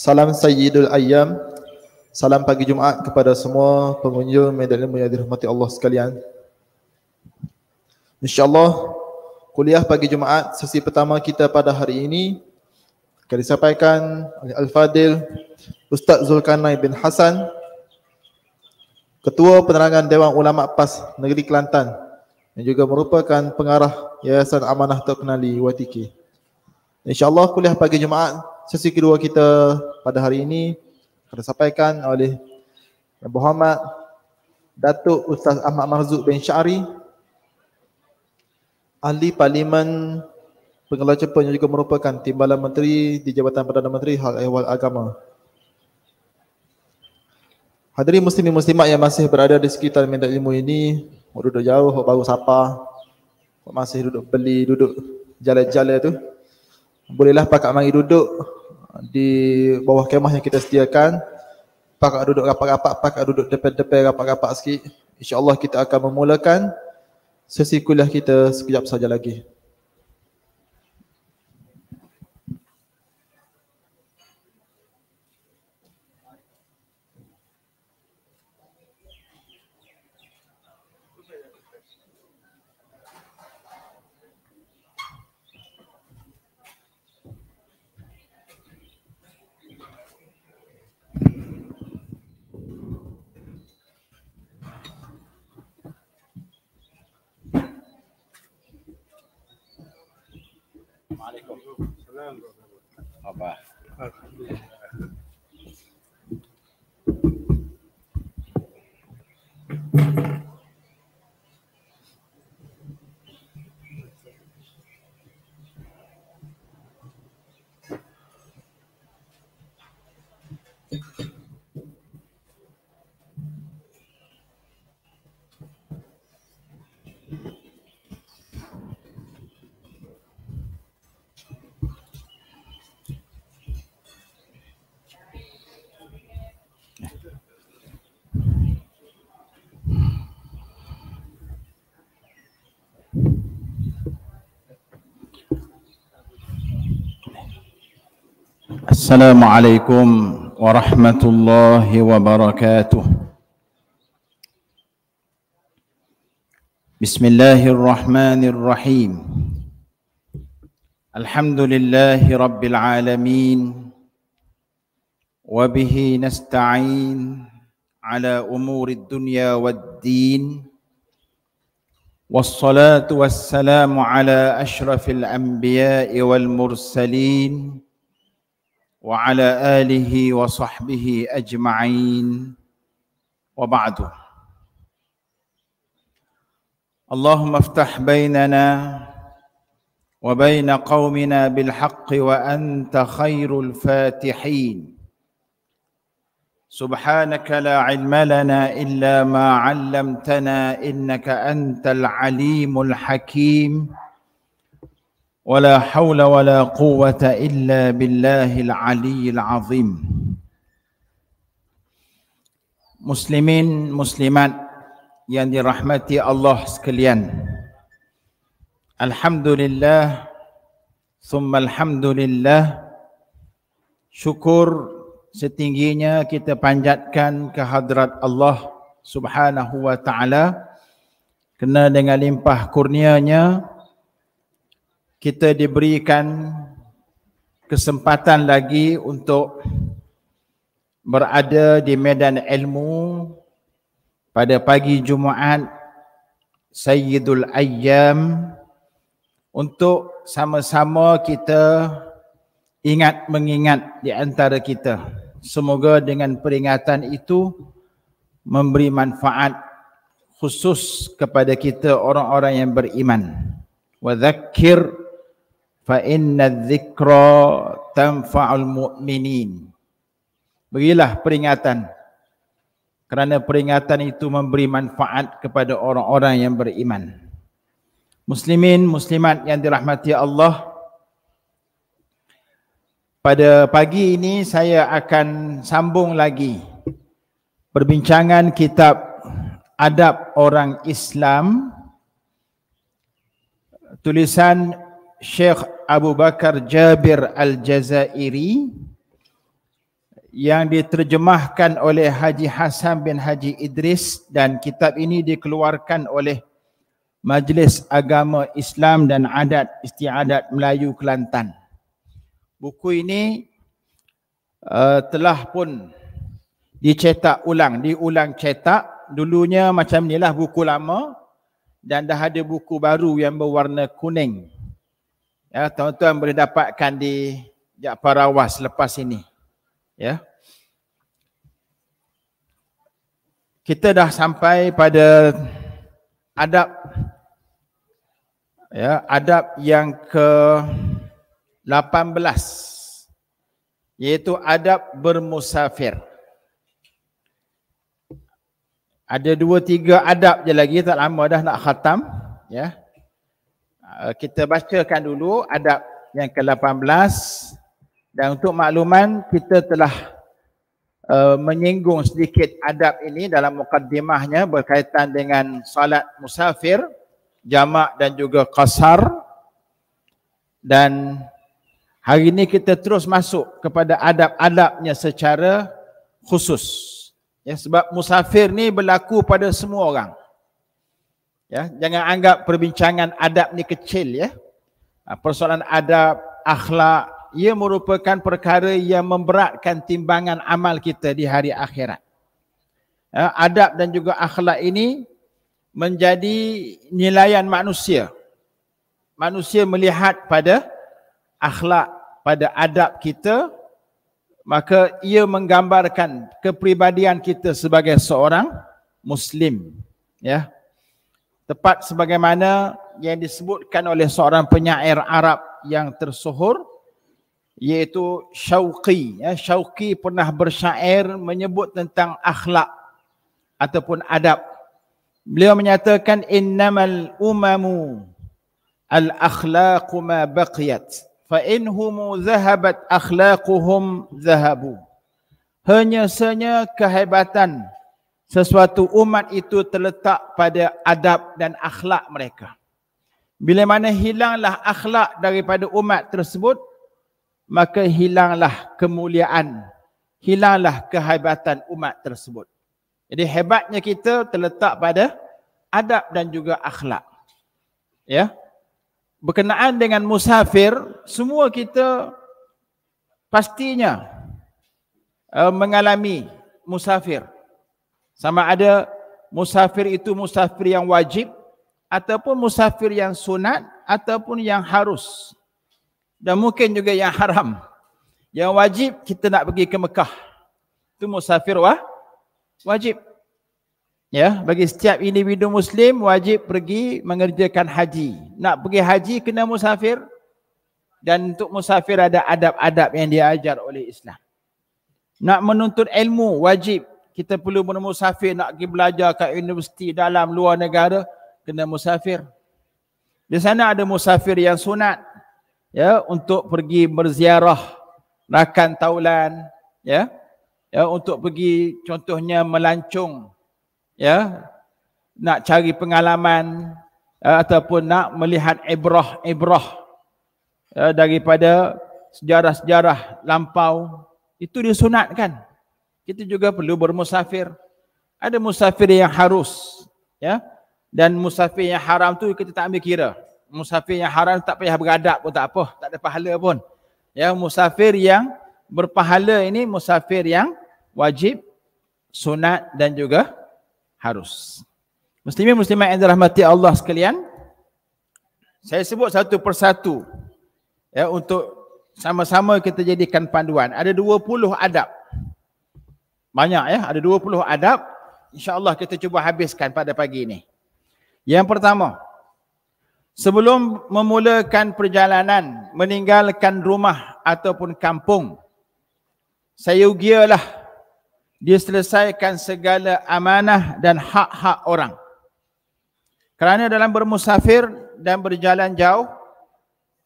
Salam Sayyidul Ayyam. Salam pagi Jumaat kepada semua pengunjung Medan Ilmu yang dirahmati Allah sekalian. InsyaAllah, kuliah pagi Jumaat sesi pertama kita pada hari ini akan disampaikan oleh Al-Fadil Ustaz Zulkarnain bin Hasan, Ketua Penerangan Dewan Ulama PAS Negeri Kelantan yang juga merupakan pengarah Yayasan Amanah Terkenali YTK. InsyaAllah kuliah pagi Jumaat sesi kedua kita pada hari ini akan sampaikan oleh Muhammad Datuk Ustaz Ahmad Marzuk bin Syari Ahli Parlimen Pengelola Cepat yang juga merupakan Timbalan Menteri di Jabatan Perdana Menteri Hal Ehwal Agama Hadirin muslimin muslimat yang masih berada di sekitar Mendak Ilmu ini Duduk jauh, baru sapa Masih duduk beli, duduk jalan-jalan tu Bolehlah pakai mari duduk di bawah kemah yang kita sediakan pakak duduk rapat-rapat pakak duduk depan-depan rapat-rapat sikit insyaallah kita akan memulakan sesi kuliah kita sekejap saja lagi Thank you. السلام عليكم ورحمة الله وبركاته بسم الله الرحمن الرحيم الحمد لله رب العالمين وبه نستعين على أمور الدنيا والدين والصلاة والسلام على أشرف الأنبياء والمرسلين وعلى آله وصحبه أجمعين وبعد اللهم افتح بيننا وبين قومنا بالحق وأنت خير الفاتحين سبحانك لا علم لنا إلا ما علمتنا إنك أنت العليم الحكيم ولا حول ولا قوة إلا بالله العلي العظيم مسلمين مسلمات yang dirahmati Allah sekalian Alhamdulillah ثم الحمد لله syukur setingginya kita panjatkan kehadrat Allah Subhanahu wa taala kena dengan limpah kurnianya kita diberikan kesempatan lagi untuk berada di medan ilmu pada pagi Jumaat Sayyidul Ayyam untuk sama-sama kita ingat mengingat di antara kita. Semoga dengan peringatan itu memberi manfaat khusus kepada kita orang-orang yang beriman. Wadhakir fa inna dhikra tanfa'ul mu'minin berilah peringatan kerana peringatan itu memberi manfaat kepada orang-orang yang beriman muslimin muslimat yang dirahmati Allah pada pagi ini saya akan sambung lagi perbincangan kitab adab orang Islam tulisan Syekh Abu Bakar Jabir Al-Jazairi yang diterjemahkan oleh Haji Hasan bin Haji Idris dan kitab ini dikeluarkan oleh Majlis Agama Islam dan Adat Istiadat Melayu Kelantan. Buku ini uh, telah pun dicetak ulang, diulang cetak. Dulunya macam inilah buku lama dan dah ada buku baru yang berwarna kuning ya tuan-tuan boleh dapatkan di Japarawas lepas ini ya kita dah sampai pada adab ya adab yang ke 18 iaitu adab bermusafir ada dua tiga adab je lagi tak lama dah nak khatam ya yeah. Eh, kita bacakan dulu adab yang ke-18 dan untuk makluman kita telah uh, menyinggung sedikit adab ini dalam mukaddimahnya berkaitan dengan salat musafir, jamak dan juga qasar dan hari ini kita terus masuk kepada adab-adabnya secara khusus. Ya sebab musafir ni berlaku pada semua orang. Ya, jangan anggap perbincangan adab ni kecil ya. Ah, persoalan adab, akhlak, ia merupakan perkara yang memberatkan timbangan amal kita di hari akhirat. Ya, adab dan juga akhlak ini menjadi nilaian manusia. Manusia melihat pada akhlak, pada adab kita, maka ia menggambarkan kepribadian kita sebagai seorang Muslim. Ya, tepat sebagaimana yang disebutkan oleh seorang penyair Arab yang tersohor iaitu Syauqi ya Syauqi pernah bersyair menyebut tentang akhlak ataupun adab beliau menyatakan innamal umamu al akhlaqu ma baqiyat fa inhum zahabat akhlaquhum zahabu hanya sesanya kehebatan sesuatu umat itu terletak pada adab dan akhlak mereka. Bila mana hilanglah akhlak daripada umat tersebut, maka hilanglah kemuliaan, hilanglah kehebatan umat tersebut. Jadi hebatnya kita terletak pada adab dan juga akhlak. Ya. Berkenaan dengan musafir, semua kita pastinya uh, mengalami musafir. Sama ada musafir itu musafir yang wajib ataupun musafir yang sunat ataupun yang harus. Dan mungkin juga yang haram. Yang wajib kita nak pergi ke Mekah. Itu musafir wah. Wajib. Ya, bagi setiap individu muslim wajib pergi mengerjakan haji. Nak pergi haji kena musafir. Dan untuk musafir ada adab-adab yang diajar oleh Islam. Nak menuntut ilmu wajib kita perlu musafir nak pergi belajar kat universiti dalam luar negara kena musafir di sana ada musafir yang sunat ya untuk pergi berziarah rakan taulan ya ya untuk pergi contohnya melancung ya nak cari pengalaman ya, ataupun nak melihat ibrah-ibrah ya, daripada sejarah-sejarah lampau itu disunatkan kita juga perlu bermusafir. Ada musafir yang harus, ya. Dan musafir yang haram tu kita tak ambil kira. Musafir yang haram tak payah beradab pun tak apa, tak ada pahala pun. Ya, musafir yang berpahala ini musafir yang wajib, sunat dan juga harus. Muslimin muslimat yang dirahmati Allah sekalian, saya sebut satu persatu ya untuk sama-sama kita jadikan panduan. Ada 20 adab banyak ya, ada 20 adab. Insya Allah kita cuba habiskan pada pagi ini. Yang pertama, sebelum memulakan perjalanan meninggalkan rumah ataupun kampung, sayugialah dia selesaikan segala amanah dan hak-hak orang. Kerana dalam bermusafir dan berjalan jauh,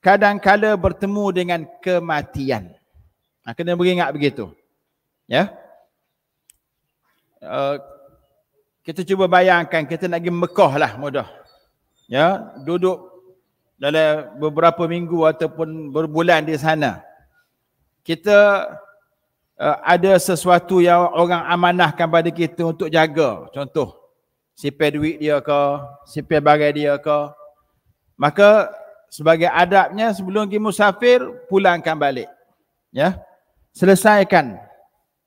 kadang kadangkala bertemu dengan kematian. Ha, kena beringat begitu. Ya. Eh, kita cuba bayangkan kita nak pergi Mekah lah mudah. Ya, duduk dalam beberapa minggu ataupun berbulan di sana. Kita uh, ada sesuatu yang orang amanahkan pada kita untuk jaga. Contoh, sipir duit dia ke, sipir barang dia ke. Maka sebagai adabnya sebelum pergi musafir, pulangkan balik. Ya, selesaikan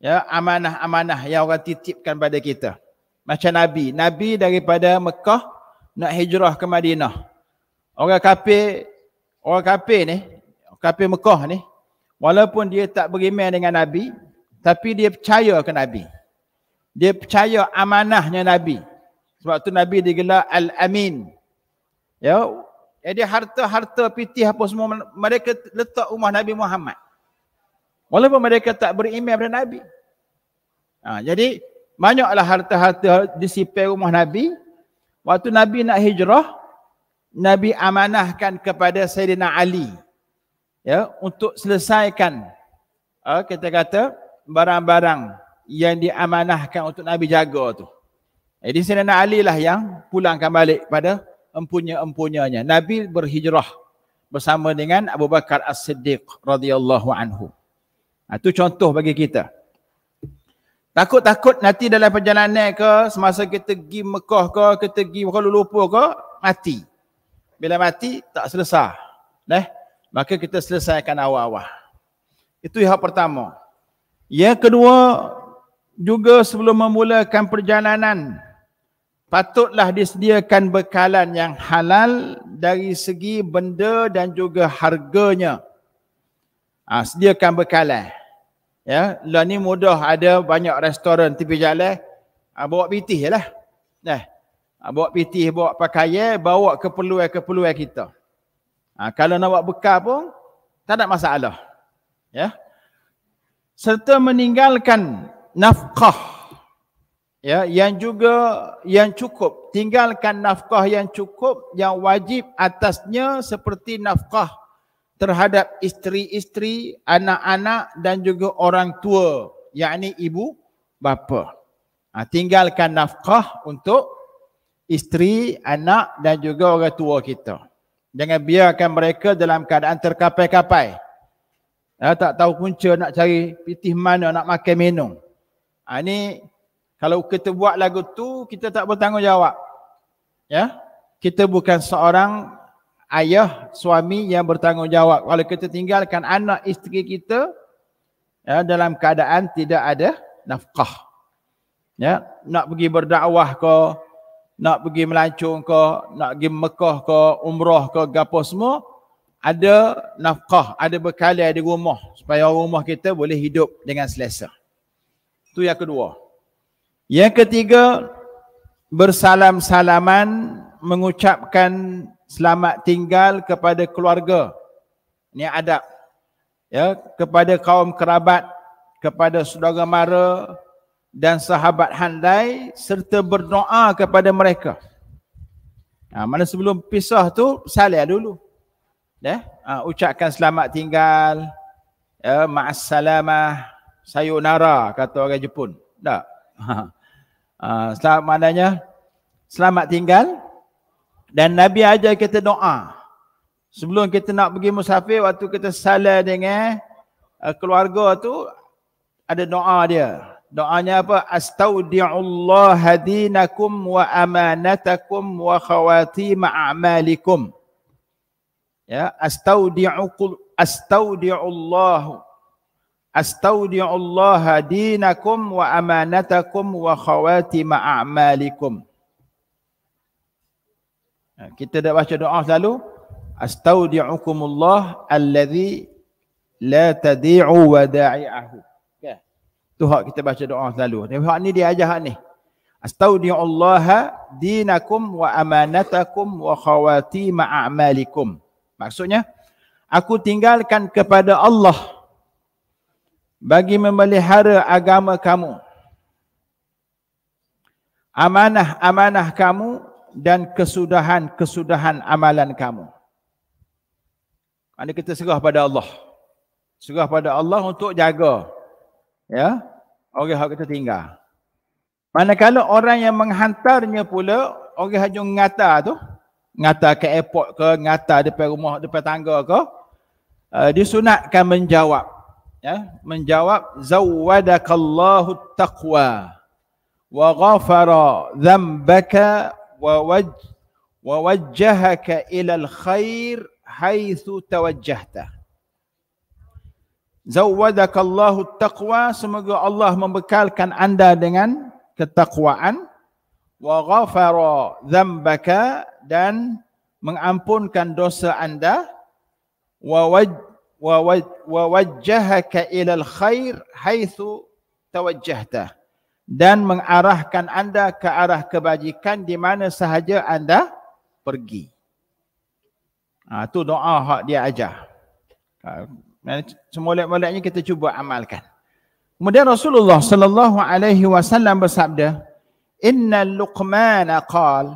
ya amanah-amanah yang orang titipkan pada kita macam nabi nabi daripada Mekah nak hijrah ke Madinah orang kafir orang kafir ni kafir Mekah ni walaupun dia tak beriman dengan nabi tapi dia percaya ke nabi dia percaya amanahnya nabi sebab tu nabi digelar al-amin ya jadi harta-harta piti apa semua mereka letak rumah Nabi Muhammad Walaupun mereka tak beriman pada Nabi. Ha, jadi banyaklah harta-harta di sipe rumah Nabi. Waktu Nabi nak hijrah, Nabi amanahkan kepada Sayyidina Ali ya untuk selesaikan uh, kita kata barang-barang yang diamanahkan untuk Nabi jaga tu. Jadi Sayyidina Ali lah yang pulang kembali pada empunya-empunyanya. Nabi berhijrah bersama dengan Abu Bakar As-Siddiq radhiyallahu anhu. Itu ha, contoh bagi kita. Takut-takut nanti dalam perjalanan ke, semasa kita pergi Mekah ke, kita pergi Kuala lupa ke, mati. Bila mati, tak selesai. Nah, maka kita selesaikan awal-awal. Itu yang pertama. Yang kedua, juga sebelum memulakan perjalanan, patutlah disediakan bekalan yang halal dari segi benda dan juga harganya. Ha, sediakan bekalan. Ya, lah ni mudah ada banyak restoran tepi jalan. Ha, bawa pitih lah. Nah. Ha, bawa pitih, bawa pakaian, bawa keperluan-keperluan kita. Ha, kalau nak bawa bekal pun tak ada masalah. Ya. Serta meninggalkan nafkah. Ya, yang juga yang cukup. Tinggalkan nafkah yang cukup yang wajib atasnya seperti nafkah terhadap isteri-isteri, anak-anak dan juga orang tua, yakni ibu bapa. Ha, tinggalkan nafkah untuk isteri, anak dan juga orang tua kita. Jangan biarkan mereka dalam keadaan terkapai-kapai. Ya, tak tahu punca nak cari pitih mana nak makan minum. Ha, ini kalau kita buat lagu tu kita tak bertanggungjawab. Ya. Kita bukan seorang ayah suami yang bertanggungjawab kalau kita tinggalkan anak isteri kita ya dalam keadaan tidak ada nafkah ya nak pergi berdakwah ke nak pergi melancung ke nak pergi Mekah ke umrah ke gapo semua ada nafkah ada bekal ada rumah supaya rumah kita boleh hidup dengan selesa tu yang kedua yang ketiga bersalam-salaman mengucapkan selamat tinggal kepada keluarga. Ini adab. Ya, kepada kaum kerabat, kepada saudara mara dan sahabat handai serta berdoa kepada mereka. Ha, mana sebelum pisah tu salih dulu. Ya, ha, ucapkan selamat tinggal. Ya, ma'assalamah. Sayonara kata orang Jepun. Tak. Ha. Uh, selamat maknanya selamat tinggal dan Nabi ajar kita doa. Sebelum kita nak pergi musafir, waktu kita salah dengan eh, keluarga tu, ada doa dia. Doanya apa? Astaudi'ullah hadinakum wa amanatakum wa khawatim a'malikum. Ya, astaudi'ukul astaudi'ullah astaudi'ullah hadinakum wa amanatakum wa khawatim a'malikum. Ha, kita dah baca doa selalu. Astaudi'ukumullah alladhi la tadi'u wa da'i'ahu. Okay. Tu hak kita baca doa selalu. Dan hak ni dia ajar hak ni. Astaudi'ullaha dinakum wa amanatakum wa khawati ma'amalikum. Maksudnya, aku tinggalkan kepada Allah bagi memelihara agama kamu. Amanah-amanah kamu dan kesudahan-kesudahan amalan kamu. Maksudnya kita serah pada Allah. Serah pada Allah untuk jaga. Ya. Orang yang kita tinggal. Manakala orang yang menghantarnya pula, orang yang hanya ngata tu, ngata ke airport ke, ngata depan rumah, depan tangga ke, uh, disunatkan menjawab. Ya. Menjawab, Zawadakallahu taqwa wa ghafara dhambaka ووجهك إلى الخير حيث توجهته زودك الله التقوى semoga Allah membekalkan anda dengan ketakwaan وغفر ذنبك dan mengampunkan dosa anda ووجهك إلى الخير حيث توجهته dan mengarahkan anda ke arah kebajikan di mana sahaja anda pergi. Ha, tu doa hak dia ajar. Ha, semulik-muliknya kita cuba amalkan. Kemudian Rasulullah sallallahu alaihi wasallam bersabda, "Inna Luqman qaal,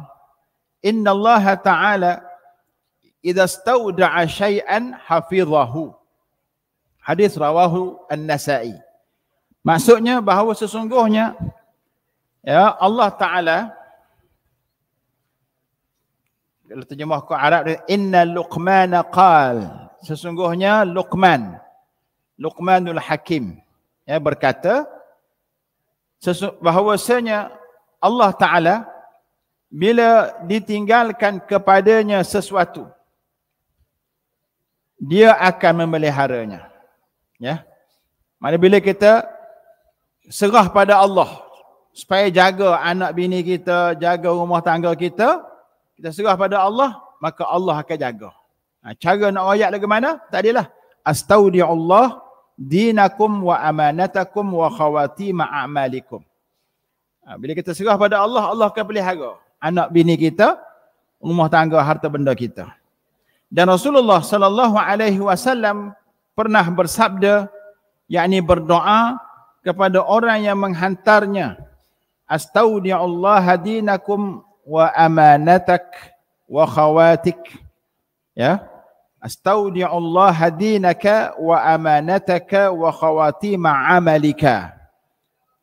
inna Allah ta'ala idza istawda'a shay'an hafizahu." Hadis rawahu An-Nasa'i. Maksudnya bahawa sesungguhnya ya Allah Taala kalau terjemah ke Arab dia inna Luqman qal sesungguhnya Luqman Luqmanul Hakim ya berkata bahawasanya Allah Taala bila ditinggalkan kepadanya sesuatu dia akan memeliharanya ya mana bila kita serah pada Allah supaya jaga anak bini kita, jaga rumah tangga kita, kita serah pada Allah, maka Allah akan jaga. Ha, cara nak royak lagu mana? Tak adalah. Astaudi'ullah dinakum wa amanatakum wa khawatima a'malikum. Ha, bila kita serah pada Allah, Allah akan pelihara anak bini kita, rumah tangga, harta benda kita. Dan Rasulullah sallallahu alaihi wasallam pernah bersabda yakni berdoa kepada orang yang menghantarnya astaudia Allah dinakum wa amanatak wa khawatik ya astaudia Allah dinaka wa amanataka wa khawati ma'amalika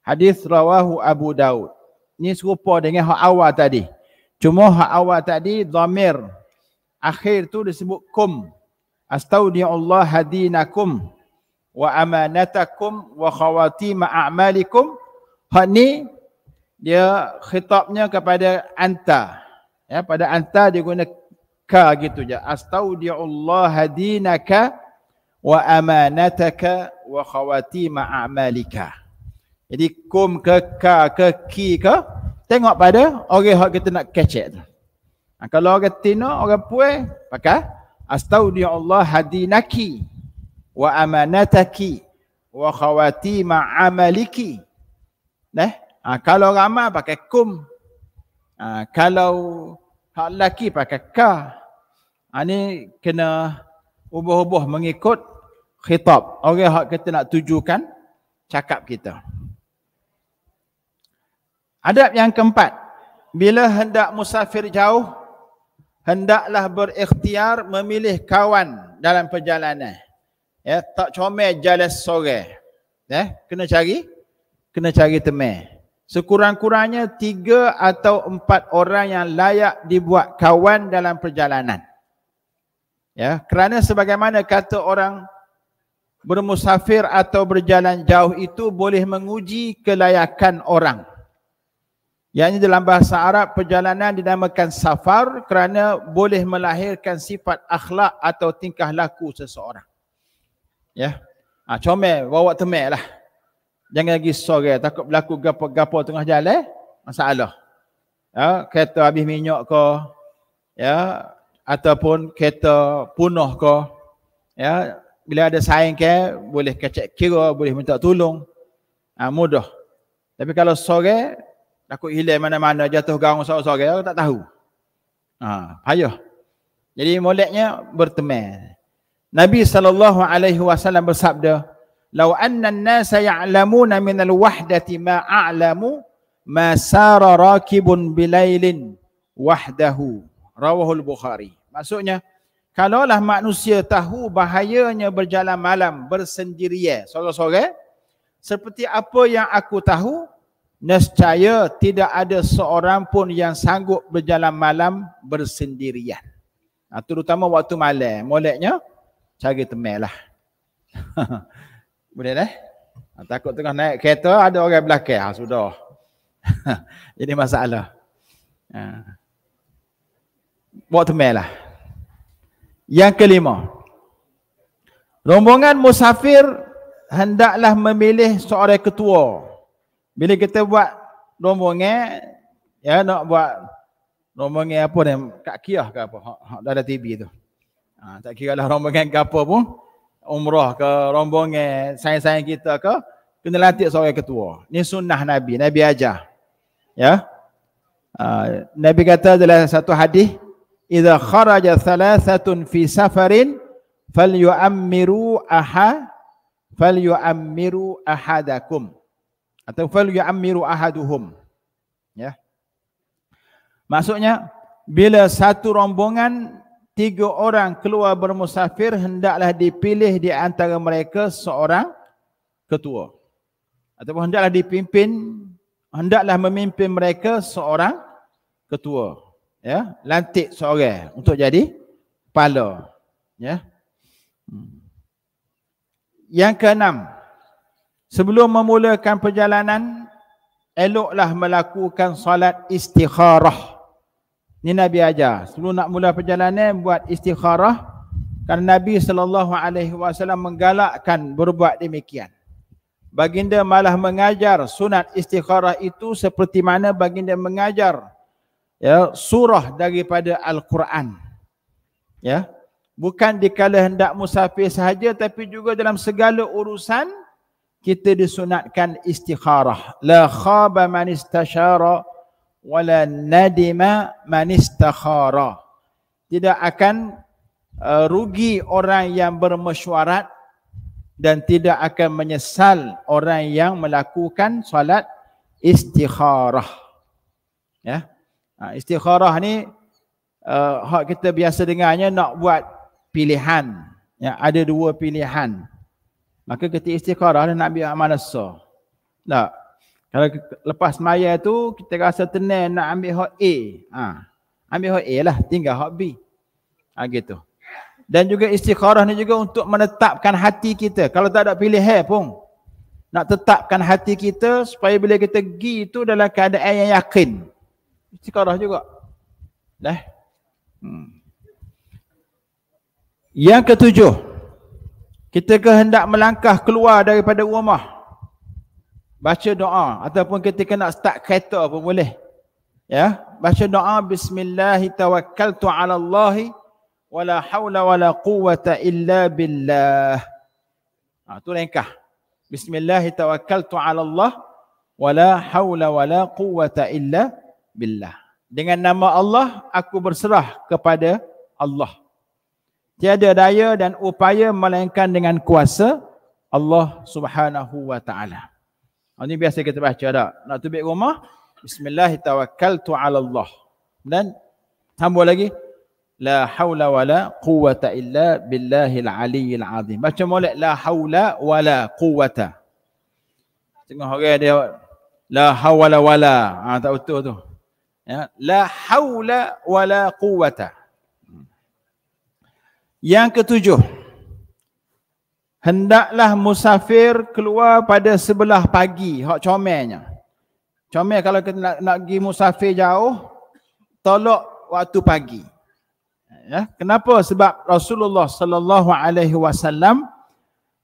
hadis rawahu Abu Daud Ini serupa dengan hak awal tadi cuma hak awal tadi dhamir akhir tu disebut kum astaudia Allah dinakum wa amanatakum wa khawatima a'malikum. Hak ni dia khitabnya kepada anta. Ya, pada anta dia guna ka gitu je. Astaudiullah dinaka wa amanataka wa khawatima a'malika. Jadi kum ke ka ke ki ke tengok pada orang hak kita nak kecek tu. Ha, kalau orang tina orang puai pakai astaudiullah hadinaki wa amanataki wa khawati ma'amaliki. Nah, ha, kalau ramai pakai kum. Ha, kalau hak lelaki pakai ka. Ha, ini kena ubah-ubah mengikut khitab. Orang hak kita nak tujukan cakap kita. Adab yang keempat. Bila hendak musafir jauh, hendaklah berikhtiar memilih kawan dalam perjalanan ya tak comel jalan sore ya kena cari kena cari teman sekurang-kurangnya tiga atau empat orang yang layak dibuat kawan dalam perjalanan ya kerana sebagaimana kata orang bermusafir atau berjalan jauh itu boleh menguji kelayakan orang yang ini dalam bahasa Arab perjalanan dinamakan safar kerana boleh melahirkan sifat akhlak atau tingkah laku seseorang. Ya. Ha, comel, bawa temel lah. Jangan lagi sore, takut berlaku gapo-gapo tengah jalan, eh? masalah. Ya, kereta habis minyak ke, ya, ataupun kereta punah ke, ya, bila ada saing ke, boleh kecek kira, boleh minta tolong. Ha, mudah. Tapi kalau sore, eh, takut hilang mana-mana, jatuh gaung sore-sore, eh, tak tahu. Ha, payah. Jadi moleknya bertemel. Nabi sallallahu alaihi wasallam bersabda, "Lau anna an nas ya'lamuna min al-wahdati ma a'lamu ma sara rakibun bilailin wahdahu." Rawahul Bukhari. Maksudnya, kalaulah manusia tahu bahayanya berjalan malam bersendirian, seorang-seorang, seperti apa yang aku tahu, nescaya tidak ada seorang pun yang sanggup berjalan malam bersendirian. Nah, ha, terutama waktu malam, moleknya. Cari temel lah. Boleh lah. Eh? Ah, takut tengah naik kereta ada orang belakang. Ha, sudah. Jadi masalah. Ha. Buat temel lah. Yang kelima. Rombongan musafir hendaklah memilih seorang ketua. Bila kita buat rombongan, ya nak buat rombongan apa ni, kakiah ke apa, Ada dalam TV tu. Ha, tak kira lah rombongan ke apa pun. Umrah ke rombongan sayang-sayang kita ke. Kena latih seorang ketua. Ini sunnah Nabi. Nabi ajar. Ya. Ha, Nabi kata dalam satu hadis. Iza kharaja thalathatun fi safarin. Fal yu'ammiru aha. Fal yu'ammiru ahadakum. Atau fal yu'ammiru ahaduhum. Ya. Maksudnya. Bila satu rombongan tiga orang keluar bermusafir hendaklah dipilih di antara mereka seorang ketua ataupun hendaklah dipimpin hendaklah memimpin mereka seorang ketua ya lantik seorang untuk jadi kepala ya yang keenam sebelum memulakan perjalanan eloklah melakukan solat istikharah Ni Nabi ajar. Sebelum nak mula perjalanan buat istikharah kerana Nabi saw menggalakkan berbuat demikian. Baginda malah mengajar sunat istikharah itu seperti mana baginda mengajar ya surah daripada al-Quran. Ya. Bukan dikala hendak musafir sahaja tapi juga dalam segala urusan kita disunatkan istikharah. La khaba man istashara wala nadima man istakhara tidak akan uh, rugi orang yang bermesyuarat dan tidak akan menyesal orang yang melakukan solat istikharah ya ha, istikharah ni uh, hak kita biasa dengarnya nak buat pilihan ya ada dua pilihan maka ketika istikharah nak ambil amanah sah tak kalau lepas maya tu kita rasa tenang nak ambil hak A. Ha. Ambil hak A lah tinggal hak B. Ha gitu. Dan juga istikharah ni juga untuk menetapkan hati kita. Kalau tak ada pilihan pun nak tetapkan hati kita supaya bila kita pergi tu dalam keadaan yang yakin. Istikharah juga. Dah. Hmm. Yang ketujuh. Kita kehendak melangkah keluar daripada rumah baca doa ataupun ketika nak start kereta pun boleh. Ya, baca doa bismillah tawakkaltu ala Allah wala haula wala quwwata illa billah. Ha, tu lengkah. Bismillah tawakkaltu ala Allah wala haula wala quwwata illa billah. Dengan nama Allah aku berserah kepada Allah. Tiada daya dan upaya melainkan dengan kuasa Allah Subhanahu wa taala. Ini ah, biasa kita baca dah. Nak tubik rumah, Bismillahirrahmanirrahim. Dan tambah lagi. La hawla wa la quwata illa billahil aliyyil azim. Macam boleh. La hawla wa la quwata. Tengok orang dia. La hawla wa la. Ha, ah, tak betul tu. Ya. La hawla wa la quwata. Hmm. Yang ketujuh hendaklah musafir keluar pada sebelah pagi hak comelnya comel kalau kita nak nak pergi musafir jauh tolak waktu pagi ya kenapa sebab Rasulullah sallallahu alaihi wasallam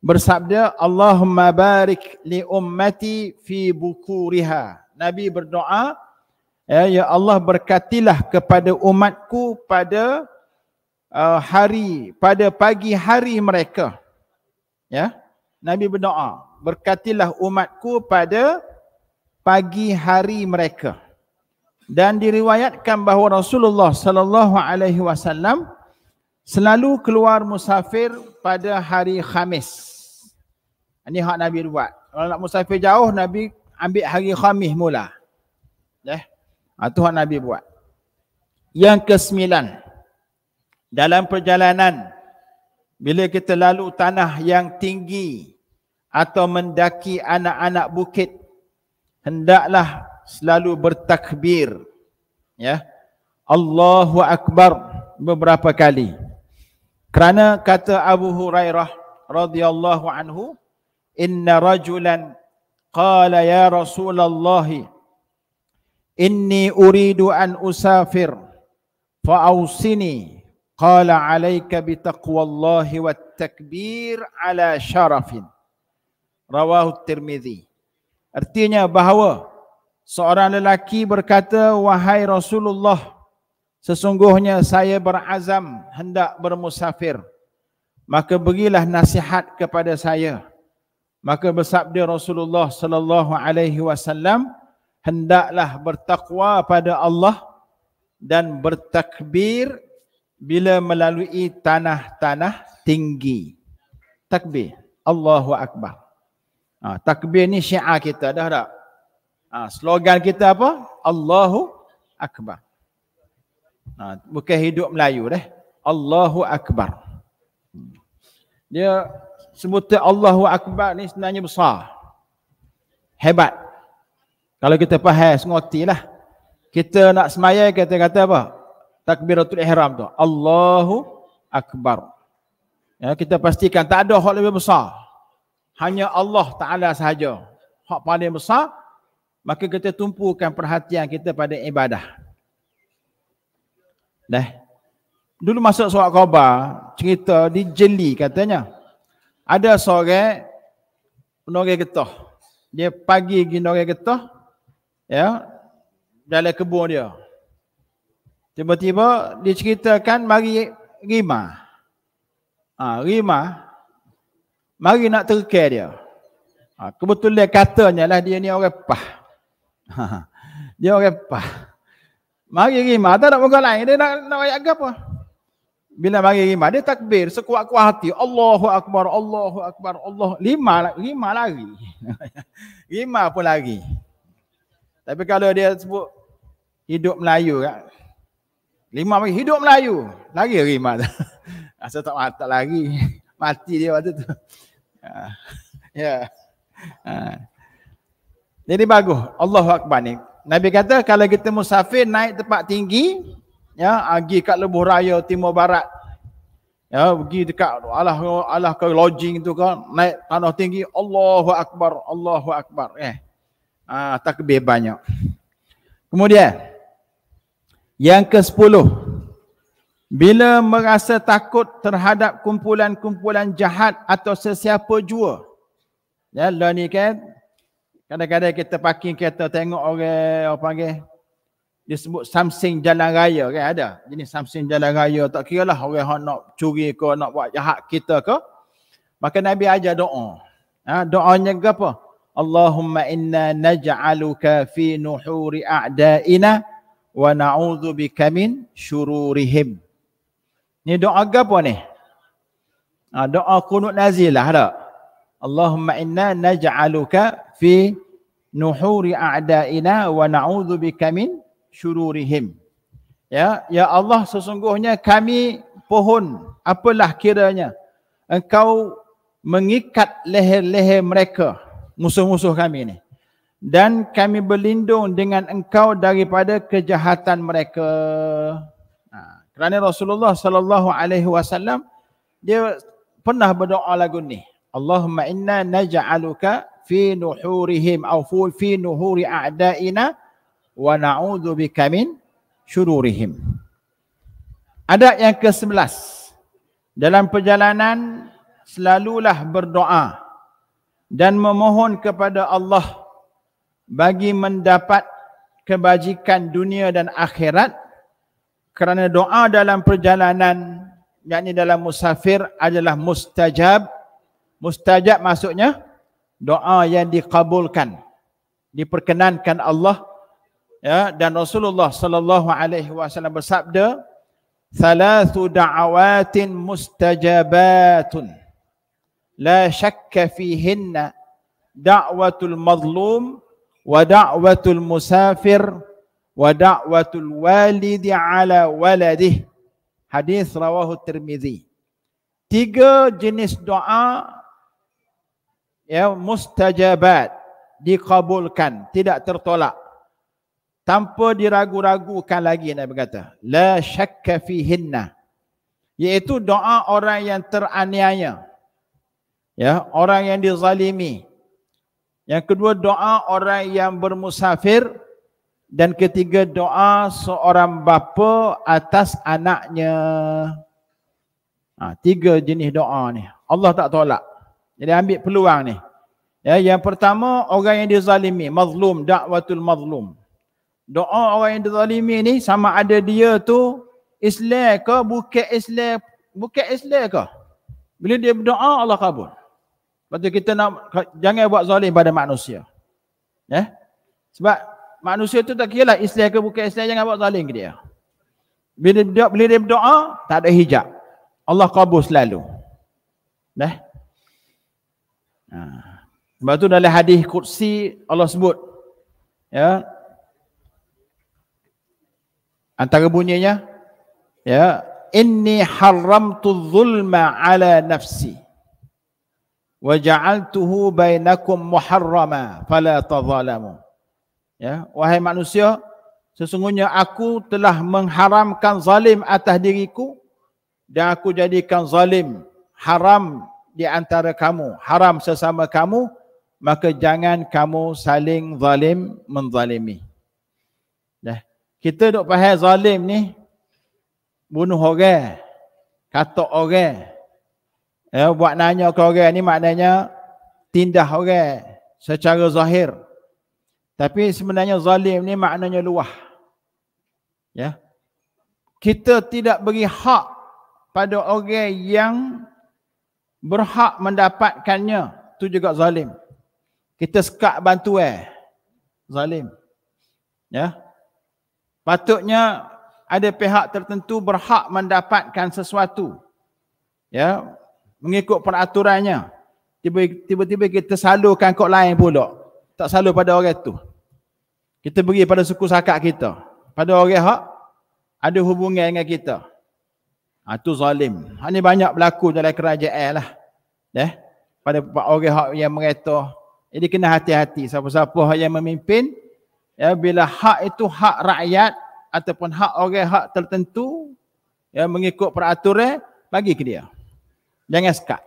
bersabda Allahumma barik li ummati fi bukuriha Nabi berdoa ya, ya Allah berkatilah kepada umatku pada uh, hari pada pagi hari mereka ya Nabi berdoa berkatilah umatku pada pagi hari mereka dan diriwayatkan bahawa Rasulullah sallallahu alaihi wasallam selalu keluar musafir pada hari Khamis ini hak Nabi buat kalau nak musafir jauh Nabi ambil hari Khamis mula ya ha, tu hak Nabi buat yang kesembilan dalam perjalanan bila kita lalu tanah yang tinggi atau mendaki anak-anak bukit, hendaklah selalu bertakbir. Ya. Allahu akbar beberapa kali. Kerana kata Abu Hurairah radhiyallahu anhu, inna rajulan qala ya Rasulullah inni uridu an usafir fa ausini قال عليك بتقوى الله والتكبير على شرف رواه الترمذي artinya bahawa seorang lelaki berkata wahai Rasulullah sesungguhnya saya berazam hendak bermusafir maka berilah nasihat kepada saya maka bersabda Rasulullah sallallahu alaihi wasallam hendaklah bertakwa pada Allah dan bertakbir bila melalui tanah-tanah tinggi. Takbir. Allahu Akbar. Ha, takbir ni syiar kita dah tak? Ha, slogan kita apa? Allahu Akbar. Ha, bukan hidup Melayu dah. Allahu Akbar. Dia sebutnya Allahu Akbar ni sebenarnya besar. Hebat. Kalau kita faham, sengotilah. Kita nak semaya, kita kata apa? takbiratul ihram tu Allahu akbar ya kita pastikan tak ada hak lebih besar hanya Allah taala sahaja hak paling besar maka kita tumpukan perhatian kita pada ibadah dah dulu masuk surat khabar cerita di jeli katanya ada seorang penorang getah dia pagi pergi penorang getah ya dalam kebun dia Tiba-tiba diceritakan mari Rima. Ha, Rima. Mari nak terkir dia. Ha, kebetulan katanya lah dia ni orang pah. Ha, dia orang pah. Mari Rima. Tak nak muka lain. Dia nak, nak ayat apa? Bila mari Rima. Dia takbir sekuat-kuat hati. Allahu Akbar. Allahu Akbar. Allah. Lima, rima lari. rima pun lari. Tapi kalau dia sebut hidup Melayu kan. Lima pagi hidup Melayu. Lagi hari mat. Asal tak mat lagi Mati dia waktu tu. Ya. Yeah. Ha. Jadi bagus. Allahu akbar ni. Nabi kata kalau kita musafir naik tempat tinggi ya pergi kat lebuh raya timur barat ya pergi dekat alah alah ke lodging tu kan naik tanah tinggi Allahu akbar Allahu akbar eh ah takbir banyak kemudian yang ke sepuluh Bila merasa takut terhadap kumpulan-kumpulan jahat atau sesiapa jua Ya, lah ni kan Kadang-kadang kita parking kereta tengok orang apa panggil dia sebut samsing jalan raya kan ada jenis something jalan raya tak kira lah orang yang nak curi ke nak buat jahat kita ke maka Nabi aja doa ha, doanya apa Allahumma inna naj'aluka fi nuhuri a'da'ina wa na'udzu bika min syururihim. Ni doa apa ni? Ha, doa kunut nazilah tak? Allahumma inna naj'aluka fi nuhuri a'da'ina wa na'udzu bika min syururihim. Ya, ya Allah sesungguhnya kami pohon apalah kiranya engkau mengikat leher-leher mereka musuh-musuh kami ni dan kami berlindung dengan engkau daripada kejahatan mereka. Ha. kerana Rasulullah sallallahu alaihi wasallam dia pernah berdoa lagu ni. Allahumma inna naj'aluka fi nuhurihim aw fi nuhuri a'daina wa na'udzu bika min syururihim. Ada yang ke-11. Dalam perjalanan selalulah berdoa dan memohon kepada Allah bagi mendapat kebajikan dunia dan akhirat kerana doa dalam perjalanan yakni dalam musafir adalah mustajab mustajab maksudnya doa yang dikabulkan diperkenankan Allah ya dan Rasulullah sallallahu alaihi wasallam bersabda thalathu da'awatin mustajabatun la shakka fihinna da'watul mazlum Musafir, الْمُسَافِرِ وَدَعْوَةُ الْوَالِدِ عَلَى وَلَدِهِ Hadis rawahu Tirmizi. Tiga jenis doa ya mustajabat dikabulkan, tidak tertolak. Tanpa diragu-ragukan lagi Nabi kata, la syakka fihinna. Iaitu doa orang yang teraniaya. Ya, orang yang dizalimi, yang kedua doa orang yang bermusafir dan ketiga doa seorang bapa atas anaknya. Ha, tiga jenis doa ni. Allah tak tolak. Jadi ambil peluang ni. Ya, yang pertama orang yang dizalimi, mazlum, da'watul mazlum. Doa orang yang dizalimi ni sama ada dia tu Islam ke bukan Islam, bukan Islam ke? Bila dia berdoa Allah kabul. Patut kita nak jangan buat zalim pada manusia. Ya. Eh? Sebab manusia tu tak kira lah, Islam ke bukan Islam jangan buat zalim ke dia. Bila dia bila dia berdoa tak ada hijab. Allah kabul selalu. Dah. Ya? Ha. Sebab tu dalam hadis kursi Allah sebut ya. Antara bunyinya ya, inni haramtu zulma ala nafsi waja'altuhu bainakum muharrama fala tadhalamu ya wahai manusia sesungguhnya aku telah mengharamkan zalim atas diriku dan aku jadikan zalim haram di antara kamu haram sesama kamu maka jangan kamu saling zalim menzalimi dah ya, kita dok faham zalim ni bunuh orang kata orang Ya, buat nanya ke orang ni maknanya tindah orang secara zahir. Tapi sebenarnya zalim ni maknanya luah. Ya. Kita tidak beri hak pada orang yang berhak mendapatkannya tu juga zalim. Kita sekat bantu eh. Zalim. Ya. Patutnya ada pihak tertentu berhak mendapatkan sesuatu. Ya, mengikut peraturannya. Tiba-tiba kita salurkan kot lain pula. Tak salur pada orang tu. Kita beri pada suku sakat kita. Pada orang hak ada hubungan dengan kita. Ha, tu zalim. Ha, ini banyak berlaku dalam kerajaan lah. Eh? Pada orang hak yang mereka. Jadi kena hati-hati siapa-siapa yang memimpin. Ya, bila hak itu hak rakyat ataupun hak orang hak tertentu ya, mengikut peraturan bagi ke dia. Jangan sekat.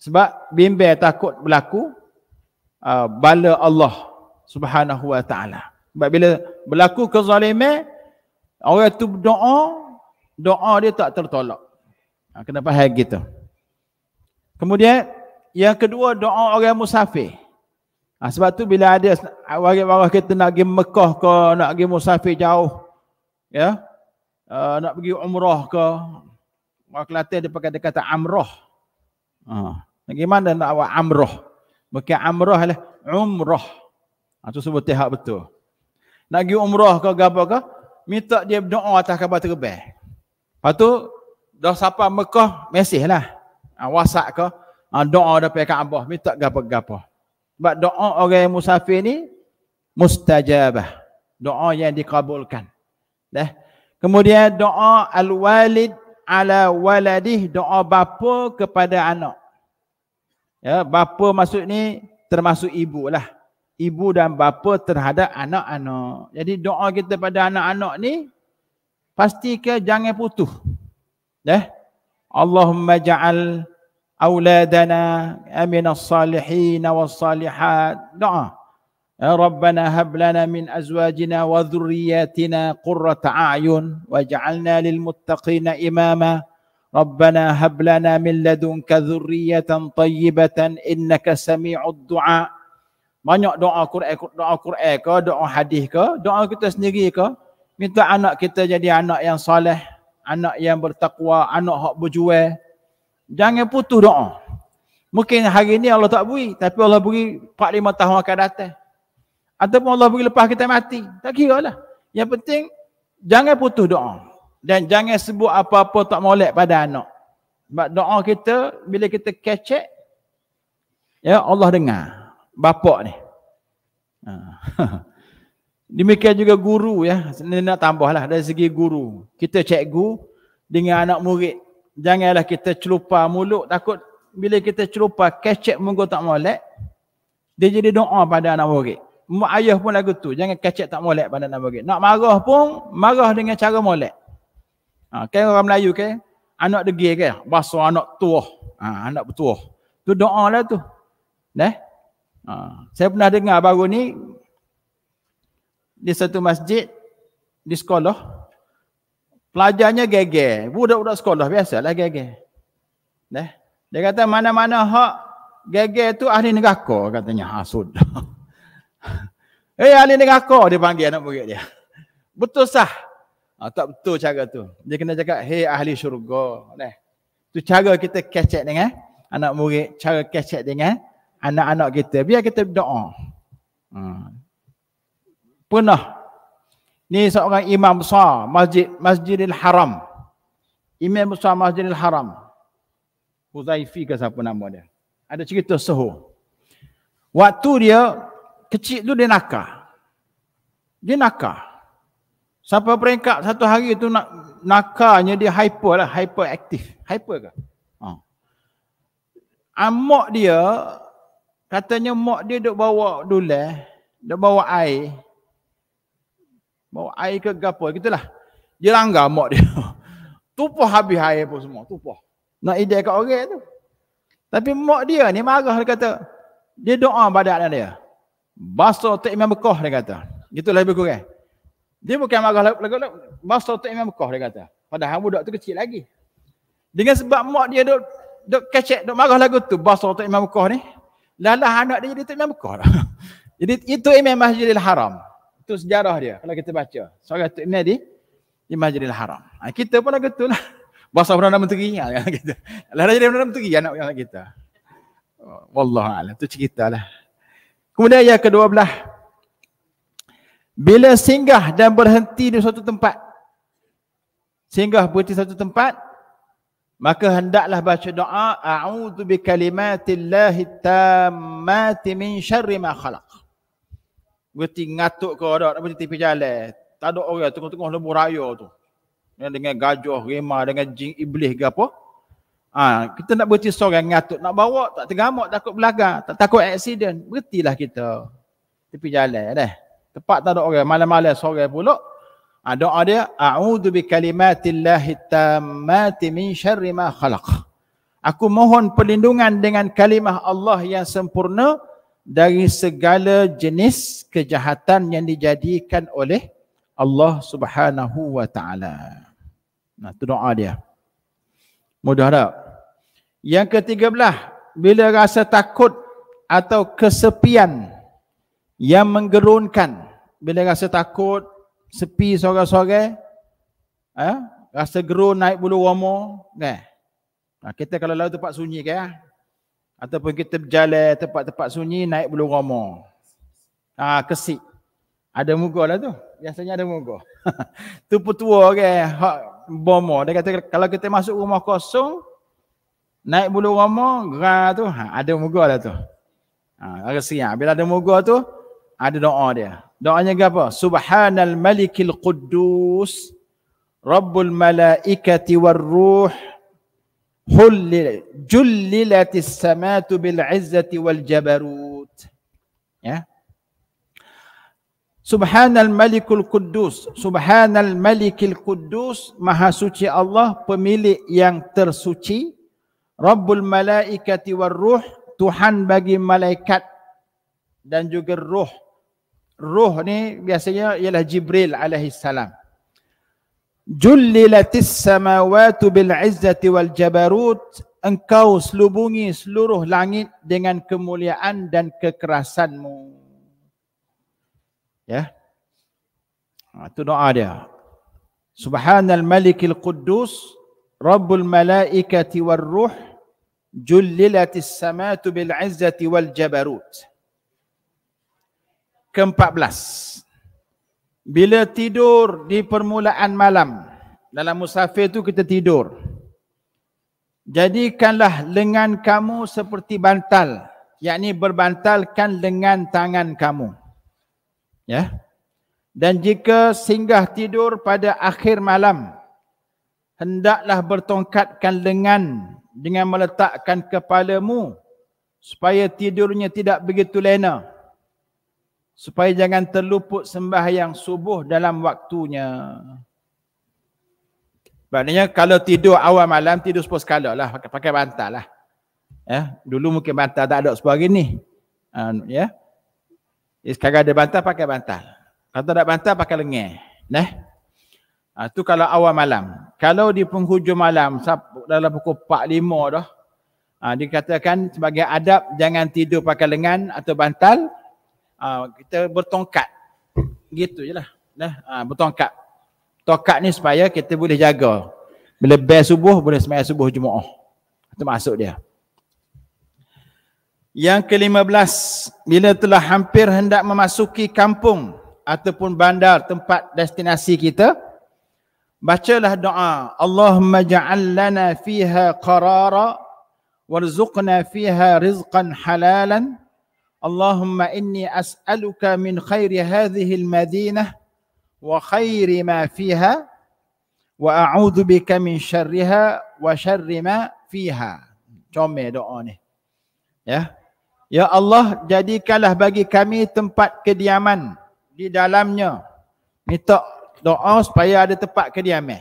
Sebab bimbang takut berlaku uh, bala Allah Subhanahu Wa Taala. Sebab bila berlaku kezaliman orang tu berdoa, doa dia tak tertolak. Ha, kena faham gitu. Kemudian yang kedua doa orang musafir. Ha, sebab tu bila ada orang-orang kita nak pergi Mekah ke, nak pergi musafir jauh, ya, uh, nak pergi umrah ke, orang Kelantan dia pakai dia kata amrah. Ha. Bagaimana nak buat amrah? Bukan amrah lah. Umrah. Itu ha, sebut tehak betul. Nak pergi umrah ke apa ke? Minta dia doa atas kabar terbaik. Lepas tu, dah siapa Mekah, Mesih lah. Ha, wasak ke? Ha, doa ke Kaabah. Minta gapa-gapa. Sebab doa orang yang musafir ni, mustajabah. Doa yang dikabulkan. Dah. Kemudian doa al-walid ala waladih. Doa bapa kepada anak. Ya, bapa maksud ni termasuk ibu lah. Ibu dan bapa terhadap anak-anak. Jadi doa kita pada anak-anak ni pasti pastikan jangan putus. Ya. Allahumma ja'al auladana amin as-salihin was-salihat. Doa. Ya Rabbana hab lana min azwajina wa dhurriyyatina qurrata a'yun waj'alna lil muttaqina imama. ربنا هب لنا من لدنك ذرية طيبة إنك سميع الدعاء banyak doa Quran doa Quran ke doa hadis ke doa kita sendiri ke minta anak kita jadi anak yang soleh anak yang bertakwa anak hak berjual jangan putus doa mungkin hari ini Allah tak beri tapi Allah bagi 4 5 tahun akan datang ataupun Allah bagi lepas kita mati tak kira lah yang penting jangan putus doa dan jangan sebut apa-apa tak molek pada anak. Sebab doa kita bila kita kecek ya Allah dengar. Bapak ni. Ha. Demikian juga guru ya. Saya nak tambahlah dari segi guru. Kita cikgu dengan anak murid. Janganlah kita celupa mulut takut bila kita celupa kecek munggu tak molek dia jadi doa pada anak murid. Mak ayah pun lagu tu. Jangan kecek tak molek pada anak murid. Nak marah pun marah dengan cara molek. Ha, kan orang Melayu ke? Anak degil ke? Bahasa anak tuah. Ha, anak bertuah. Tu doa lah tu. Nah. Ha, saya pernah dengar baru ni di satu masjid di sekolah pelajarnya gege, Budak-budak sekolah biasalah gege, Nah. Dia kata mana-mana hak gege tu ahli negara katanya. Ha sudah. eh ahli negara dia panggil anak murid dia. Betul sah. Ha, tak betul cara tu. Dia kena cakap, hei ahli syurga. Nah. Tu cara kita kecek dengan eh, anak murid. Cara kecek dengan eh, anak-anak kita. Biar kita doa. Ha. Hmm. Pernah. Ni seorang imam besar. Masjid, Masjidil Haram. Imam besar Masjidil Haram. Huzaifi ke siapa nama dia. Ada cerita suhu. Waktu dia kecil tu dia nakal. Dia nakal. Sampai peringkat satu hari tu nak nakanya dia hyper lah, hyper aktif, Hyper ke? Ha. Amok ah, dia, katanya mak dia duk bawa duleh, duk bawa air. Bawa air ke gapo, gitulah. Dia langgar mak dia. Tupah habis air pun semua, tupah. Nak ide kat orang tu. Tapi mak dia ni marah dia kata, dia doa badan dia. Basuh tak imam bekoh dia kata. Gitulah lebih kurang. Dia bukan marah lagak-lagak. Mas tu Imam Mekah dia kata. Padahal budak tu kecil lagi. Dengan sebab mak dia duk duk kecek duk marah lagu tu bas tu Imam Mekah ni. Lalah anak dia jadi tu Imam Mekah dah. jadi itu Imam Masjidil Haram. Itu sejarah dia kalau kita baca. Suara tu Imam di di Masjidil Haram. Ha, kita pun lagu tu lah. Bahasa Perdana Menteri ha, anak kita. Lalah jadi Perdana Menteri anak anak kita. Oh, Wallahualam. Itu cerita lah. Kemudian yang kedua belah. Bila singgah dan berhenti di suatu tempat. Singgah berhenti satu tempat. Maka hendaklah baca doa. A'udhu bi kalimatillahi tamati min syarri ma khalaq. Berhenti ngatuk ke orang. Berhenti tipi jalan. Tak ada orang tengah-tengah lembu raya tu. Ya, dengan gajah, rima, dengan jin iblis ke apa. Ha, kita nak berhenti seorang ngatuk. Nak bawa tak tergamak, takut belagak. Tak takut aksiden. Berhentilah kita. Tipi jalan dah. Eh? Tepat tak ada orang, malam-malam sore pula. Ah, ha, doa dia, A'udhu bi kalimatillahi tammati min syarri ma khalaq. Aku mohon perlindungan dengan kalimah Allah yang sempurna dari segala jenis kejahatan yang dijadikan oleh Allah Subhanahu wa taala. Nah, tu doa dia. Mudah tak? Yang ketiga belah, bila rasa takut atau kesepian yang menggerunkan bila rasa takut sepi seorang-seorang eh ha? rasa gerun naik bulu romo eh kan? ha, nah, kita kalau lalu tempat sunyi ke kan? eh? ataupun kita berjalan tempat-tempat sunyi naik bulu romo ah kesik ada muka lah tu biasanya ada muka tu petua ke kan? hak bomo dia kata kalau kita masuk rumah kosong naik bulu romo gerah tu ha, ada muka lah tu ha, rasa siap bila ada muka tu ada doa dia. Doanya apa? Subhanal malikil quddus Rabbul malaikati warruh Hullil Jullilatis samatu bil izzati wal jabarut Ya Subhanal malikul quddus Subhanal malikil quddus Maha suci Allah Pemilik yang tersuci Rabbul malaikati warruh Tuhan bagi malaikat Dan juga ruh roh ni biasanya ialah Jibril alaihi salam. Jullilatis samawati bil izzati wal jabarut engkau selubungi seluruh langit dengan kemuliaan dan kekerasanmu. Ya. Itu ha, doa dia. Subhanal Malik al-Quddus Rabbul Malaikati wal Ruh Jullilatis samatu bil izzati wal jabarut ke-14 bila tidur di permulaan malam dalam musafir tu kita tidur jadikanlah lengan kamu seperti bantal yakni berbantalkan lengan tangan kamu ya dan jika singgah tidur pada akhir malam hendaklah bertongkatkan lengan dengan meletakkan kepalamu supaya tidurnya tidak begitu lena supaya jangan terluput sembahyang subuh dalam waktunya. Maknanya kalau tidur awal malam, tidur sepuluh sekala lah. Pakai, pakai bantal lah. Ya, dulu mungkin bantal tak ada sebuah hari ni. Um, ya. Jadi ya, sekarang ada bantal, pakai bantal. Kalau tak ada bantal, pakai lengih. Nah. Ha, tu kalau awal malam. Kalau di penghujung malam, dalam pukul 4-5 dah. Ha, dikatakan sebagai adab, jangan tidur pakai lengan atau bantal uh, kita bertongkat gitu je lah nah, uh, ah, bertongkat tongkat ni supaya kita boleh jaga bila bel subuh boleh semayah subuh jumaah itu masuk dia yang ke lima belas bila telah hampir hendak memasuki kampung ataupun bandar tempat destinasi kita bacalah doa Allahumma ja'al fiha qarara warzuqna fiha rizqan halalan اللهم اني اسالك من خير هذه المدينه وخير ما فيها واعوذ بك من شرها وشر ما فيها جمي دعوني يا يا الله jadikanlah bagi kami tempat kediaman di dalamnya minta doa supaya ada tempat kediaman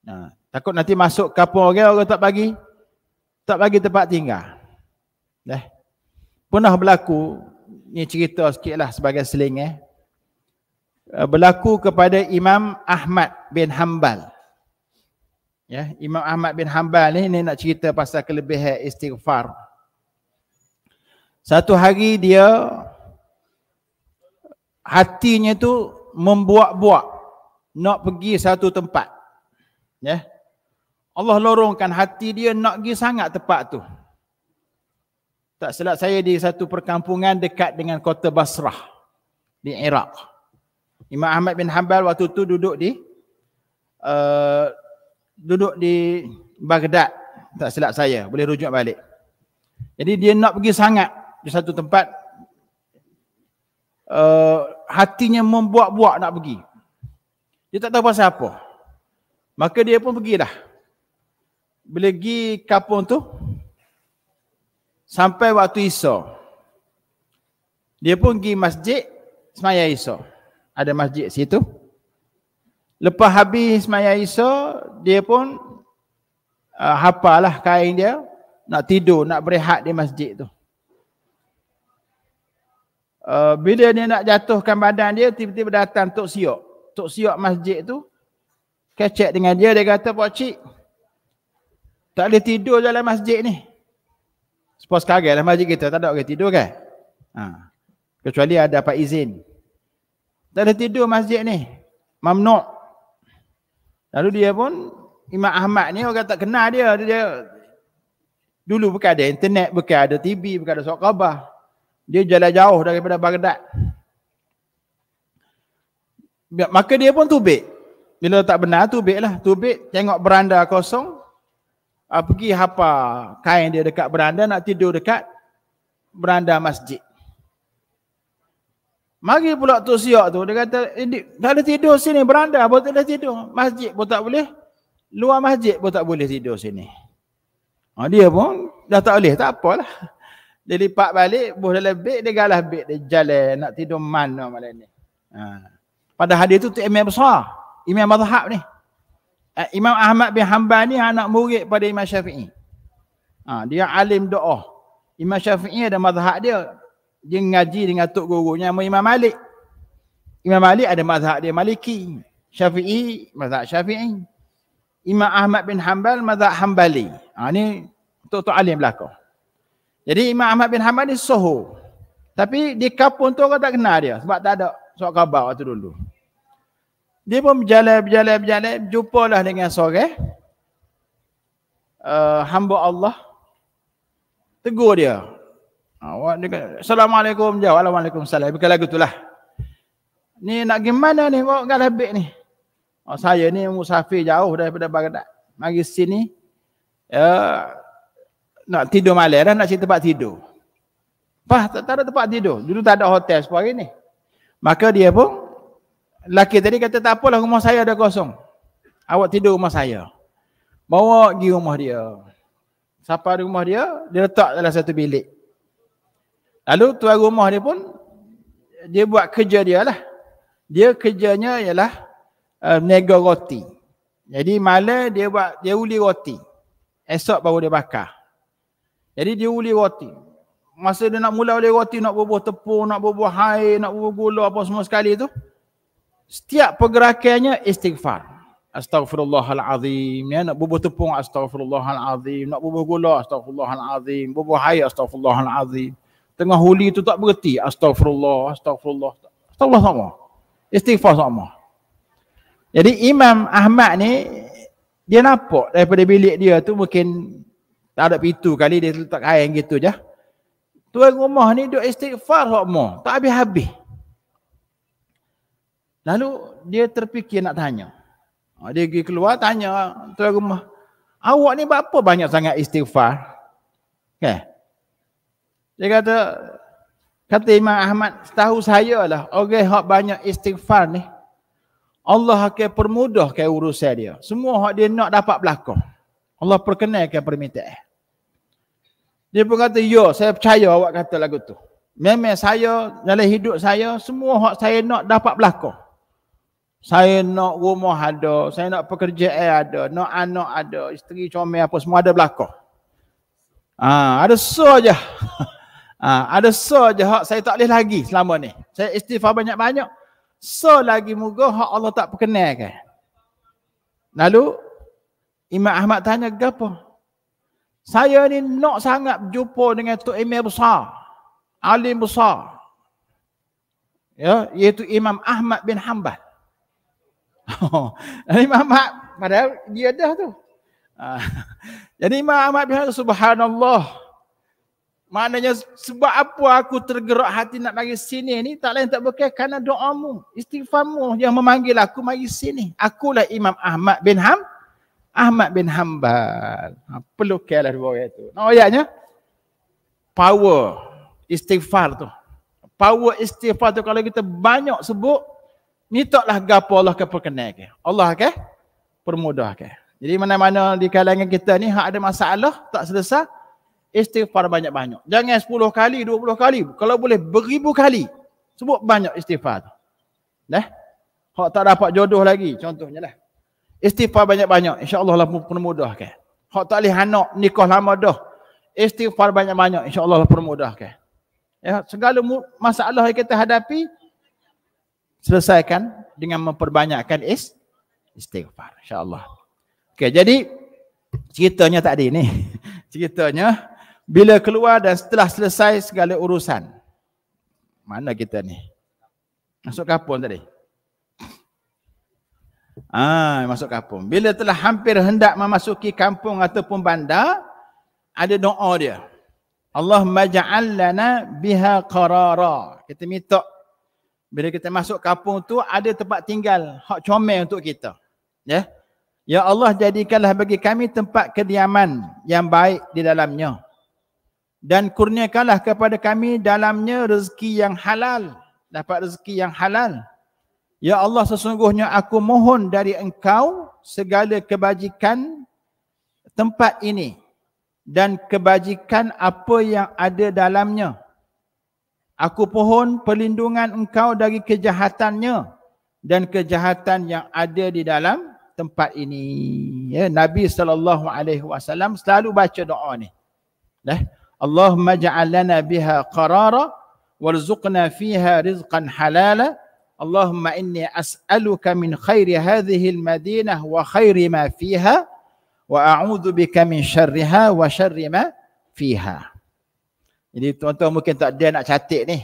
nah ha, takut nanti masuk kapung orang tak bagi tak bagi tempat tinggal dah pernah berlaku ni cerita sikit lah sebagai seling eh. eh berlaku kepada Imam Ahmad bin Hanbal ya Imam Ahmad bin Hanbal ni, ni nak cerita pasal kelebihan istighfar satu hari dia hatinya tu membuak-buak nak pergi satu tempat ya Allah lorongkan hati dia nak pergi sangat tempat tu tak silap saya di satu perkampungan dekat dengan kota Basrah di Iraq. Imam Ahmad bin Hanbal waktu tu duduk di uh, duduk di Baghdad. Tak silap saya. Boleh rujuk balik. Jadi dia nak pergi sangat di satu tempat uh, hatinya membuak-buak nak pergi. Dia tak tahu pasal apa. Maka dia pun pergilah. Bila pergi kapung tu, Sampai waktu Isa. Dia pun pergi masjid semaya Isa. Ada masjid situ. Lepas habis semaya Isa, dia pun uh, hafalah kain dia. Nak tidur, nak berehat di masjid tu. Uh, bila dia nak jatuhkan badan dia, tiba-tiba datang Tok Siok. Tok Siok masjid tu. Kecek dengan dia, dia kata, Pakcik, tak boleh tidur dalam masjid ni. Sepuluh sekarang lah kan? masjid kita tak ada orang tidur kan? Ha. Kecuali ada dapat izin. Tak ada tidur masjid ni. Mamnuk. Lalu dia pun Imam Ahmad ni orang tak kenal dia. Dia, dulu bukan ada internet, bukan ada TV, bukan ada surat khabar. Dia jalan jauh daripada Baghdad. Maka dia pun tubik. Bila tak benar tubik lah. Tubik tengok beranda kosong uh, pergi hapa kain dia dekat beranda nak tidur dekat beranda masjid. Mari pula tu siok tu dia kata dah eh, ada tidur sini beranda pun tak boleh tidur. Masjid pun tak boleh. Luar masjid pun tak boleh tidur sini. Ha, dia pun dah tak boleh tak apalah. Dia lipat balik buh dalam beg dia galah beg dia jalan nak tidur mana lah malam ni. Ha. Pada hadis tu tu imam besar. Imam mazhab ni uh, Imam Ahmad bin Hanbal ni anak murid pada Imam Syafi'i. Ha, dia alim doa. Imam Syafi'i ada mazhab dia. Dia ngaji dengan tok gurunya nama Imam Malik. Imam Malik ada mazhab dia Maliki. Syafi'i, mazhab Syafi'i. Imam Ahmad bin Hanbal, mazhab Hanbali. Ha, ni tok-tok alim belakang. Jadi Imam Ahmad bin Hanbal ni soho. Tapi di kapun tu orang tak kenal dia sebab tak ada surat khabar waktu dulu. Dia pun berjalan, berjalan, berjalan. Jumpalah dengan seorang eh. uh, hamba Allah. Tegur dia. Ah, awak dia kata, Assalamualaikum. Jawab, Assalamualaikum. Salam. Bukan lagu itulah. Ni nak gimana ni? Bawa kat habis ni. Oh, saya ni musafir jauh daripada Baghdad. Mari sini. Ya, nak tidur malam dah. Nak cari tempat tidur. Pah, tak, ada tempat tidur. Dulu tak ada hotel sepuluh hari ni. Maka dia pun Laki tadi kata tak apalah rumah saya ada kosong. Awak tidur rumah saya. Bawa pergi rumah dia. Siapa di rumah dia, dia letak dalam satu bilik. Lalu tuan rumah dia pun, dia buat kerja dia lah. Dia kerjanya ialah uh, nego roti. Jadi malam dia buat dia uli roti. Esok baru dia bakar. Jadi dia uli roti. Masa dia nak mula uli roti, nak bubuh tepung, nak bubuh hai, nak bubuh gula apa semua sekali tu setiap pergerakannya istighfar. Astaghfirullahalazim. Ya, nak bubuh tepung astaghfirullahalazim. Nak bubuh gula astaghfirullahalazim. Bubuh air astaghfirullahalazim. Tengah huli tu tak berhenti. Astaghfirullah, astaghfirullah. Astaghfirullah sama. Istighfar sama. Jadi Imam Ahmad ni dia nampak daripada bilik dia tu mungkin tak ada pintu kali dia letak kain gitu je. Tuan rumah ni duk istighfar sama. Tak habis-habis. Lalu dia terfikir nak tanya. Ah, dia pergi keluar tanya tuan rumah. Awak ni buat apa banyak sangat istighfar? Okay. Dia kata, kata Imam Ahmad, setahu saya lah orang yang banyak istighfar ni. Allah akan ke urusan dia. Semua yang dia nak dapat belakang. Allah ke permintaan. Dia pun kata, yo saya percaya awak kata lagu tu. Memang saya, dalam hidup saya, semua yang saya nak dapat belakang saya nak rumah ada, saya nak pekerjaan ada, nak anak ada, isteri comel apa semua ada belakang. Ha, ada so je. Ha, ada so je hak saya tak boleh lagi selama ni. Saya istighfar banyak-banyak. So lagi moga hak Allah tak perkenalkan. Lalu Imam Ahmad tanya gapo? Saya ni nak sangat berjumpa dengan Tok Imam besar. Alim besar. Ya, iaitu Imam Ahmad bin Hanbal. Oh. Imam Ahmad padahal dia dah tu. Ah, jadi Imam Ahmad bin Hanbal subhanallah. Maknanya sebab apa aku tergerak hati nak mari sini ni tak lain tak bukan kerana doamu, istighfarmu yang memanggil aku mari sini. Akulah Imam Ahmad bin Ham Ahmad bin Hanbal. Ha, perlu kelah dua orang itu. Nah, ayatnya power istighfar tu. Power istighfar tu kalau kita banyak sebut mintalah gapo Allah akan perkenalkan. Allah Permudah ke? Jadi mana-mana di kalangan kita ni hak ada masalah tak selesai istighfar banyak-banyak. Jangan 10 kali, 20 kali. Kalau boleh beribu kali. Sebut banyak istighfar tu. Dah. Hak tak dapat jodoh lagi contohnya lah. Istighfar banyak-banyak insya-Allah lah ke? Hak tak leh anak nikah lama dah. Istighfar banyak-banyak insya-Allah lah permudah ke? Ya, segala masalah yang kita hadapi, selesaikan dengan memperbanyakkan is, istighfar. InsyaAllah. Okay, jadi ceritanya tadi ni. ceritanya bila keluar dan setelah selesai segala urusan. Mana kita ni? Masuk kapung tadi. Ah, masuk kampung. Bila telah hampir hendak memasuki kampung ataupun bandar, ada doa dia. Allah maja'al lana biha qarara. Kita minta bila kita masuk kampung tu ada tempat tinggal hak comel untuk kita ya yeah? ya Allah jadikanlah bagi kami tempat kediaman yang baik di dalamnya dan kurniakanlah kepada kami dalamnya rezeki yang halal dapat rezeki yang halal ya Allah sesungguhnya aku mohon dari engkau segala kebajikan tempat ini dan kebajikan apa yang ada dalamnya Aku pohon perlindungan engkau dari kejahatannya dan kejahatan yang ada di dalam tempat ini. Ya, Nabi sallallahu alaihi wasallam selalu baca doa ni. Dah. Allahumma ja'al lana biha qarara warzuqna fiha rizqan halala. Allahumma inni as'aluka min khairi hadhihi al-madinah wa khairi ma fiha wa a'udzu bika min sharriha wa sharri ma fiha. Jadi tuan-tuan mungkin tak dia nak catik ni.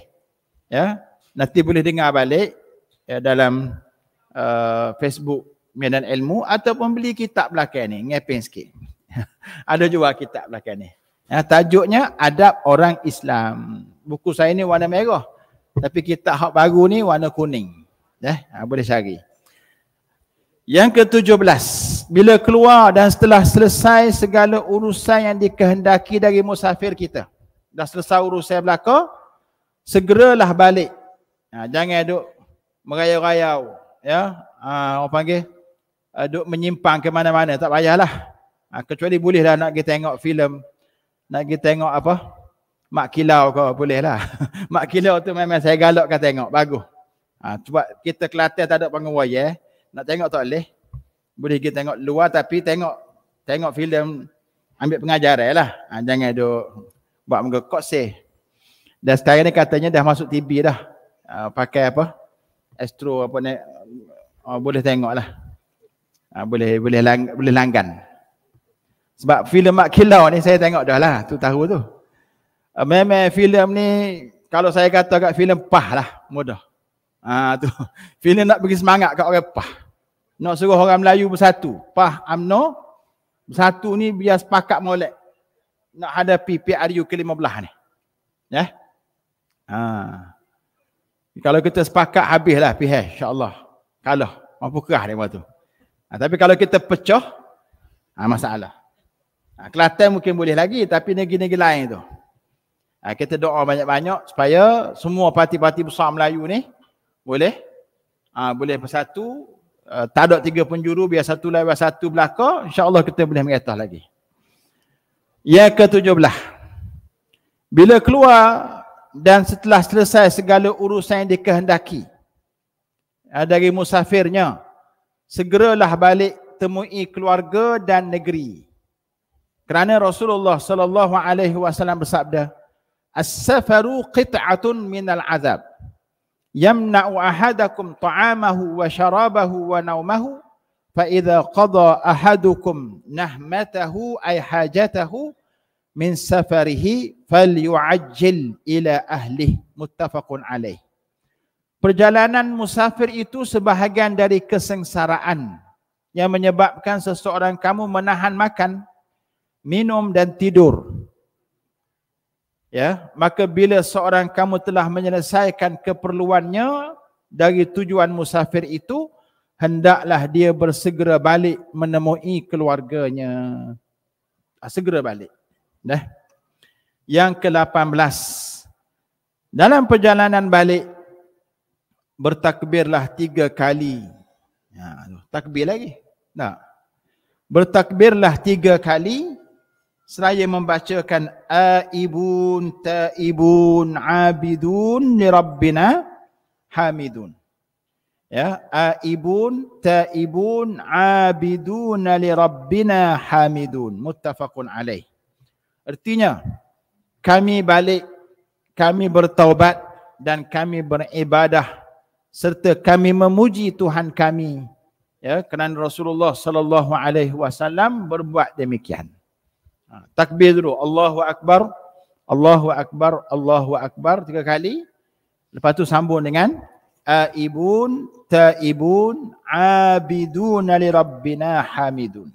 Ya. Nanti boleh dengar balik ya, dalam uh, Facebook Medan Ilmu ataupun beli kitab belakang ni. Ngepin sikit. ada juga kitab belakang ni. Ya, tajuknya Adab Orang Islam. Buku saya ni warna merah. Tapi kitab hak baru ni warna kuning. Ya, ha, boleh cari. Yang ke-17, bila keluar dan setelah selesai segala urusan yang dikehendaki dari musafir kita dah selesai urus saya belaka, segeralah balik. Ha, jangan duk merayau-rayau. Ya, ha, orang panggil ha, duk menyimpang ke mana-mana tak payahlah. Ha, kecuali bolehlah nak pergi tengok filem, nak pergi tengok apa? Mak kilau kau boleh lah. Mak kilau tu memang saya galak galakkan tengok. Bagus. Ha, cuba kita kelate tak ada pengawal ya. Nak tengok tak boleh. Boleh kita tengok luar tapi tengok tengok filem ambil pengajaran lah. Ha, jangan duk buat muka kok Dan sekarang ni katanya dah masuk TV dah. Uh, pakai apa? Astro apa ni. Uh, boleh tengok lah. Uh, boleh boleh lang, boleh langgan. Sebab filem Mak Kilau ni saya tengok dah lah. Tu tahu tu. Uh, memang filem ni kalau saya kata kat filem pah lah. Mudah. Ah uh, tu. Filem nak bagi semangat kat orang pah. Nak suruh orang Melayu bersatu. Pah amno. Bersatu ni biar sepakat molek nak hadapi PRU ke-15 ni. Ya. yeah. Ha. Kalau kita sepakat habislah PH insya-Allah. Kalah, mampu kerah dia waktu. Ha, tapi kalau kita pecah, ha, masalah. Ha, Kelantan mungkin boleh lagi tapi negeri-negeri lain tu. Ha, kita doa banyak-banyak supaya semua parti-parti besar Melayu ni boleh ha, boleh bersatu. Uh, tak ada tiga penjuru biar satu lawan satu belaka Allah kita boleh mengatah lagi yang ke-17. Bila keluar dan setelah selesai segala urusan yang dikehendaki ya, dari musafirnya, segeralah balik temui keluarga dan negeri. Kerana Rasulullah sallallahu alaihi wasallam bersabda, "As-safaru qit'atun al azab." yamna'u ahadakum ta'amahu wa syarabahu wa naumahu فإذا قضى أحدكم نهمته أي حاجته من سفره فليعجل إلى أهله متفق عليه Perjalanan musafir itu sebahagian dari kesengsaraan yang menyebabkan seseorang kamu menahan makan, minum dan tidur. Ya, maka bila seorang kamu telah menyelesaikan keperluannya dari tujuan musafir itu, hendaklah dia bersegera balik menemui keluarganya. Ah, segera balik. Dah. Yang ke-18. Dalam perjalanan balik, bertakbirlah tiga kali. Ya, takbir lagi. Tak. Bertakbirlah tiga kali seraya membacakan aibun taibun abidun li rabbina hamidun ya aibun taibun abiduna li rabbina hamidun muttafaqun alaih artinya kami balik kami bertaubat dan kami beribadah serta kami memuji Tuhan kami ya kerana Rasulullah sallallahu alaihi wasallam berbuat demikian ha, takbir dulu Allahu akbar Allahu akbar Allahu akbar tiga kali lepas tu sambung dengan aibun taibun abidun li rabbina hamidun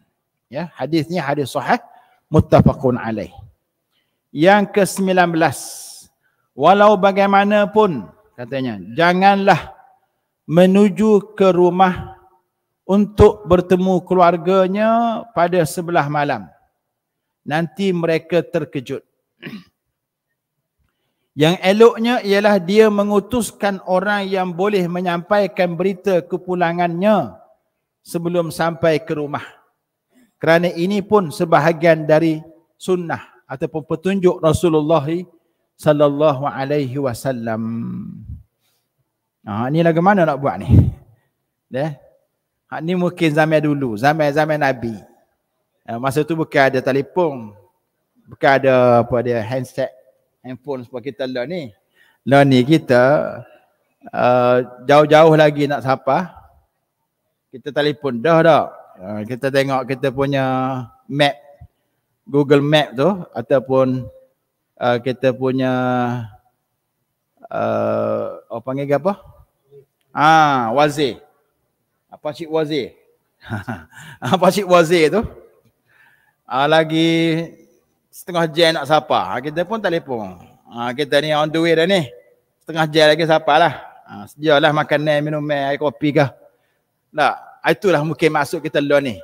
ya hadis ni hadis sahih muttafaqun alaih yang ke-19 walau bagaimanapun katanya janganlah menuju ke rumah untuk bertemu keluarganya pada sebelah malam nanti mereka terkejut Yang eloknya ialah dia mengutuskan orang yang boleh menyampaikan berita kepulangannya sebelum sampai ke rumah. Kerana ini pun sebahagian dari sunnah ataupun petunjuk Rasulullah sallallahu alaihi wasallam. Ah ha, ini lagu mana nak buat ni? Dah. Ha ni mungkin zaman dulu, zaman-zaman Nabi. Ha, masa tu bukan ada telefon. Bukan ada apa dia handset handphone sebab kita learn ni. Learn ni kita uh, jauh-jauh lagi nak siapa Kita telefon dah dah. Uh, kita tengok kita punya map Google Map tu ataupun uh, kita punya uh, apa panggil apa? Ah, Wazir. Apa Cik Wazir? apa Cik Wazir tu? Uh, lagi setengah jam nak sapa. Ha, kita pun telefon. Ha, kita ni on the way dah ni. Setengah jam lagi sapa lah. Ha, sedialah makanan, minum air kopi ke. Tak. Ha, itulah mungkin masuk kita luar ni.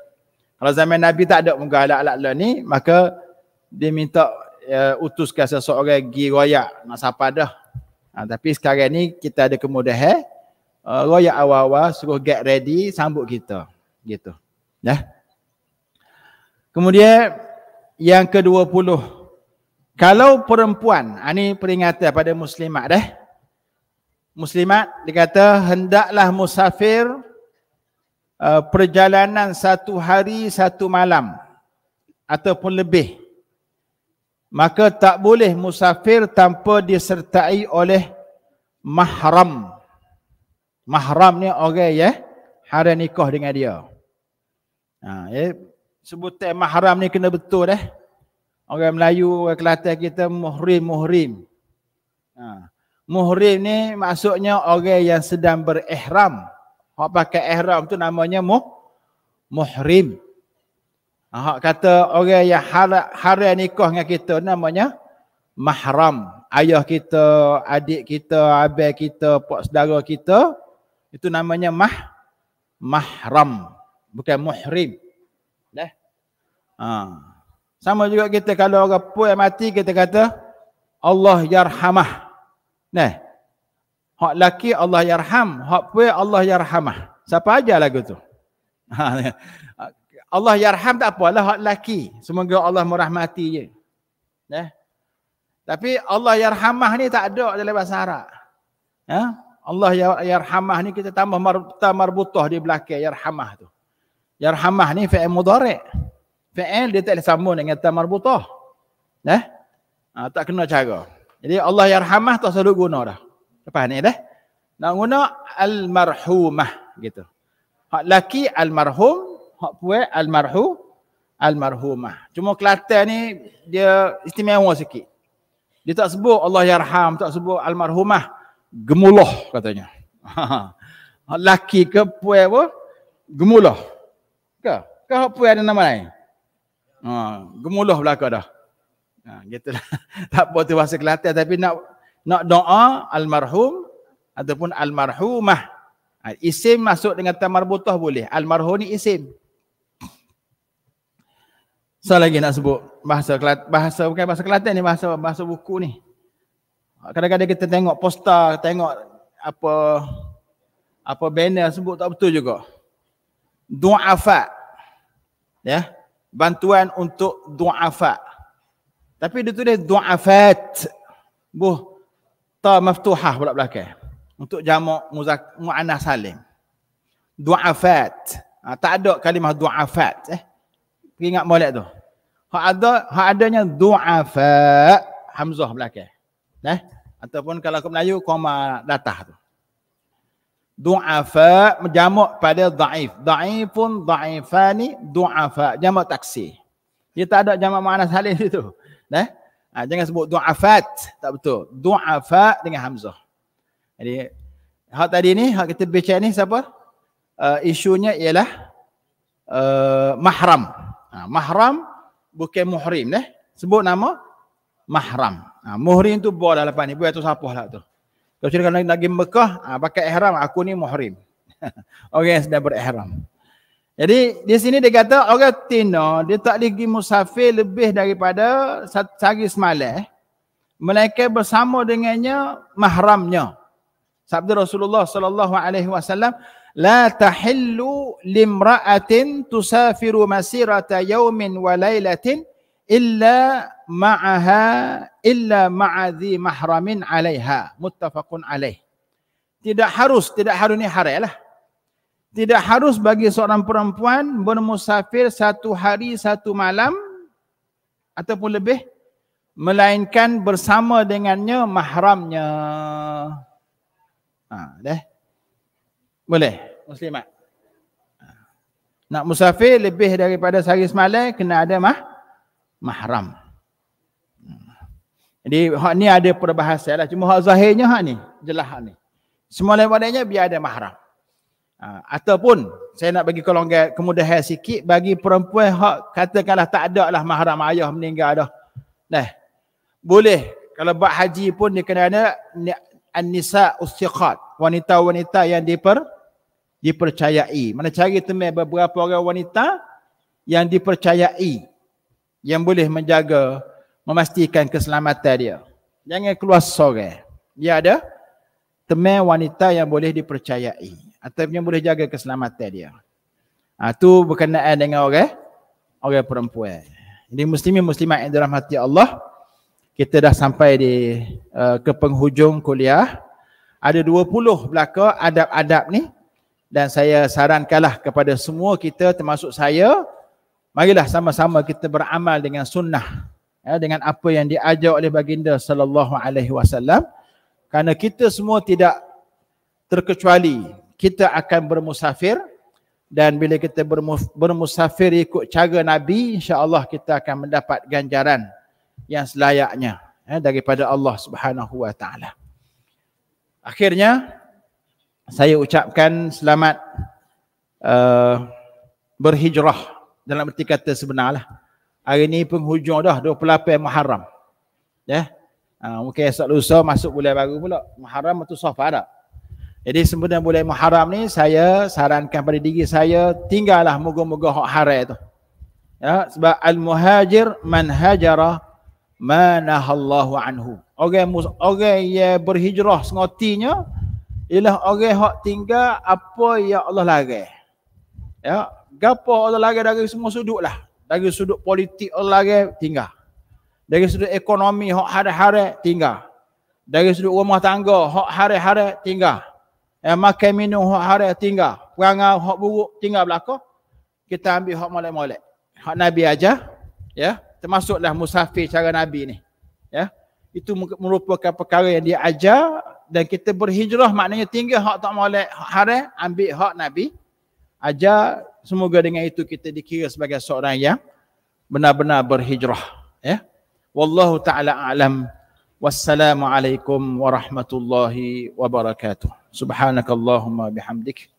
Kalau zaman Nabi tak ada muka alat-alat luar ni, maka dia minta uh, utuskan seseorang pergi royak nak sapa dah. Ha, tapi sekarang ni kita ada kemudahan. Eh? Uh, royak awal-awal suruh get ready sambut kita. Gitu. Ya. Kemudian yang ke-20. Kalau perempuan, ini ah, peringatan pada muslimat dah. Eh. Muslimat dikata hendaklah musafir uh, perjalanan satu hari satu malam ataupun lebih. Maka tak boleh musafir tanpa disertai oleh mahram. Mahram ni orang okay, ya, yeah? hari nikah dengan dia. Ha, ya sebutan mahram ni kena betul eh. Orang Melayu, orang Kelantan kita muhrim-muhrim. Ha. Muhrim ni maksudnya orang yang sedang berihram. Hak pakai ihram tu namanya muh muhrim. Hak kata orang yang haram nikah dengan kita namanya mahram. Ayah kita, adik kita, abel kita, pak saudara kita itu namanya mah mahram bukan muhrim. Ha. Sama juga kita kalau orang pun yang mati kita kata Allah yarhamah. Nah. Hak laki Allah yarham, hak pun Allah yarhamah. Siapa aja lagu tu? Ha. Ya. Allah yarham tak apalah hak laki. Semoga Allah merahmati je. Nah. Tapi Allah yarhamah ni tak ada dalam bahasa Arab. Ya. Allah ya yarhamah ni kita tambah marbutah di belakang yarhamah tu. Yarhamah ni fi'il mudhari' fi'il dia tak boleh sambung dengan ta marbutah. Eh? Ha, tak kena cara. Jadi Allah yang rahmah tak selalu guna dah. Apa ni dah? Nak guna al-marhumah gitu. Hak laki al-marhum, hak puan al-marhu, al-marhumah. Cuma Kelantan ni dia istimewa sikit. Dia tak sebut Allah yarham, tak sebut al-marhumah. Gemuloh katanya. Laki ke puan apa? Gemuloh. Kau, Ke puan ada nama lain? Ha, gemuluh belaka dah. Ha, gitulah. tak buat tu bahasa Kelantan tapi nak nak doa almarhum ataupun almarhumah. Ha, isim masuk dengan tamar tamarbutah boleh. Almarhum ni isim. Saya so, lagi nak sebut bahasa bahasa bukan bahasa Kelantan ni bahasa bahasa buku ni. Ha, kadang-kadang kita tengok poster, tengok apa apa banner sebut tak betul juga. Du'afa. Ya. Yeah? bantuan untuk duafa. Tapi dia tulis duafat. Buh ta maftuhah pula belakang. Untuk jamak muzak muannas salim. Duafat. Ha, tak ada kalimah duafat eh. Pergi ingat molek tu. Ha ada ha adanya duafa hamzah belakang. Eh ataupun kalau kau Melayu koma datah tu du'afa jamak pada dhaif dhaifun dhaifani du'afa jamak taksir dia tak ada jamak muannas halis itu nah ha, jangan sebut du'afat tak betul du'afa dengan hamzah jadi hak tadi ni hak kita bincang ni siapa uh, isunya ialah uh, mahram ha, mahram bukan muhrim nah sebut nama mahram ha, muhrim tu bawah dalam ni buat tu siapa lah tu kalau cerita nak pergi Mekah, ah, pakai ihram, aku ni muhrim. Orang yang sedang berihram. Jadi di sini dia kata orang Tino dia tak lagi musafir lebih daripada sehari semalam. Mereka bersama dengannya mahramnya. Sabda Rasulullah sallallahu alaihi wasallam la tahillu limra'atin tusafiru masirata yawmin wa lailatin illa ma'aha illa ma'adhi mahramin alaiha muttafaqun alaih tidak harus tidak harus ni haram lah. tidak harus bagi seorang perempuan bermusafir satu hari satu malam ataupun lebih melainkan bersama dengannya mahramnya ha deh boleh muslimat ha. nak musafir lebih daripada sehari semalam kena ada mahram mahram. Hmm. Jadi hak ni ada perbahasan lah. Cuma hak zahirnya hak ni. Jelas hak ni. Semua lain biar ada mahram. Ha, ataupun saya nak bagi kelonggar kemudahan sikit bagi perempuan hak katakanlah tak ada lah mahram ayah meninggal dah. Nah. Boleh. Kalau buat haji pun dia kena ada an-nisa ustiqat. Wanita-wanita yang diper dipercayai. Mana cari teman beberapa orang wanita yang dipercayai yang boleh menjaga memastikan keselamatan dia. Jangan keluar sore. Dia ada teman wanita yang boleh dipercayai atau yang boleh jaga keselamatan dia. Ha, tu berkenaan dengan orang orang perempuan. Jadi muslimin muslimat yang dirahmati Allah, kita dah sampai di uh, ke penghujung kuliah. Ada 20 belaka adab-adab ni dan saya sarankanlah kepada semua kita termasuk saya Marilah sama-sama kita beramal dengan sunnah ya, dengan apa yang diajar oleh baginda sallallahu alaihi wasallam kerana kita semua tidak terkecuali kita akan bermusafir dan bila kita bermusafir ikut cara nabi Insya Allah kita akan mendapat ganjaran yang selayaknya ya, daripada Allah Subhanahu wa taala. Akhirnya saya ucapkan selamat uh, berhijrah dalam erti kata sebenarnya. Hari ni penghujung dah 28 Muharram. Ya. Yeah? Ha, mungkin esok lusa masuk bulan baru pula. Muharram atau Safar dah. Jadi sebenarnya bulan Muharram ni saya sarankan pada diri saya tinggallah moga-moga hak harai tu. Ya, sebab al-muhajir man hajara ma nahallahu anhu. Orang orang yang berhijrah sengotinya ialah orang hak tinggal apa yang Allah larang. Ya, gapo orang lagi dari semua sudut lah. Dari sudut politik orang lari tinggal. Dari sudut ekonomi hok hari-hari tinggal. Dari sudut rumah tangga hok hari-hari tinggal. Eh, makan minum hok hari tinggal. Perangai hok buruk tinggal belaka. Kita ambil hok molek-molek. Hok Nabi aja, ya. Termasuklah musafir cara Nabi ni. Ya. Itu merupakan perkara yang dia ajar dan kita berhijrah maknanya tinggal hak tak molek hak haram ambil hak nabi ajar Semoga dengan itu kita dikira sebagai seorang yang benar-benar berhijrah. Ya. Wallahu ta'ala alam. Wassalamualaikum warahmatullahi wabarakatuh. Subhanakallahumma bihamdik.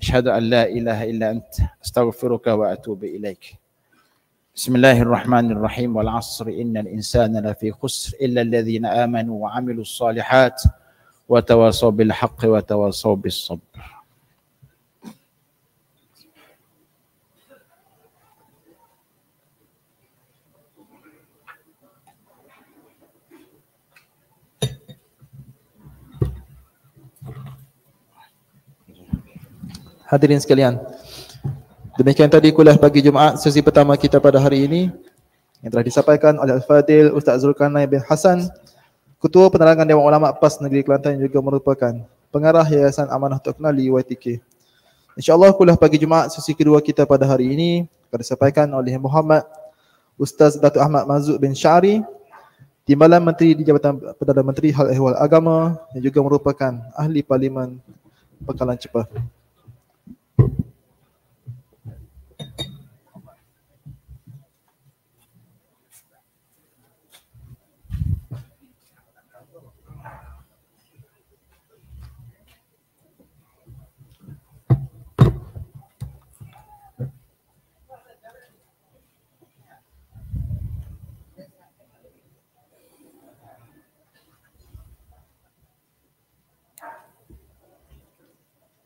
Ashadu an la ilaha illa ant. Astaghfiruka wa atubu ilaik. Bismillahirrahmanirrahim. Wal asri innal insana lafi khusr illa alladhina amanu wa amilu salihat. Wa tawasaw bilhaqi wa tawasaw bis sabr. hadirin sekalian. Demikian tadi kuliah pagi Jumaat sesi pertama kita pada hari ini yang telah disampaikan oleh Al-Fadil Ustaz Zulkarnain bin Hasan, Ketua Penerangan Dewan Ulama PAS Negeri Kelantan yang juga merupakan pengarah Yayasan Amanah Terkenali YTK. Insya Allah kuliah pagi Jumaat sesi kedua kita pada hari ini akan disampaikan oleh Muhammad Ustaz Datuk Ahmad Mazud bin Syari, Timbalan Menteri di Jabatan Perdana Menteri Hal Ehwal Agama yang juga merupakan Ahli Parlimen Pekalan Cepat.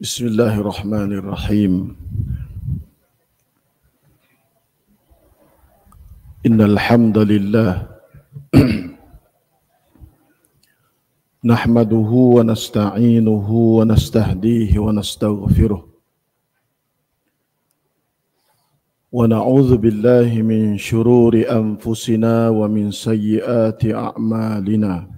بسم الله الرحمن الرحيم إن الحمد لله نحمده ونستعينه ونستهديه ونستغفره ونعوذ بالله من شرور أنفسنا ومن سيئات أعمالنا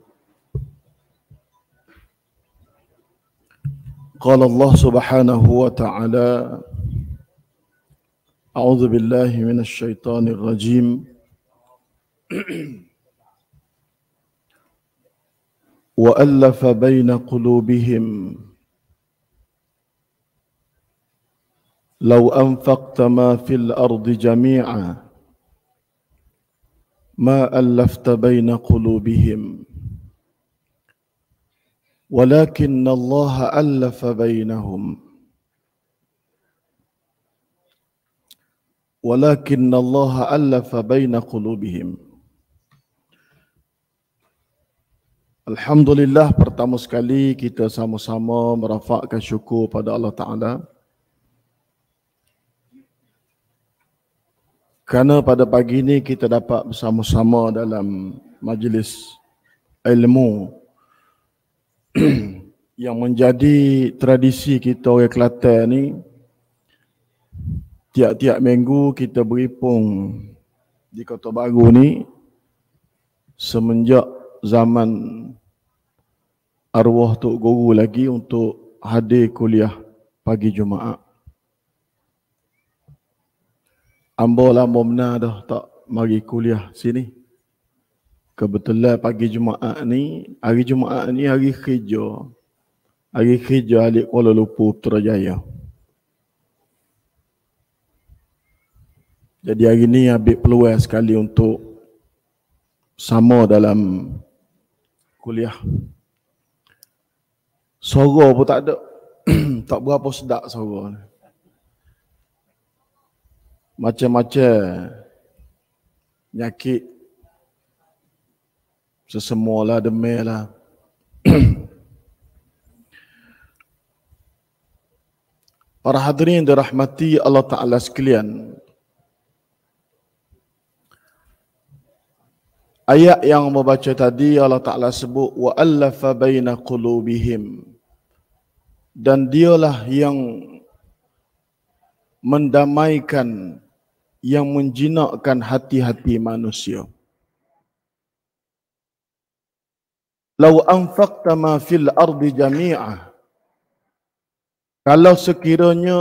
قال الله سبحانه وتعالى أعوذ بالله من الشيطان الرجيم وألف بين قلوبهم لو أنفقت ما في الأرض جميعا ما ألفت بين قلوبهم ولكن الله الف بينهم ولكن الله الف بين قلوبهم Alhamdulillah pertama sekali kita sama-sama merafakkan syukur pada Allah Ta'ala Kerana pada pagi ini kita dapat bersama-sama dalam majlis ilmu yang menjadi tradisi kita orang Kelantan ni tiap-tiap minggu kita berhimpun di Kota Baru ni semenjak zaman arwah Tok Guru lagi untuk hadir kuliah pagi Jumaat. Ambo lama mena dah tak mari kuliah sini. Kebetulan pagi Jumaat ni, hari Jumaat ni hari kerja. Hari kerja Alik Kuala Lumpur Putrajaya. Jadi hari ni ambil peluang sekali untuk sama dalam kuliah. Soro pun tak ada. tak berapa sedap soro ni. Macam-macam nyakit sesemualah demilah para hadirin rahmati Allah taala sekalian ayat yang membaca tadi Allah taala sebut wa allafa baina qulubihim dan dialah yang mendamaikan yang menjinakkan hati-hati manusia law anfaqta ma fil ardi jami'ah. kalau sekiranya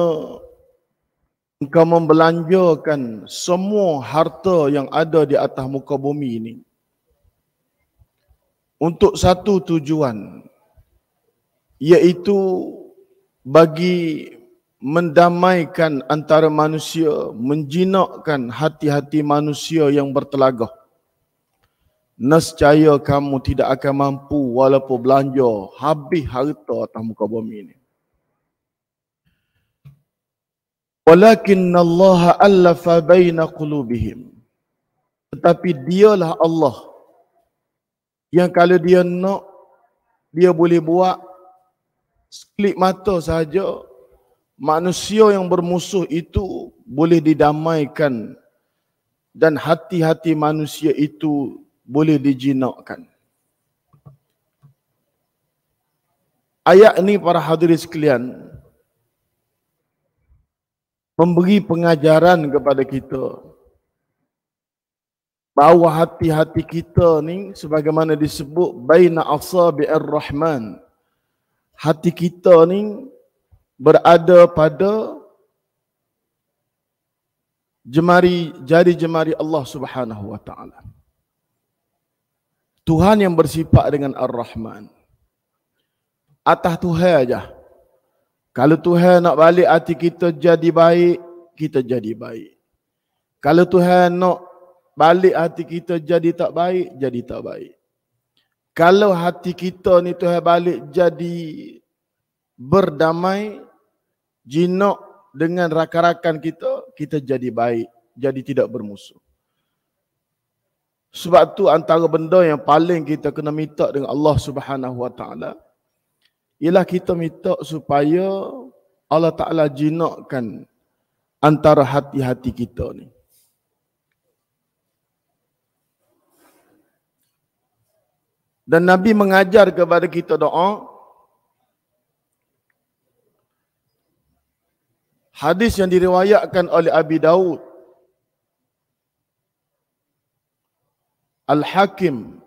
engkau membelanjakan semua harta yang ada di atas muka bumi ini untuk satu tujuan iaitu bagi mendamaikan antara manusia menjinakkan hati-hati manusia yang bertelagah nescaya kamu tidak akan mampu walaupun belanja habis harta atas muka bumi ini. Walakin Allah alafa baina qulubihim. Tetapi dialah Allah yang kalau dia nak dia boleh buat sekelip mata saja manusia yang bermusuh itu boleh didamaikan dan hati-hati manusia itu boleh dijinakkan. Ayat ini para hadirin sekalian memberi pengajaran kepada kita bahawa hati-hati kita ni sebagaimana disebut baina asabi ar-rahman hati kita ni berada pada jemari jari-jemari Allah Subhanahu wa taala. Tuhan yang bersifat dengan Ar-Rahman. Atas Tuhan aja. Kalau Tuhan nak balik hati kita jadi baik, kita jadi baik. Kalau Tuhan nak balik hati kita jadi tak baik, jadi tak baik. Kalau hati kita ni Tuhan balik jadi berdamai, jinak dengan rakan-rakan kita, kita jadi baik, jadi tidak bermusuh. Sebab tu antara benda yang paling kita kena minta dengan Allah Subhanahu Wa Taala ialah kita minta supaya Allah Taala jinakkan antara hati-hati kita ni. Dan Nabi mengajar kepada kita doa. Hadis yang diriwayatkan oleh Abi Daud Al-Hakim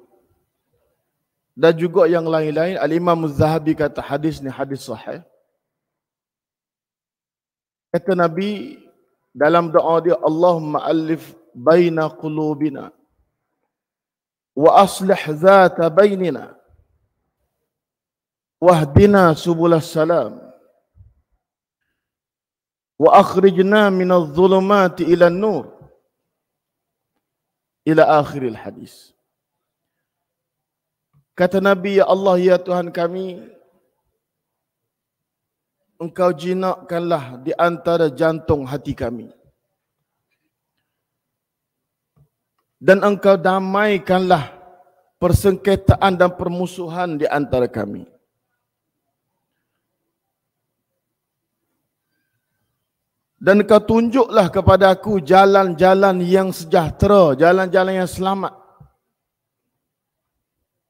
dan juga yang lain-lain Al-Imam Az-Zahabi kata hadis ni hadis sahih kata Nabi dalam doa dia Allahumma alif baina qulubina wa aslih zata bainina wahdina subulas salam wa akhrijna minadh-dhulumati ilan-nur ila akhiril hadis. Kata Nabi, Ya Allah, Ya Tuhan kami, Engkau jinakkanlah di antara jantung hati kami. Dan engkau damaikanlah persengketaan dan permusuhan di antara kami. dan kau tunjuklah kepada aku jalan-jalan yang sejahtera, jalan-jalan yang selamat.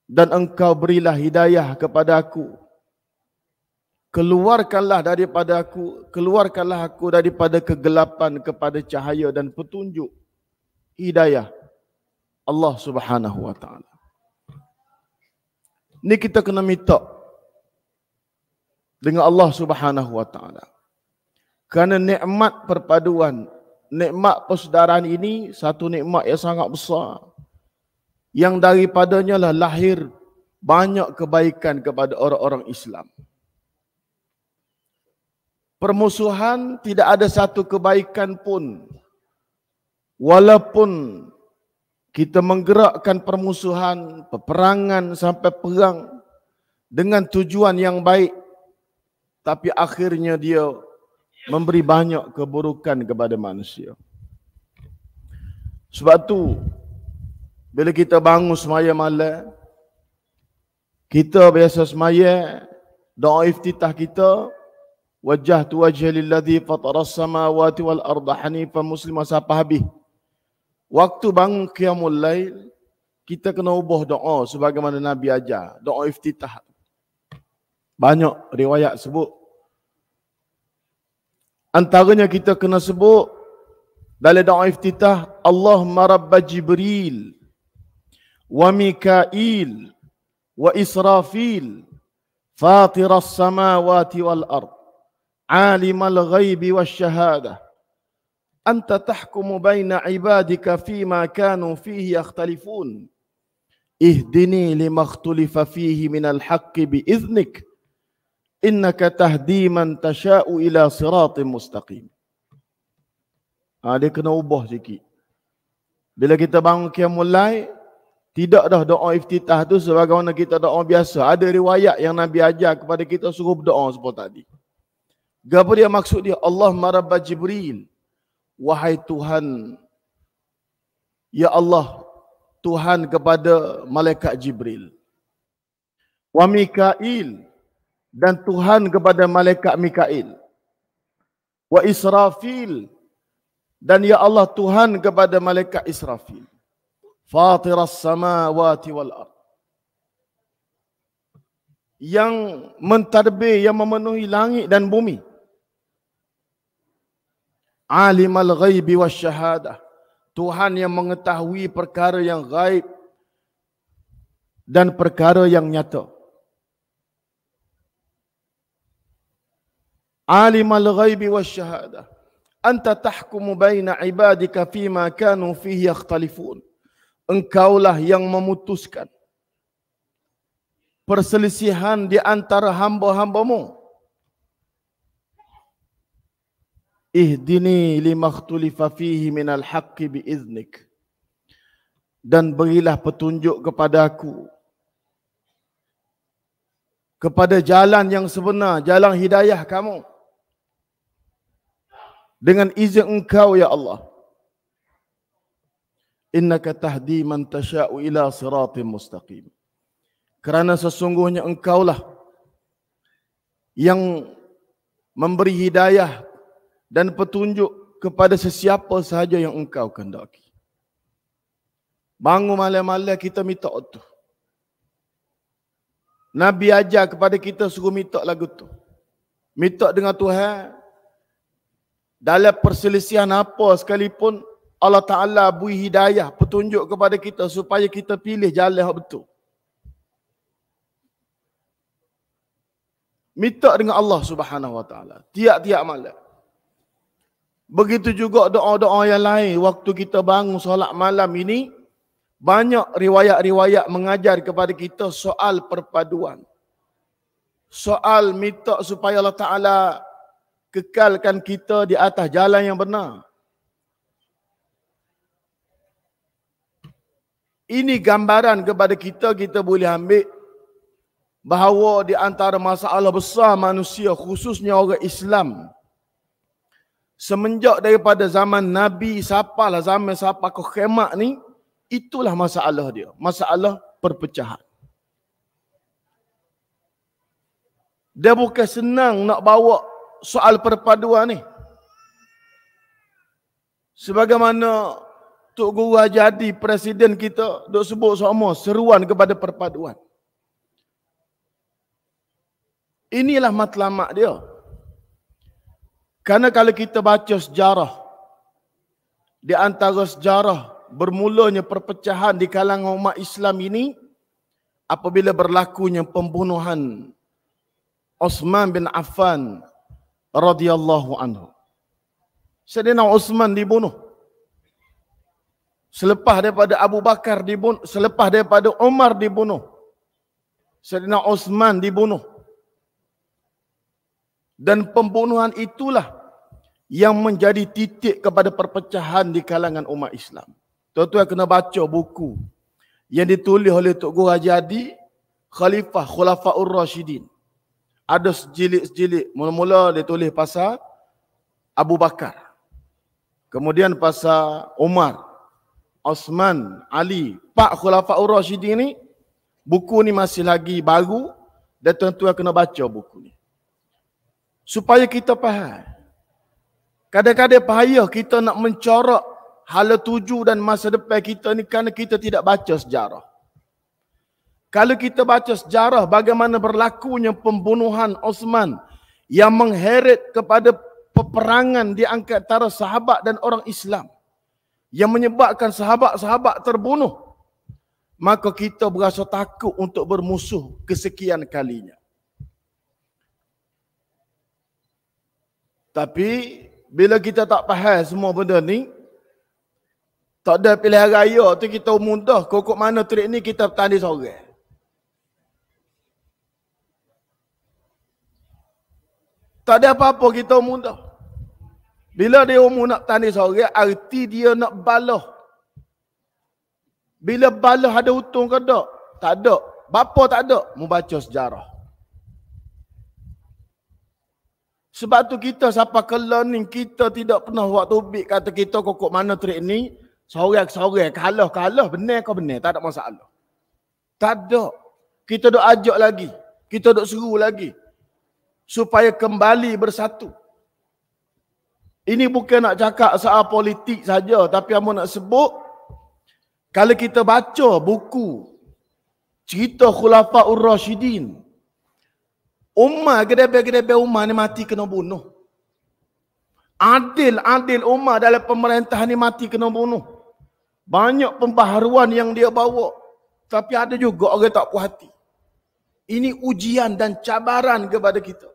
Dan engkau berilah hidayah kepada aku. Keluarkanlah daripada aku, keluarkanlah aku daripada kegelapan kepada cahaya dan petunjuk hidayah Allah Subhanahu wa taala. Ni kita kena minta dengan Allah Subhanahu wa taala. Kerana nikmat perpaduan, nikmat persaudaraan ini satu nikmat yang sangat besar. Yang daripadanya lah lahir banyak kebaikan kepada orang-orang Islam. Permusuhan tidak ada satu kebaikan pun. Walaupun kita menggerakkan permusuhan, peperangan sampai perang dengan tujuan yang baik. Tapi akhirnya dia memberi banyak keburukan kepada manusia. Sebab tu bila kita bangun semaya malam, kita biasa semaya doa iftitah kita wajah tu wajah lilladhi fataras samawati wal arda hanifa muslima sapa habis. Waktu bangun qiyamul lail, kita kena ubah doa sebagaimana Nabi ajar. Doa iftitah. Banyak riwayat sebut Antaranya kita kena sebut dalam doa iftitah Allahumma rabba Jibril wa Mikail wa Israfil فاطر السماوات والأرض عالم الغيب والشهادة أنت تحكم بين عبادك فيما كانوا فيه يختلفون اهدني لما اختلف فيه من الحق بإذنك innaka tahdi man tasha'u ila siratin mustaqim. Ha, dia kena ubah sikit. Bila kita bangun kiamulai, tidak dah doa iftitah tu sebagaimana kita doa biasa. Ada riwayat yang Nabi ajar kepada kita suruh berdoa seperti tadi. Gapa dia maksud dia? Allah marabba Jibril. Wahai Tuhan. Ya Allah. Tuhan kepada malaikat Jibril. Wa Mikail dan Tuhan kepada malaikat Mikail. Wa Israfil dan ya Allah Tuhan kepada malaikat Israfil. as samawati wal ard. Yang mentadbir yang memenuhi langit dan bumi. Alimal ghaibi wasyahadah. Tuhan yang mengetahui perkara yang gaib dan perkara yang nyata. Alim alimal ghaibi shahada anta tahkumu baina ibadika fima kanu fihi yakhtalifun engkaulah yang memutuskan perselisihan di antara hamba-hambamu ihdini limakhtulifa fihi minal haqqi biiznik dan berilah petunjuk kepada aku kepada jalan yang sebenar jalan hidayah kamu dengan izin engkau ya Allah innaka tahdi man tasha'u ila siratin mustaqim kerana sesungguhnya engkaulah yang memberi hidayah dan petunjuk kepada sesiapa sahaja yang engkau kehendaki bangun malam-malam kita minta itu Nabi ajar kepada kita suruh minta lagu tu. Minta dengan Tuhan, dalam perselisihan apa sekalipun Allah Ta'ala beri hidayah, petunjuk kepada kita supaya kita pilih jalan yang betul. Minta dengan Allah Subhanahu Wa Ta'ala. Tiap-tiap malam. Begitu juga doa-doa yang lain waktu kita bangun solat malam ini. Banyak riwayat-riwayat mengajar kepada kita soal perpaduan. Soal minta supaya Allah Ta'ala kekalkan kita di atas jalan yang benar. Ini gambaran kepada kita kita boleh ambil bahawa di antara masalah besar manusia khususnya orang Islam semenjak daripada zaman Nabi lah zaman siapa ke khemak ni itulah masalah dia masalah perpecahan dia bukan senang nak bawa soal perpaduan ni. Sebagaimana Tok Guru jadi presiden kita dok sebut semua seruan kepada perpaduan. Inilah matlamat dia. Karena kalau kita baca sejarah di antara sejarah bermulanya perpecahan di kalangan umat Islam ini apabila berlakunya pembunuhan Osman bin Affan radhiyallahu anhu. Sayyidina Uthman dibunuh. Selepas daripada Abu Bakar dibunuh, selepas daripada Umar dibunuh. Sayyidina Uthman dibunuh. Dan pembunuhan itulah yang menjadi titik kepada perpecahan di kalangan umat Islam. Tuan-tuan kena baca buku yang ditulis oleh Tok Guru Haji Adi, Khalifah Khulafaur Rashidin ada sejilid-sejilid. Mula-mula dia tulis pasal Abu Bakar. Kemudian pasal Umar, Osman, Ali, Pak Khulafat Ur-Rashidi ni, buku ni masih lagi baru dan tuan kena baca buku ni. Supaya kita faham. Kadang-kadang payah kita nak mencorak hala tuju dan masa depan kita ni kerana kita tidak baca sejarah. Kalau kita baca sejarah bagaimana berlakunya pembunuhan Osman yang mengheret kepada peperangan di antara sahabat dan orang Islam yang menyebabkan sahabat-sahabat terbunuh maka kita berasa takut untuk bermusuh kesekian kalinya tapi bila kita tak faham semua benda ni tak ada pilihan raya tu kita mudah kokok mana trik ni kita bertanding sorang Tak ada apa-apa kita muda. Bila dia umur nak tani sore, arti dia nak baloh. Bila baloh ada hutung ke tak? Tak ada. Bapa tak ada. Membaca sejarah. Sebab tu kita siapa ke learning, kita tidak pernah waktu ubik kata kita kokok mana trik ni. Sore ke kalah kalah, benar ke benar, tak ada masalah. Tak ada. Kita duk ajak lagi. Kita duk seru lagi supaya kembali bersatu. Ini bukan nak cakap soal politik saja tapi amun nak sebut kalau kita baca buku cerita Khulafa Ur-Rashidin Umar gede-gede Umar ni mati kena bunuh. Adil adil Umar dalam pemerintah ni mati kena bunuh. Banyak pembaharuan yang dia bawa tapi ada juga orang tak puas hati. Ini ujian dan cabaran kepada kita.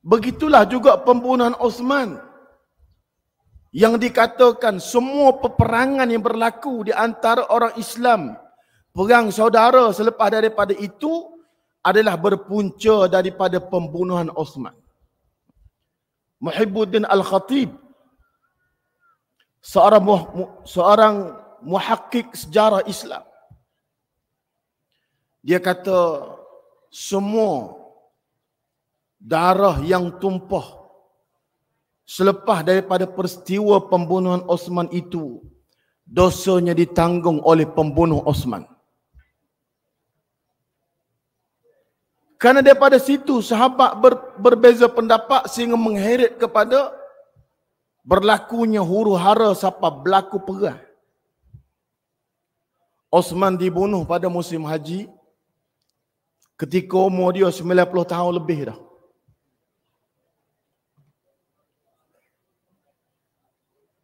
Begitulah juga pembunuhan Osman. Yang dikatakan semua peperangan yang berlaku di antara orang Islam. Perang saudara selepas daripada itu adalah berpunca daripada pembunuhan Osman. Muhibuddin Al-Khatib. Seorang, mu, seorang muhakkik sejarah Islam. Dia kata semua darah yang tumpah selepas daripada peristiwa pembunuhan Osman itu dosanya ditanggung oleh pembunuh Osman Karena daripada situ sahabat ber, berbeza pendapat sehingga mengheret kepada berlakunya huru hara siapa berlaku perang Osman dibunuh pada musim haji ketika umur dia 90 tahun lebih dah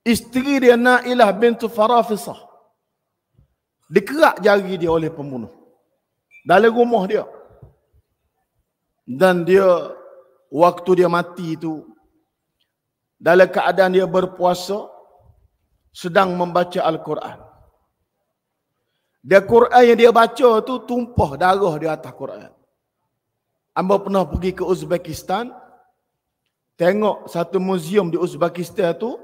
Isteri dia Nailah bintu Farafisah. Dikerak jari dia oleh pembunuh. Dalam rumah dia. Dan dia waktu dia mati itu dalam keadaan dia berpuasa sedang membaca Al-Quran. Dia Quran yang dia baca tu tumpah darah di atas Quran. Amba pernah pergi ke Uzbekistan tengok satu muzium di Uzbekistan tu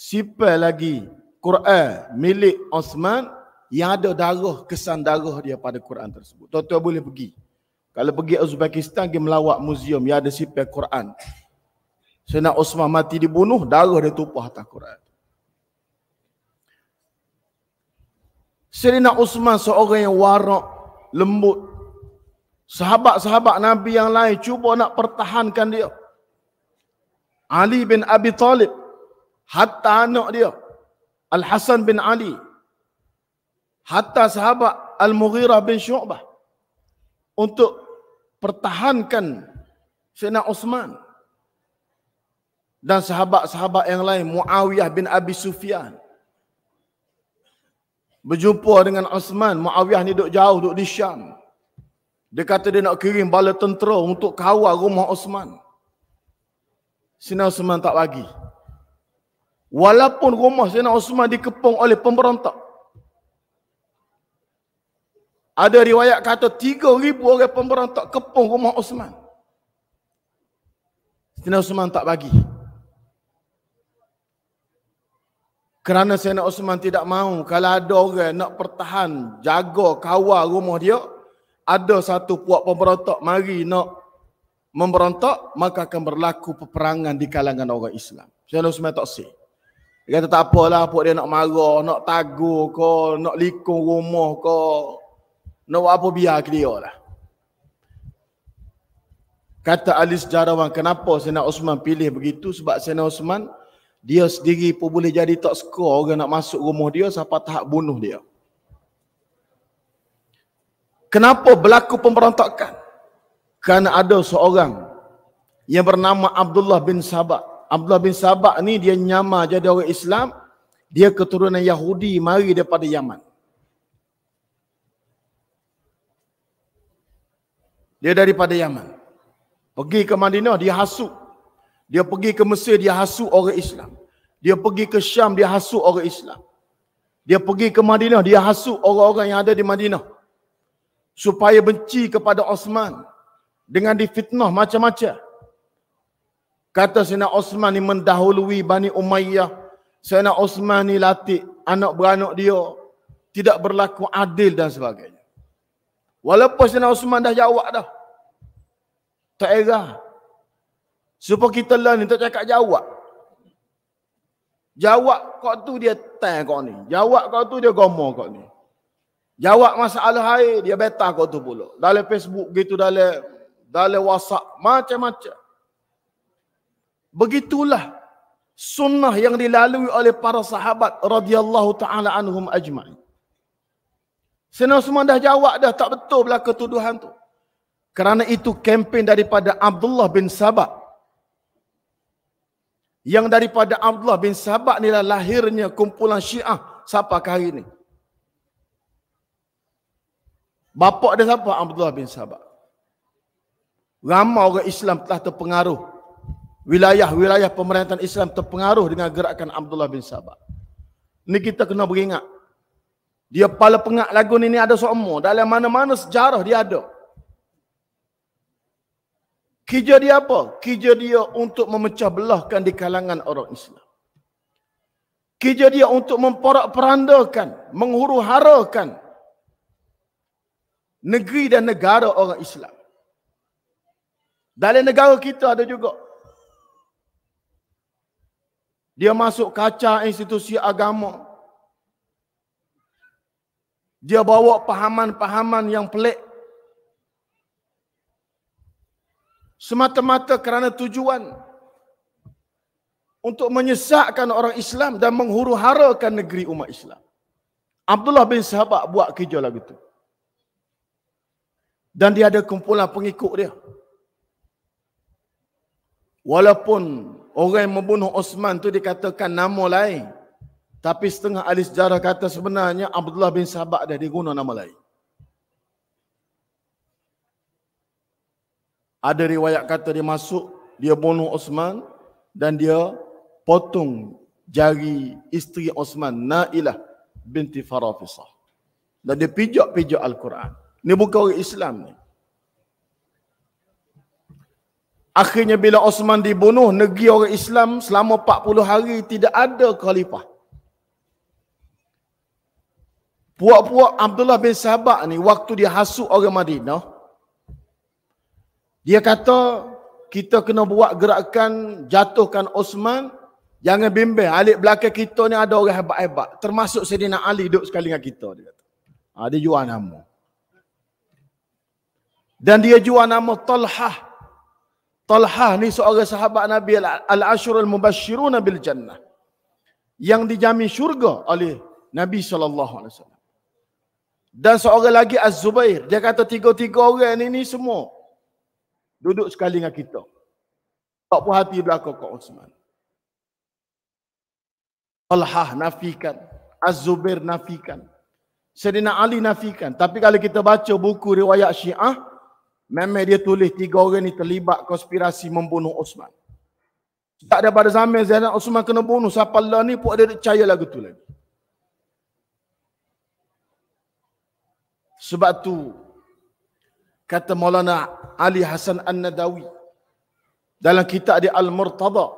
Siapa lagi Quran milik Osman yang ada darah kesan darah dia pada Quran tersebut. Tuan-tuan boleh pergi. Kalau pergi Uzbekistan pergi melawat muzium yang ada sipa Quran. Sena Osman mati dibunuh, darah dia tumpah atas Quran. Serina Osman seorang yang warak, lembut. Sahabat-sahabat Nabi yang lain cuba nak pertahankan dia. Ali bin Abi Talib Hatta anak dia Al Hasan bin Ali hatta sahabat Al Mughirah bin Syu'bah untuk pertahankan sina Osman dan sahabat-sahabat yang lain Muawiyah bin Abi Sufyan berjumpa dengan Osman Muawiyah ni duduk jauh duduk di Syam dia kata dia nak kirim bala tentera untuk kawal rumah Uthman sina Osman tak bagi Walaupun rumah Sayyidina Osman dikepung oleh pemberontak. Ada riwayat kata 3,000 orang pemberontak kepung rumah Osman. Sayyidina Osman tak bagi. Kerana Sayyidina Osman tidak mahu kalau ada orang nak pertahan, jaga, kawal rumah dia, ada satu puak pemberontak mari nak memberontak, maka akan berlaku peperangan di kalangan orang Islam. Sayyidina Osman tak sih. Dia kata tak apalah apa dia nak marah, nak tagur ke, nak likung rumah ke. Nak apa biar dia lah. Kata ahli sejarawan, kenapa Sena Osman pilih begitu? Sebab Sena Osman, dia sendiri pun boleh jadi tak suka orang nak masuk rumah dia siapa tahap bunuh dia. Kenapa berlaku pemberontakan? Kerana ada seorang yang bernama Abdullah bin Sabah. Abdullah bin Sabak ni dia nyama jadi orang Islam. Dia keturunan Yahudi mari daripada Yaman. Dia daripada Yaman. Pergi ke Madinah, dia hasut. Dia pergi ke Mesir, dia hasut orang Islam. Dia pergi ke Syam, dia hasut orang Islam. Dia pergi ke Madinah, dia hasut orang-orang yang ada di Madinah. Supaya benci kepada Osman. Dengan difitnah macam-macam. Kata Sina Osman ni mendahului Bani Umayyah. Sina Osman ni latih anak beranak dia. Tidak berlaku adil dan sebagainya. Walaupun Sina Osman dah jawab dah. Tak era. Supaya kita lah ni tak cakap jawab. Jawab kau tu dia tang kau ni. Jawab kau tu dia gomor kau ni. Jawab masalah air dia betah kau tu pula. Dalam Facebook gitu, dalam dalam WhatsApp macam-macam. Begitulah sunnah yang dilalui oleh para sahabat radhiyallahu taala anhum ajma'in. Sena semua dah jawab dah tak betul belaka tuduhan tu. Kerana itu kempen daripada Abdullah bin Sabak. Yang daripada Abdullah bin Sabak ni lah lahirnya kumpulan syiah siapa ke hari ni. Bapak dia siapa Abdullah bin Sabak. Ramai orang Islam telah terpengaruh wilayah-wilayah pemerintahan Islam terpengaruh dengan gerakan Abdullah bin Sabah. Ini kita kena beringat. Dia pala pengak lagu ini ada semua. Dalam mana-mana sejarah dia ada. Kerja dia apa? Kerja dia untuk memecah belahkan di kalangan orang Islam. Kerja dia untuk memporak perandakan, menghuru harakan negeri dan negara orang Islam. Dalam negara kita ada juga. Dia masuk kaca institusi agama. Dia bawa pahaman-pahaman yang pelik. Semata-mata kerana tujuan untuk menyesakkan orang Islam dan menghuruharakan negeri umat Islam. Abdullah bin Sahabat buat kerja lagu tu. Dan dia ada kumpulan pengikut dia. Walaupun orang yang membunuh Osman tu dikatakan nama lain. Tapi setengah ahli sejarah kata sebenarnya Abdullah bin Sabak dah diguna nama lain. Ada riwayat kata dia masuk, dia bunuh Osman dan dia potong jari isteri Osman, Nailah binti Farafisah. Dan dia pijak-pijak Al-Quran. Ini bukan orang Islam ni. Akhirnya bila Osman dibunuh, negeri orang Islam selama 40 hari tidak ada khalifah. Puak-puak Abdullah bin Sabak ni waktu dia hasut orang Madinah, dia kata kita kena buat gerakan jatuhkan Osman, jangan bimbang. Alik belakang kita ni ada orang hebat-hebat. Termasuk Sedina Ali duduk sekali dengan kita. Dia, kata. Ha, dia jual nama. Dan dia jual nama Talhah Talha ni seorang sahabat Nabi al Ashurul Al-Mubashiruna Bil Jannah. Yang dijamin syurga oleh Nabi SAW. Dan seorang lagi Az-Zubair. Dia kata tiga-tiga orang ni, ni semua. Duduk sekali dengan kita. Tak puas hati belakang kau Osman. Talha nafikan. Az-Zubair nafikan. Serina Ali nafikan. Tapi kalau kita baca buku riwayat syiah, Memang dia tulis tiga orang ni terlibat konspirasi membunuh Osman. Tak ada pada zaman Zainal Osman kena bunuh. Siapa lah ni pun ada percaya lagu tu lagi. Sebab tu kata Maulana Ali Hasan An-Nadawi dalam kitab di Al-Murtada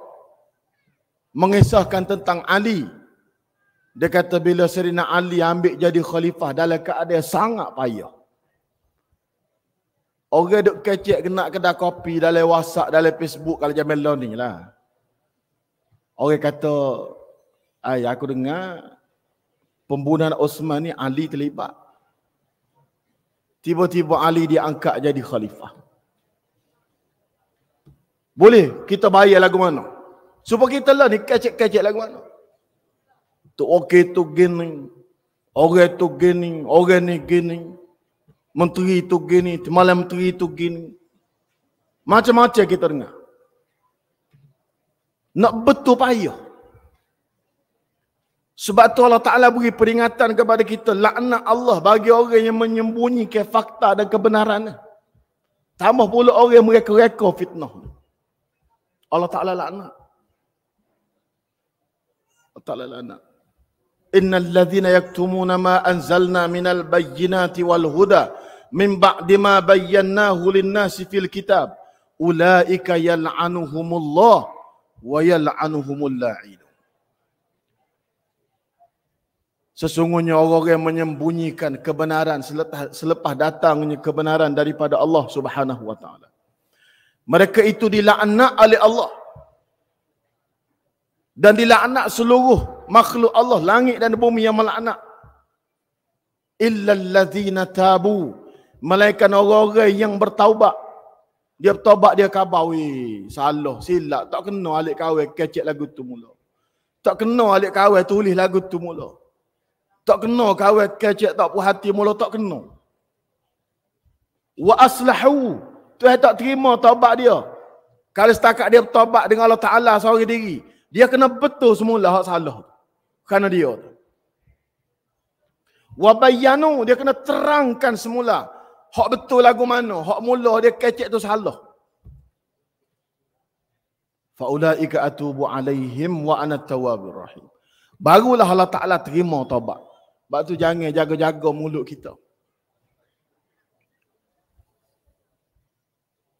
mengisahkan tentang Ali dia kata bila Serina Ali ambil jadi khalifah dalam keadaan sangat payah Orang duk kecek kena kena kopi dalam WhatsApp, dalam Facebook kalau jam melon ni lah. Orang kata, ay, aku dengar pembunuhan Osman ni Ali terlibat. Tiba-tiba Ali diangkat jadi khalifah. Boleh kita bayar lagu mana? Supaya kita lah ni kecek-kecek lagu mana? Tu okey tu gini, orang tu gini, orang ni gini. gini menteri itu gini, malam menteri itu gini. Macam-macam kita dengar. Nak betul payah. Sebab tu Allah Ta'ala beri peringatan kepada kita. Laknat Allah bagi orang yang menyembunyikan fakta dan kebenaran. Tambah pula orang yang mereka-reka fitnah. Allah Ta'ala laknat. Allah Ta'ala laknat. إن الذين anzalna ما أنزلنا من البينات والهدى من بعد ما بيناه للناس في الكتاب أولئك يلعنهم الله ويلعنهم اللاعين Sesungguhnya orang yang menyembunyikan kebenaran selepas, selepas datangnya kebenaran daripada Allah Subhanahu wa taala. Mereka itu dilaknat oleh Allah. Dan dilaknat seluruh makhluk Allah langit dan bumi yang melaknat illal tabu malaikat orang-orang yang bertaubat dia bertaubat dia khabar salah silap tak kena alik kawin kecek lagu tu mula tak kena alik kawin tulis lagu tu mula tak kena kawin kecek tak puas hati mula tak kena wa aslahu tu tak terima taubat dia kalau setakat dia bertaubat dengan Allah Taala seorang diri dia kena betul semula hak salah tu kerana dia tu. Wabayanu dia kena terangkan semula. Hak betul lagu mana? Hak mula dia kecek tu salah. Faulaika atubu alaihim wa ana tawwabur rahim. Barulah Allah Taala terima taubat. Sebab tu jangan jaga-jaga mulut kita.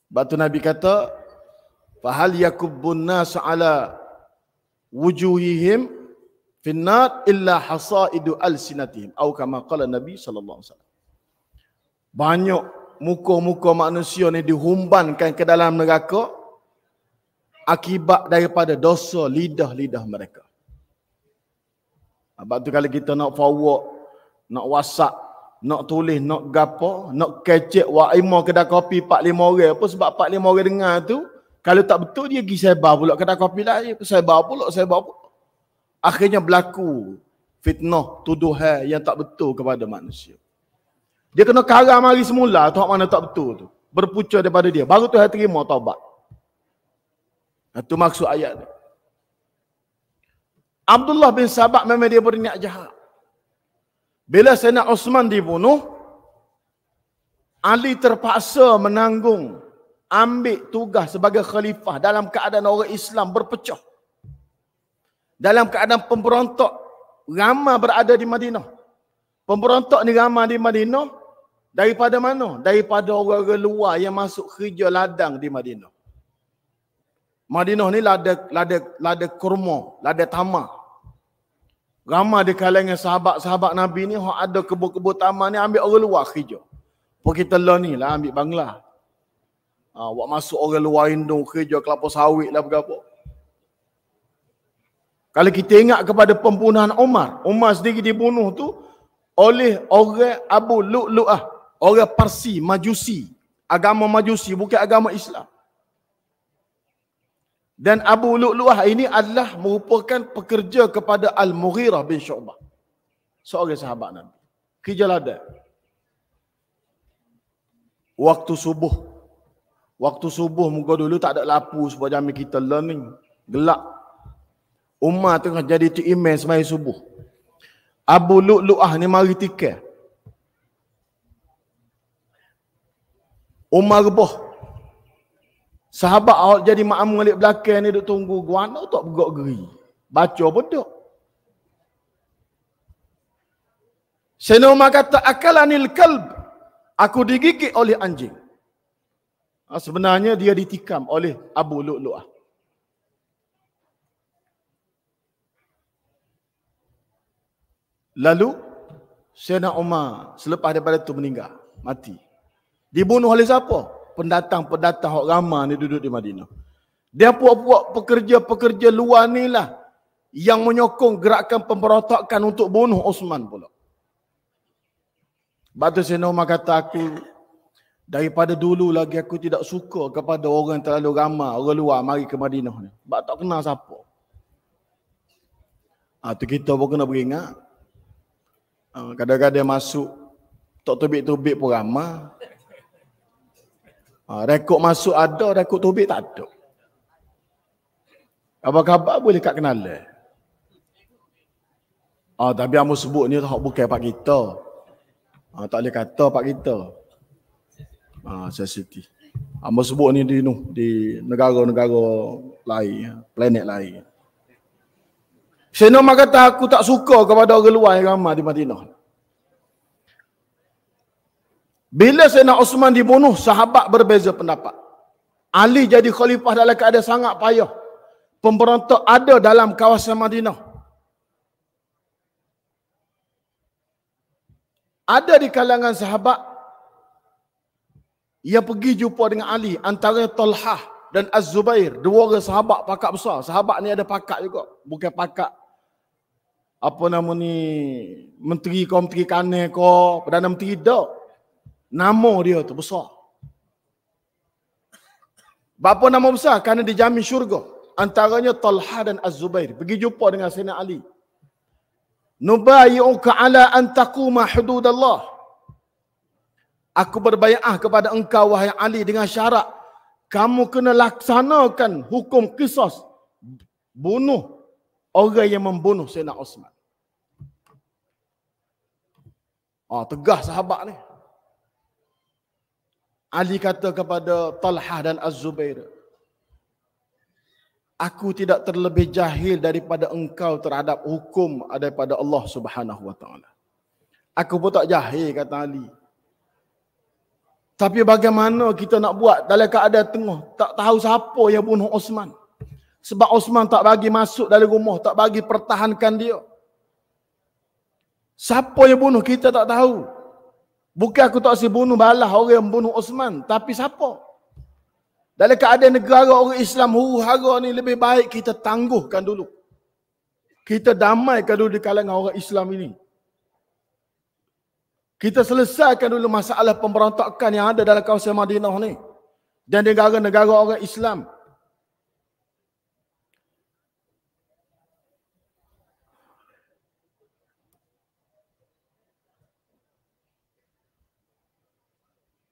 Sebab tu Nabi kata, "Fahal yakubbun nas ala wujuhihim finnat illa hasaidu alsinatihim atau kama qala nabi sallallahu alaihi wasallam banyak muka-muka manusia ni dihumbankan ke dalam neraka akibat daripada dosa lidah-lidah mereka. Abang tu kalau kita nak forward, nak wasak, nak tulis, nak gapo, nak kecek wa ima kedai kopi 45 orang apa sebab 45 orang dengar tu kalau tak betul dia pergi sebar pula kedai kopi lain, sebar pula, sebar pula akhirnya berlaku fitnah tuduhan yang tak betul kepada manusia. Dia kena karam hari semula tahu mana tak betul tu. Berpucuk daripada dia. Baru tu dia terima taubat. Itu maksud ayat tu. Abdullah bin Sabak memang dia berniat jahat. Bila Sena Osman dibunuh, Ali terpaksa menanggung ambil tugas sebagai khalifah dalam keadaan orang Islam berpecah dalam keadaan pemberontak ramah berada di Madinah. Pemberontak ni ramah di Madinah daripada mana? Daripada orang-orang luar yang masuk kerja ladang di Madinah. Madinah ni lada lada lada kurma, lada tamar. Ramah di kalangan sahabat-sahabat Nabi ni hak ada kebun-kebun tamar ni ambil orang luar kerja. Pun kita lah ni lah ambil Bangla. Ha, buat masuk orang luar Hindu kerja kelapa sawit lah berapa. Kalau kita ingat kepada pembunuhan Omar, Omar sendiri dibunuh tu oleh orang Abu Lu'lu'ah, orang Parsi, Majusi, agama Majusi bukan agama Islam. Dan Abu Lu'lu'ah ini adalah merupakan pekerja kepada Al-Mughirah bin Syu'bah. Seorang sahabat Nabi. Kerja ladan. Waktu subuh. Waktu subuh muka dulu tak ada lapu sebab jamin kita learning. Gelak Umar tengah jadi tu imam semalam subuh. Abu Lu'lu'ah ni mari tikar. Umar rebah. Sahabat awak jadi makam ngalik belakang ni duk tunggu guana tak bergerak geri. Baca pun tak. Sayyidina Umar kata akalanil kalb. Aku digigit oleh anjing. Ah, sebenarnya dia ditikam oleh Abu Lu'lu'ah. Lalu Sayyidina Umar selepas daripada itu meninggal, mati. Dibunuh oleh siapa? Pendatang-pendatang orang ramai ni duduk di Madinah. Dia puak-puak pekerja-pekerja luar ni lah yang menyokong gerakan pemberontakan untuk bunuh Osman pula. Batu Sayyidina Umar kata aku daripada dulu lagi aku tidak suka kepada orang yang terlalu ramai orang luar mari ke Madinah ni. Sebab tak kenal siapa. Ah ha, tu kita pun kena beringat. Ah, kadang-kadang masuk tok tobik tobik pun ramai. Ah, rekod masuk ada, rekod tobik tak ada. Apa khabar boleh kat kenal Ah, tapi kamu sebut ni tak bukan pak kita. Ah, tak boleh kata pak kita. Ah, sensitif. Kamu sebut ni di, di negara-negara lain, planet lain. Sayyidina Umar kata aku tak suka kepada orang luar yang ramai di Madinah. Bila Sayyidina Osman dibunuh, sahabat berbeza pendapat. Ali jadi khalifah dalam keadaan sangat payah. Pemberontak ada dalam kawasan Madinah. Ada di kalangan sahabat yang pergi jumpa dengan Ali antara Talhah dan Az-Zubair. Dua orang sahabat pakat besar. Sahabat ni ada pakat juga. Bukan pakat apa nama ni menteri kau menteri kane kau perdana menteri dak nama dia tu besar Bapa nama besar kerana dijamin syurga antaranya Talha dan Az-Zubair pergi jumpa dengan Sayyidina Ali Nubayyuka ala an taquma hudud Allah Aku berbayaah kepada engkau wahai Ali dengan syarat kamu kena laksanakan hukum kisos bunuh orang yang membunuh Sayyidina Osman Ha, ah, tegah sahabat ni. Ali kata kepada Talhah dan Az-Zubair. Aku tidak terlebih jahil daripada engkau terhadap hukum daripada Allah Subhanahu Wa Taala. Aku pun tak jahil kata Ali. Tapi bagaimana kita nak buat dalam keadaan tengah tak tahu siapa yang bunuh Osman. Sebab Osman tak bagi masuk dalam rumah, tak bagi pertahankan dia. Siapa yang bunuh kita tak tahu. Bukan aku tak si bunuh balah orang yang bunuh Osman. Tapi siapa? Dalam keadaan negara orang Islam huru hara ni lebih baik kita tangguhkan dulu. Kita damaikan dulu di kalangan orang Islam ini. Kita selesaikan dulu masalah pemberontakan yang ada dalam kawasan Madinah ni. Dan negara-negara orang Islam.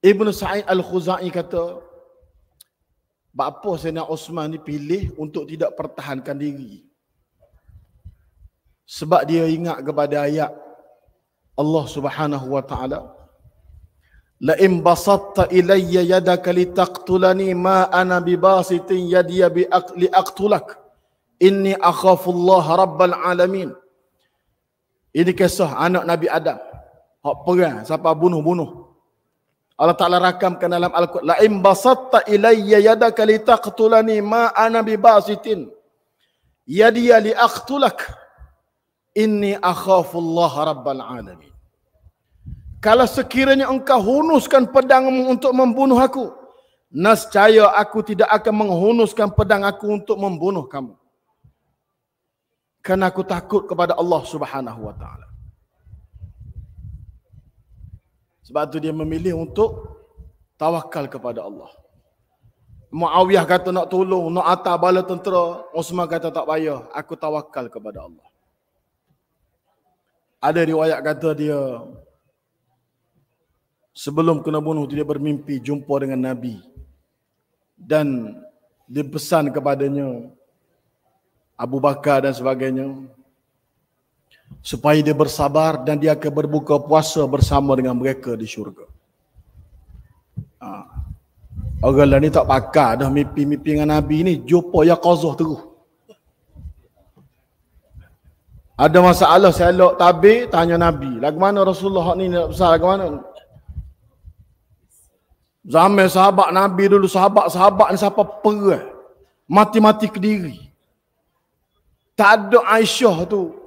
Ibn Sa'id Al-Khuzai kata, Bapa Sayyidina Osman ni pilih untuk tidak pertahankan diri. Sebab dia ingat kepada ayat Allah Subhanahu Wa Ta'ala, La in basatta ilayya yadaka litaqtulani ma ana bibasitin yadiya bi aqli aqtulak inni akhafu Allah rabbal alamin Ini kisah anak Nabi Adam hak perang siapa bunuh-bunuh Allah Ta'ala rakamkan dalam Al-Quran. La'im basatta ilayya yadaka li taqtulani ma'ana bibasitin. Yadiya li aqtulak. Inni akhafullah rabbal alamin. Kalau sekiranya engkau hunuskan pedangmu untuk membunuh aku. Nascaya aku tidak akan menghunuskan pedang aku untuk membunuh kamu. Karena aku takut kepada Allah subhanahu wa ta'ala. Sebab tu dia memilih untuk tawakal kepada Allah. Muawiyah kata nak tolong, nak atas bala tentera. Osman kata tak payah, aku tawakal kepada Allah. Ada riwayat kata dia sebelum kena bunuh dia bermimpi jumpa dengan Nabi dan dia pesan kepadanya Abu Bakar dan sebagainya supaya dia bersabar dan dia akan berbuka puasa bersama dengan mereka di syurga. Ha. Orang lain ni tak pakar dah mimpi-mimpi dengan Nabi ni, jumpa ya qazah tu. Ada masalah saya elok tabi tanya Nabi. Lagi mana Rasulullah ni nak besar, lagu mana? Zaman sahabat Nabi dulu, sahabat-sahabat ni siapa perah. Mati-mati ke diri. Tak ada Aisyah tu,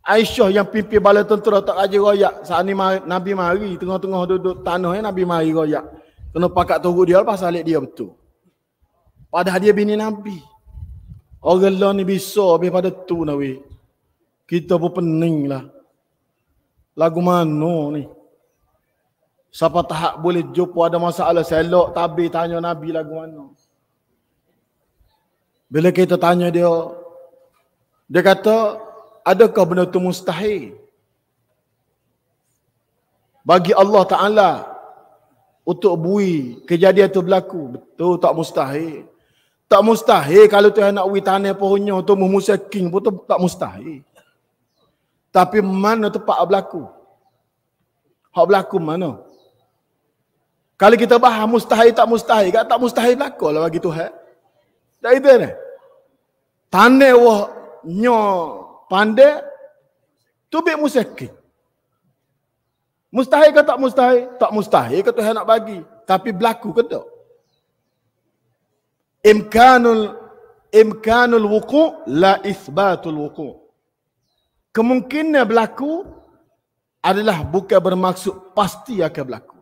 Aisyah yang pimpin bala tentera tak raja royak. Saat ni Nabi mari tengah-tengah duduk tanah yang eh, Nabi mari royak. Kena pakat turut dia lepas salik dia betul. Padahal dia bini Nabi. Orang lain ni bisa habis pada tu Nabi. Kita pun pening lah. Lagu mana ni? Siapa tak boleh jumpa ada masalah selok tabi tanya Nabi lagu mana? Bila kita tanya dia, dia kata, Adakah benda itu mustahil? Bagi Allah Ta'ala untuk bui kejadian itu berlaku. Betul tak mustahil. Tak mustahil kalau tu nak bui tanah pohonnya atau memusia king pun tu tak mustahil. Tapi mana tempat berlaku? Hak berlaku mana? Kalau kita bahas mustahil tak mustahil, tak mustahil berlaku lah bagi Tuhan. Tak itu ni. Tanah wah nyok pandai tubik musyki mustahil ke tak mustahil tak mustahil ke Tuhan nak bagi tapi berlaku ke tak imkanul imkanul wuku la isbatul wuku kemungkinan berlaku adalah bukan bermaksud pasti akan berlaku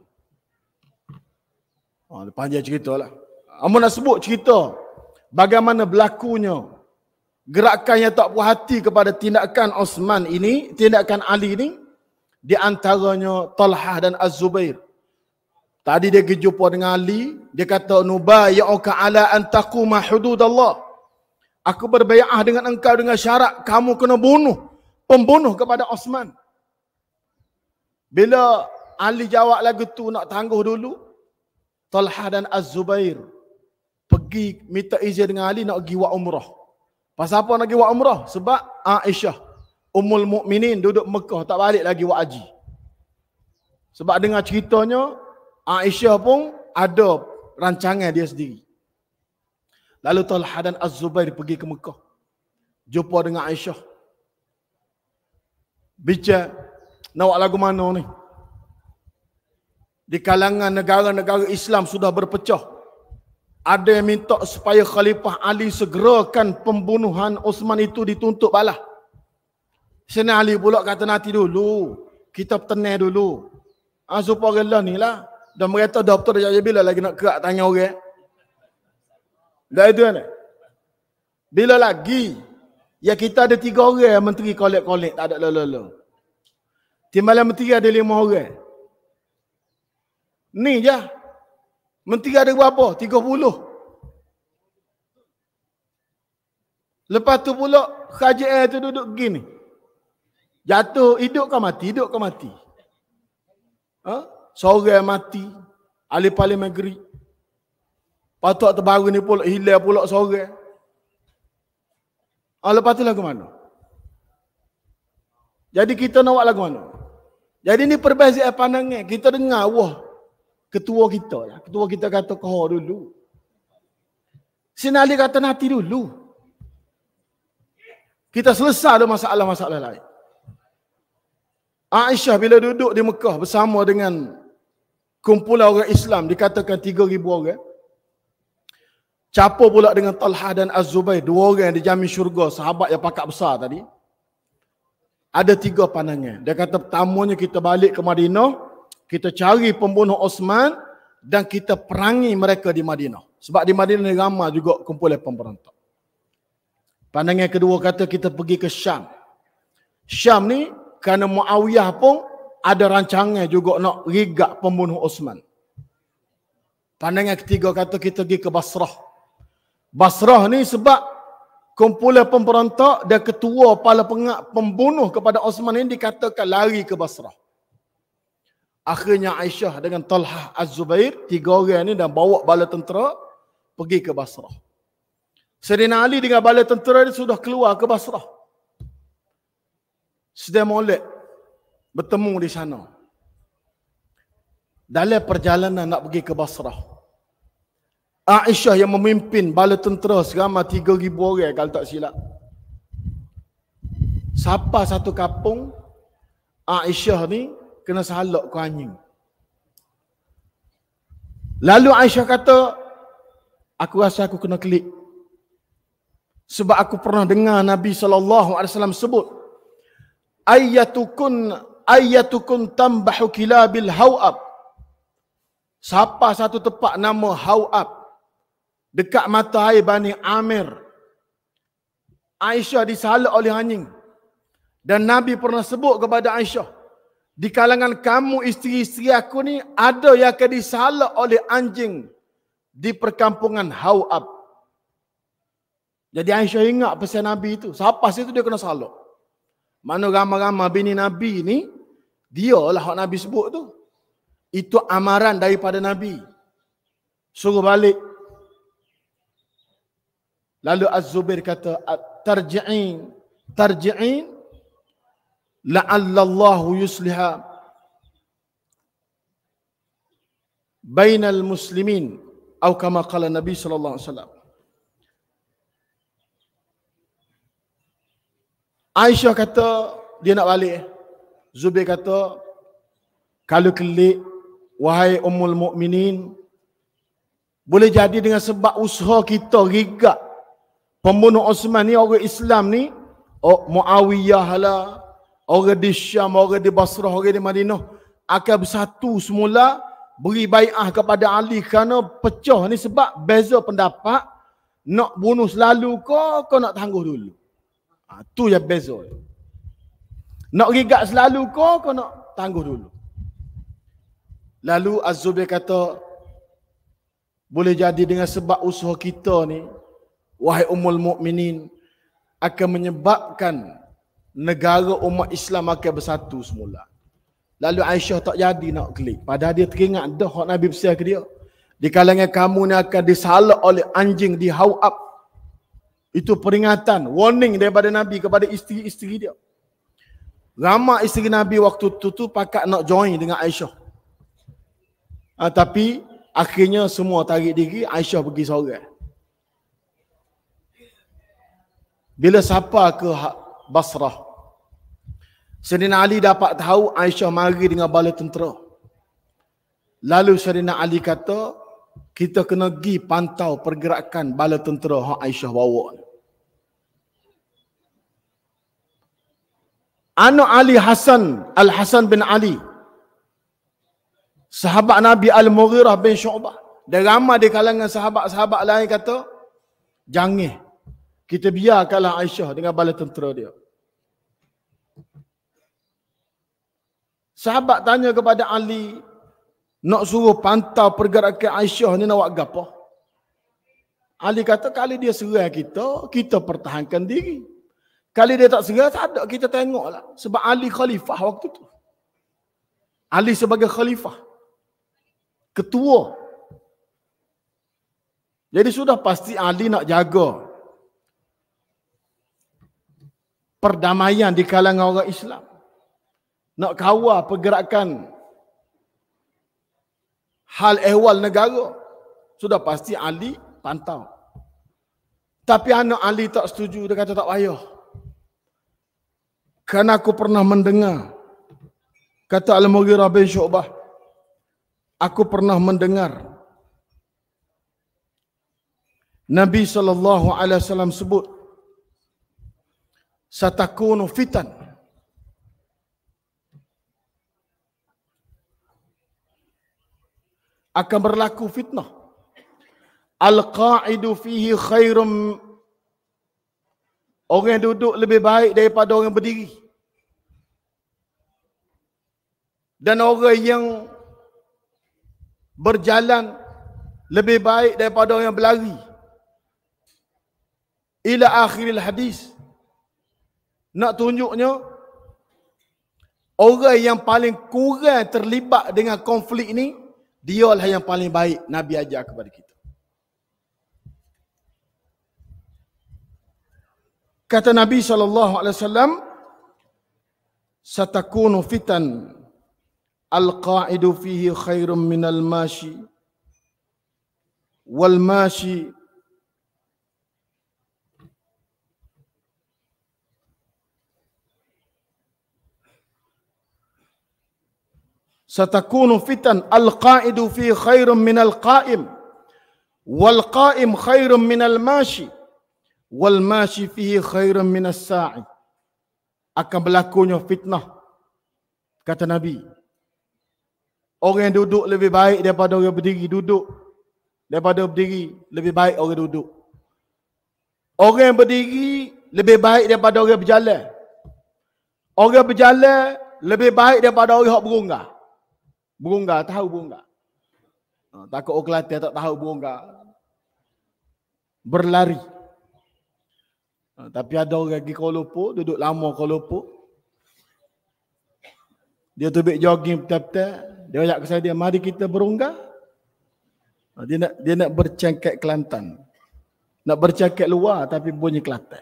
oh, panjang cerita lah Amun nak sebut cerita bagaimana berlakunya gerakan yang tak puas hati kepada tindakan Osman ini, tindakan Ali ini, di antaranya Talhah dan Az-Zubair. Tadi dia pergi dengan Ali, dia kata, Nubayya'uka ala antaku hudud Allah. Aku berbayah dengan engkau dengan syarat kamu kena bunuh, pembunuh kepada Osman. Bila Ali jawab lagi tu nak tangguh dulu, Talhah dan Az-Zubair pergi minta izin dengan Ali nak pergi buat umrah. Pasal apa lagi buat umrah? Sebab Aisyah umul Mukminin duduk Mekah tak balik lagi buat haji. Sebab dengar ceritanya Aisyah pun ada rancangan dia sendiri. Lalu Talha dan Az-Zubair pergi ke Mekah. Jumpa dengan Aisyah. Bicara, nak lagu mana ni? Di kalangan negara-negara Islam sudah berpecah ada yang minta supaya Khalifah Ali segerakan pembunuhan Osman itu dituntut balas. Sena Ali pula kata nanti dulu. Kita tenai dulu. Ha, supaya gelah ni lah. Dan mereka doktor dah jajah bila lagi nak kerak tanya orang. Dah itu kan? Bila lagi? Ya kita ada tiga orang yang menteri kolek-kolek. Tak ada lalu-lalu. Timbalan menteri ada lima orang. Ni je. Menteri ada berapa? 30. Lepas tu pula kerajaan tu duduk begini. Jatuh hidup kau mati, hidup kau mati. Ha? Sorang mati, ahli parlimen negeri. Patut terbaru ni pula hilang pula sorang. Ah ha, lepas tu lagu mana? Jadi kita nak buat lagu mana? Jadi ni perbezaan pandangan. Kita dengar, wah, ketua kita lah. Ketua kita kata kohor dulu. Sinali kata nanti dulu. Kita selesai ada masalah-masalah lain. Aisyah bila duduk di Mekah bersama dengan kumpulan orang Islam dikatakan 3000 orang. Capa pula dengan Talha dan Az-Zubair, dua orang yang dijamin syurga, sahabat yang pakat besar tadi. Ada tiga pandangan. Dia kata pertamanya kita balik ke Madinah, kita cari pembunuh Osman dan kita perangi mereka di Madinah. Sebab di Madinah ni ramai juga kumpulan pemberontak. Pandangan kedua kata kita pergi ke Syam. Syam ni kerana Muawiyah pun ada rancangan juga nak rigak pembunuh Osman. Pandangan ketiga kata kita pergi ke Basrah. Basrah ni sebab kumpulan pemberontak dan ketua pala pengak pembunuh kepada Osman ini dikatakan lari ke Basrah. Akhirnya Aisyah dengan Talhah Az-Zubair, tiga orang ni dah bawa bala tentera pergi ke Basrah. Sedina Ali dengan bala tentera ni sudah keluar ke Basrah. Sedih Maulid bertemu di sana. Dalam perjalanan nak pergi ke Basrah. Aisyah yang memimpin bala tentera selama 3,000 orang kalau tak silap. Sapa satu kampung, Aisyah ni kena salak ke anjing. Lalu Aisyah kata, aku rasa aku kena klik. Sebab aku pernah dengar Nabi SAW sebut, Ayatukun ayatukun tambahu kilabil hau'ab. Siapa satu tempat nama hawab. Dekat mata air Bani Amir. Aisyah disalak oleh anjing. Dan Nabi pernah sebut kepada Aisyah di kalangan kamu isteri-isteri aku ni ada yang akan disalah oleh anjing di perkampungan Hawab. Jadi Aisyah ingat pesan Nabi itu. Siapa situ dia kena salah. Mana ramai-ramai bini Nabi ni dia lah yang Nabi sebut tu. Itu amaran daripada Nabi. Suruh balik. Lalu Az-Zubir kata, Tarji'in, Tarji'in, la'allallahu yusliha bainal muslimin atau kama qala nabi sallallahu alaihi wasallam Aisyah kata dia nak balik Zubair kata kalau kelik wahai ummul mukminin boleh jadi dengan sebab usaha kita rigat pembunuh Osman ni orang Islam ni oh, Muawiyah lah orang di Syam, orang di Basrah, orang di Madinah akan bersatu semula beri bai'ah kepada Ali kerana pecah ni sebab beza pendapat nak bunuh selalu kau, kau nak tangguh dulu. Ha, tu yang beza. Nak rigat selalu kau, kau nak tangguh dulu. Lalu Az-Zubir kata, boleh jadi dengan sebab usaha kita ni, wahai umul mukminin akan menyebabkan negara umat Islam akan bersatu semula. Lalu Aisyah tak jadi nak klik. Padahal dia teringat dah hak Nabi bersiar ke dia. Di kalangan kamu ni akan disalak oleh anjing di how up. Itu peringatan, warning daripada Nabi kepada isteri-isteri dia. Ramai isteri Nabi waktu tu tu pakat nak join dengan Aisyah. Ha, tapi akhirnya semua tarik diri, Aisyah pergi seorang. Bila siapa ke Basrah. Sayyidina Ali dapat tahu Aisyah mari dengan bala tentera. Lalu Sayyidina Ali kata, kita kena pergi pantau pergerakan bala tentera yang Aisyah bawa. Anak Ali Hasan, Al-Hasan bin Ali. Sahabat Nabi Al-Mughirah bin Syu'bah. Dia ramai di kalangan sahabat-sahabat lain kata, jangan. Kita biarkanlah Aisyah dengan bala tentera dia. Sahabat tanya kepada Ali, nak suruh pantau pergerakan Aisyah ni nak buat gapo? Ali kata, kali dia serang kita, kita pertahankan diri. Kali dia tak serang, tak ada kita tengoklah. Sebab Ali khalifah waktu tu. Ali sebagai khalifah. Ketua. Jadi sudah pasti Ali nak jaga perdamaian di kalangan orang Islam nak kawal pergerakan hal ehwal negara sudah pasti Ali pantau tapi anak Ali tak setuju dia kata tak payah kerana aku pernah mendengar kata Al-Mughirah bin Syu'bah aku pernah mendengar Nabi sallallahu alaihi wasallam sebut satakunu fitan akan berlaku fitnah. Al-qa'idu fihi khairum Orang yang duduk lebih baik daripada orang yang berdiri. Dan orang yang berjalan lebih baik daripada orang yang berlari. Ila akhiril hadis. Nak tunjuknya, orang yang paling kurang terlibat dengan konflik ini, dialah yang paling baik Nabi ajar kepada kita. Kata Nabi saw, alaihi wasallam satakunu fitan alqaidu fihi khairum minal mashi wal mashi satakunu fitan alqaidu fi khairum min alqaim walqaim khairum min almashi walmashi fihi khairum min as-sa'i akan berlakunya fitnah kata nabi orang yang duduk lebih baik daripada orang yang berdiri duduk daripada berdiri lebih baik orang yang duduk orang yang berdiri lebih baik daripada orang yang berjalan orang yang berjalan lebih baik daripada orang yang berunggah Burungga tahu bunga ah, Takut oklah dia tak tahu bunga Berlari. Ah, tapi ada orang pergi kolopo, duduk lama kolopo. Dia tu jogging betul-betul. Dia ajak ke saya dia, mari kita berongga. Ah, dia nak dia nak bercengkek Kelantan. Nak bercengkek luar tapi bunyi Kelantan.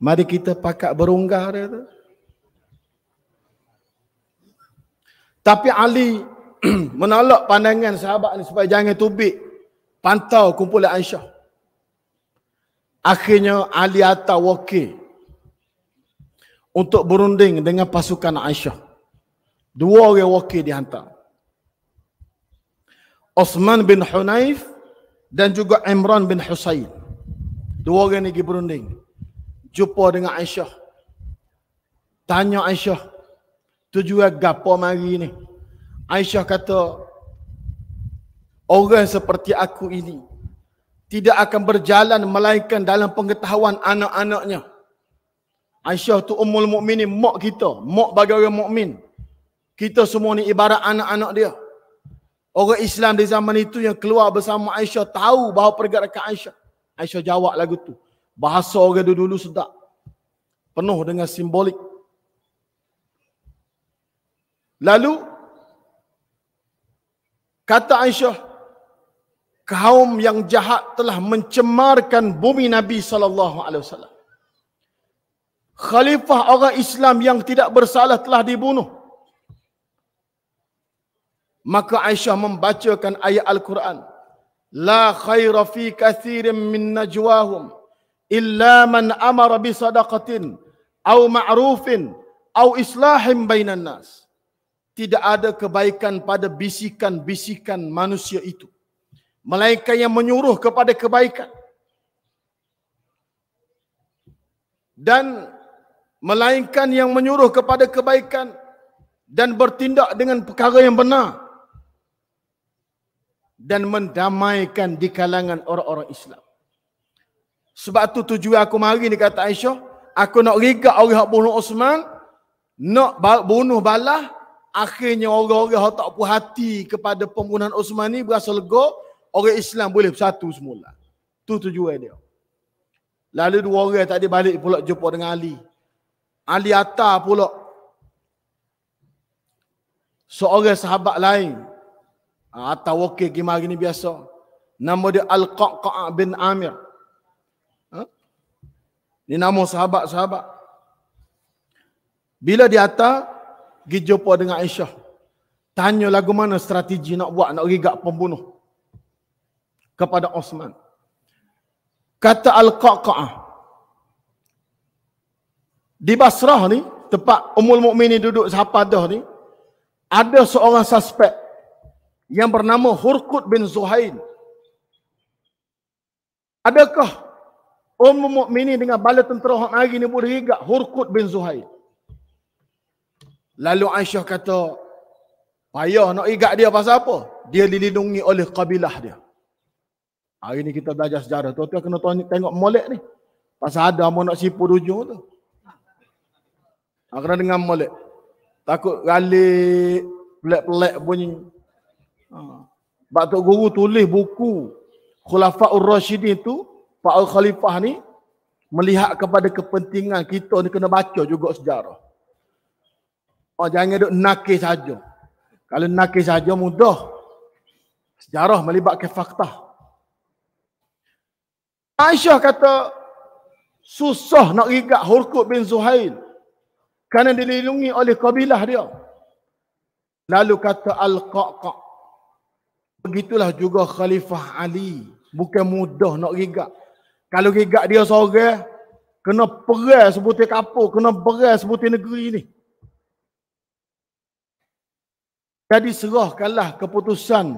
Mari kita pakat berongga dia tu. Tapi Ali menolak pandangan sahabat ni supaya jangan tubik pantau kumpulan Aisyah. Akhirnya Ali atau wakil untuk berunding dengan pasukan Aisyah. Dua orang wakil dihantar. Osman bin Hunayf dan juga Imran bin Husayn. Dua orang ini pergi berunding. Jumpa dengan Aisyah. Tanya Aisyah, tujuan gapo mari ni. Aisyah kata, orang seperti aku ini tidak akan berjalan melainkan dalam pengetahuan anak-anaknya. Aisyah tu ummul mukminin mak kita, mak bagi orang mukmin. Kita semua ni ibarat anak-anak dia. Orang Islam di zaman itu yang keluar bersama Aisyah tahu bahawa pergerakan Aisyah. Aisyah jawab lagu tu. Bahasa orang dulu-dulu sedap. Penuh dengan simbolik. Lalu kata Aisyah kaum yang jahat telah mencemarkan bumi Nabi sallallahu alaihi wasallam. Khalifah orang Islam yang tidak bersalah telah dibunuh. Maka Aisyah membacakan ayat Al-Quran. La khaira fi kathirin min najwahum illa man amara bi sadaqatin aw ma'rufin aw islahin bainan nas tidak ada kebaikan pada bisikan-bisikan manusia itu. Malaikat yang menyuruh kepada kebaikan. Dan melainkan yang menyuruh kepada kebaikan dan bertindak dengan perkara yang benar dan mendamaikan di kalangan orang-orang Islam. Sebab tu tujuan aku mari ni kata Aisyah, aku nak rigak orang hak bunuh Osman, nak bunuh balah Akhirnya orang-orang yang tak puas hati kepada pembunuhan Osman ni berasa lega, orang Islam boleh bersatu semula. Tu tujuan dia. Lalu dua orang tadi balik pula jumpa dengan Ali. Ali Atta pula. Seorang sahabat lain. Ah, Atta wakil gimana hari ni biasa. Nama dia Al-Qaqa'a bin Amir. Ini ha? nama sahabat-sahabat. Bila di atas, pergi jumpa dengan Aisyah. Tanya lagu mana strategi nak buat, nak rigak pembunuh. Kepada Osman. Kata Al-Qaqa'ah. Di Basrah ni, tempat umul Mukmin ni duduk sahabat ni, ada seorang suspek yang bernama Hurkut bin Zuhain. Adakah umul Mukmin ni dengan bala tentera hak hari ni boleh rigak Hurkut bin Zuhain? Lalu Aisyah kata, payah nak igat dia pasal apa? Dia dilindungi oleh kabilah dia. Hari ni kita belajar sejarah. Tuan-tuan kena tanya, tengok molek ni. Pasal ada mau nak sipu hujung tu. Ha, kena dengar molek. Takut galik, pelik-pelik bunyi. Ha. Batuk Guru tulis buku Khulafa'ur Rashid ni tu, Pak Al-Khalifah ni, melihat kepada kepentingan kita ni kena baca juga sejarah. Oh, jangan duk nakis saja. Kalau nakis saja mudah. Sejarah melibatkan fakta. Aisyah kata susah nak rigat Hurkut bin Zuhail kerana dilindungi oleh kabilah dia. Lalu kata Al-Qaqa' Begitulah juga Khalifah Ali. Bukan mudah nak rigat. Kalau rigat dia seorang, kena perai sebuti kapur, kena perai sebuti negeri ni. Jadi serahkanlah keputusan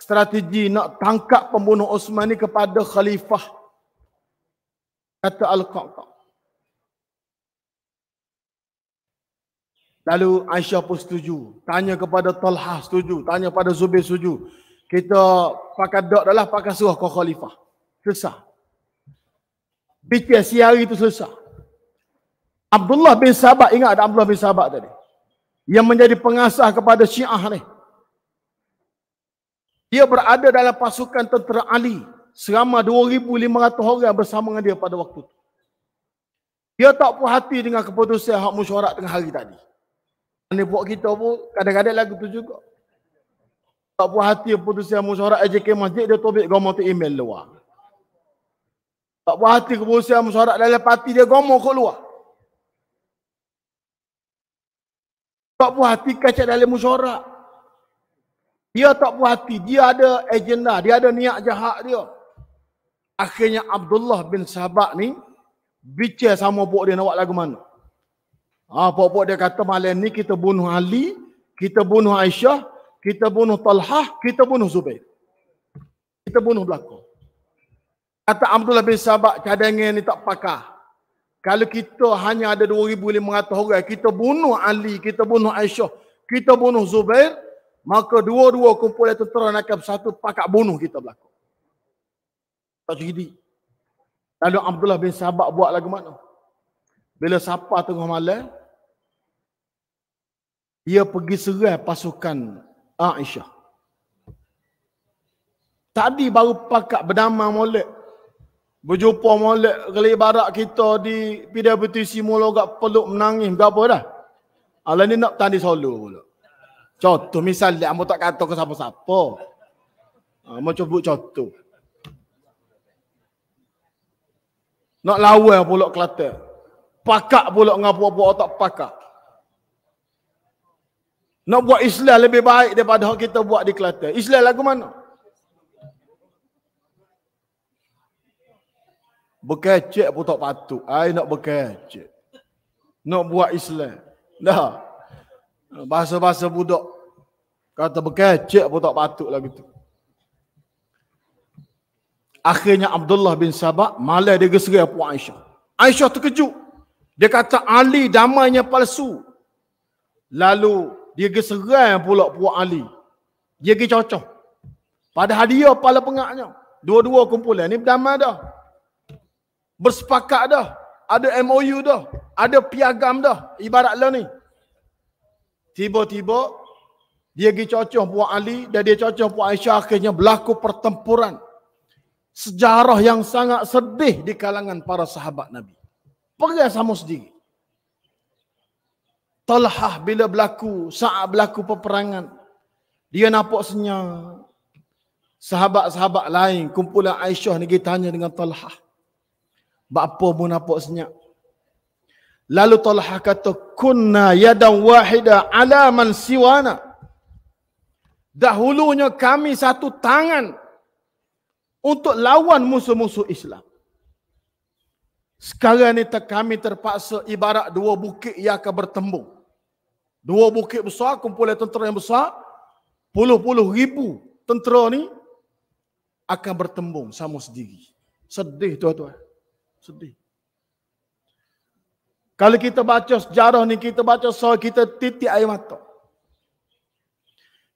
strategi nak tangkap pembunuh Osman ni kepada khalifah. Kata Al-Qaqa. Lalu Aisyah pun setuju. Tanya kepada Talha setuju. Tanya kepada Zubir setuju. Kita pakai dok dah lah, pakai serah ke khalifah. Selesai. BTS hari itu selesai. Abdullah bin Sabah, ingat ada Abdullah bin Sabah tadi yang menjadi pengasah kepada Syiah ni. Dia berada dalam pasukan tentera Ali selama 2500 orang bersama dengan dia pada waktu itu. Dia tak puas hati dengan keputusan hak mesyuarat tengah hari tadi. Dan buat kita pun kadang-kadang lagu tu juga. Tak puas hati keputusan mesyuarat AJK Masjid dia tobit gomong tu email luar. Tak puas hati keputusan mesyuarat dalam parti dia gomong ke luar. tak puas hati kacau dalam musyarak. Dia tak puas hati. Dia ada agenda. Dia ada niat jahat dia. Akhirnya Abdullah bin Sabak ni bicara sama pok dia nak buat lagu mana. Ha, pok-pok dia kata malam ni kita bunuh Ali, kita bunuh Aisyah, kita bunuh Talhah, kita bunuh Zubair. Kita bunuh belakang. Kata Abdullah bin Sabak cadangan ni tak pakar. Kalau kita hanya ada 2500 orang, kita bunuh Ali, kita bunuh Aisyah, kita bunuh Zubair, maka dua-dua kumpulan tentera nak bersatu pakak bunuh kita berlaku. Tak jadi. Lalu Abdullah bin Sabak buat lagu mana? Bila sapa tengah malam, dia pergi serai pasukan Aisyah. Tadi baru pakak berdamai molek, berjumpa molek kali barak kita di PWT semula agak peluk menangis berapa dah. Alah ni nak tanding solo pula. Contoh misal dia ambo tak kata ke siapa-siapa. Ah, ambo cuba contoh. Nak lawan pula Kelantan. Pakak pula dengan puak-puak otak pakak. Nak buat Islam lebih baik daripada hak kita buat di Kelantan. Islam lagu mana? Berkecek pun tak patut. Ai nak bekecek, Nak buat Islam. Dah. Bahasa-bahasa budak. Kata bekecek, pun tak patut lah gitu. Akhirnya Abdullah bin Sabah malah dia geserai Abu Aisyah. Aisyah terkejut. Dia kata Ali damainya palsu. Lalu dia geserai pula puak Ali. Dia pergi cocok. Pada hadiah pala pengaknya. Dua-dua kumpulan ni berdamai dah bersepakat dah. Ada MOU dah. Ada piagam dah. Ibaratlah ni. Tiba-tiba, dia pergi cocoh Puan Ali dan dia cocoh Puan Aisyah. Akhirnya berlaku pertempuran. Sejarah yang sangat sedih di kalangan para sahabat Nabi. Pergi sama sendiri. Talhah bila berlaku, saat berlaku peperangan. Dia nampak senyap. Sahabat-sahabat lain, kumpulan Aisyah ni pergi tanya dengan Talhah. Bapa pun nampak senyap. Lalu Talha kata, Kunna yadan wahida ala man siwana. Dahulunya kami satu tangan untuk lawan musuh-musuh Islam. Sekarang ini kami terpaksa ibarat dua bukit yang akan bertembung. Dua bukit besar, kumpulan tentera yang besar. Puluh-puluh ribu tentera ini akan bertembung sama sendiri. Sedih tuan-tuan. Sedih. Kalau kita baca sejarah ni, kita baca sejarah kita titik air mata.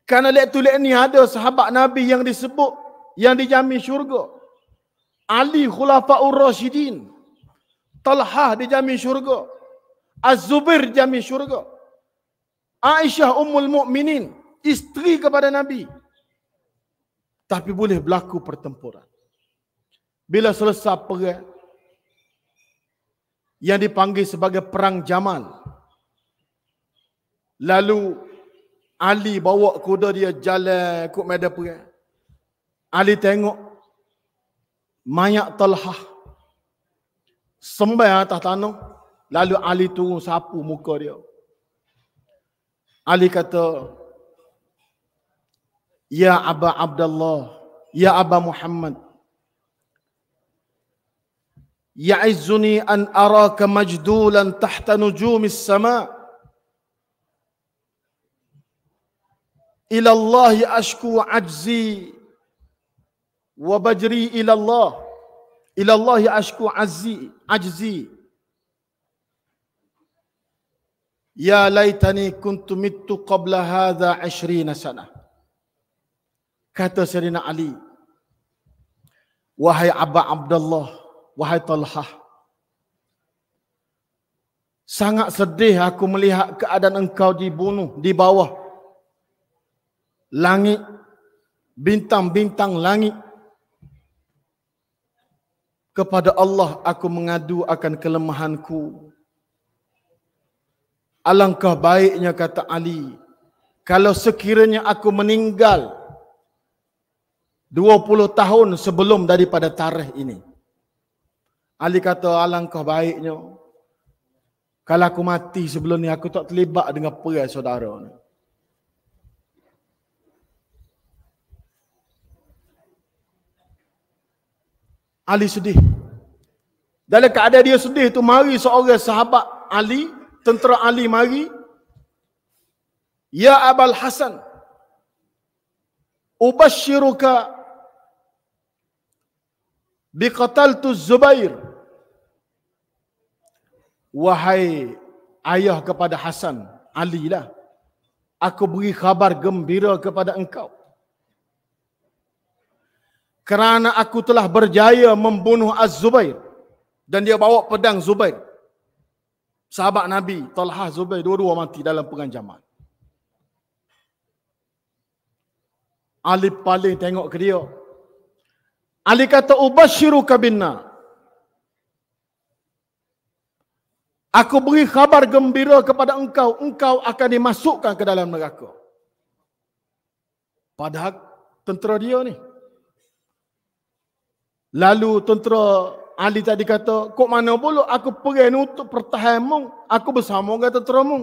Karena lihat tu ni ada sahabat Nabi yang disebut yang dijamin syurga. Ali Khulafa'ur Rashidin. Talhah dijamin syurga. Az-Zubir jamin syurga. Aisyah Ummul Mukminin isteri kepada Nabi. Tapi boleh berlaku pertempuran. Bila selesai perang, yang dipanggil sebagai Perang Jamal. Lalu Ali bawa kuda dia jalan ke medan perang. Ali tengok mayat Talhah sembah atas tanah. Lalu Ali turun sapu muka dia. Ali kata, Ya Aba Abdullah, Ya Aba Muhammad, يعزني أن أراك مجدولا تحت نجوم السماء إلى الله أشكو عجزي وبجري إلى الله إلى الله أشكو عجزي عجزي يا ليتني كنت مت قبل هذا عشرين سنة كتسرنا علي وهي عبا عبد الله wahai Talhah. Sangat sedih aku melihat keadaan engkau dibunuh di bawah langit, bintang-bintang langit. Kepada Allah aku mengadu akan kelemahanku. Alangkah baiknya kata Ali, kalau sekiranya aku meninggal 20 tahun sebelum daripada tarikh ini. Ali kata alangkah baiknya kalau aku mati sebelum ni aku tak terlibat dengan perai saudara ni. Ali sedih. Dalam keadaan dia sedih tu mari seorang sahabat Ali, tentera Ali mari. Ya Abul Hasan. Ubashiruka biqataltu Zubair wahai ayah kepada Hasan Ali lah aku beri khabar gembira kepada engkau kerana aku telah berjaya membunuh Az-Zubair dan dia bawa pedang Zubair sahabat Nabi Talha Zubair dua-dua mati dalam penganjaman Ali paling tengok ke dia Ali kata ubashiru kabinna Aku beri khabar gembira kepada engkau, engkau akan dimasukkan ke dalam neraka. Padahal tentera dia ni. Lalu tentera Ali tadi kata, kok mana pula aku pergi perih untuk pertahanmu, aku bersama dengan mu.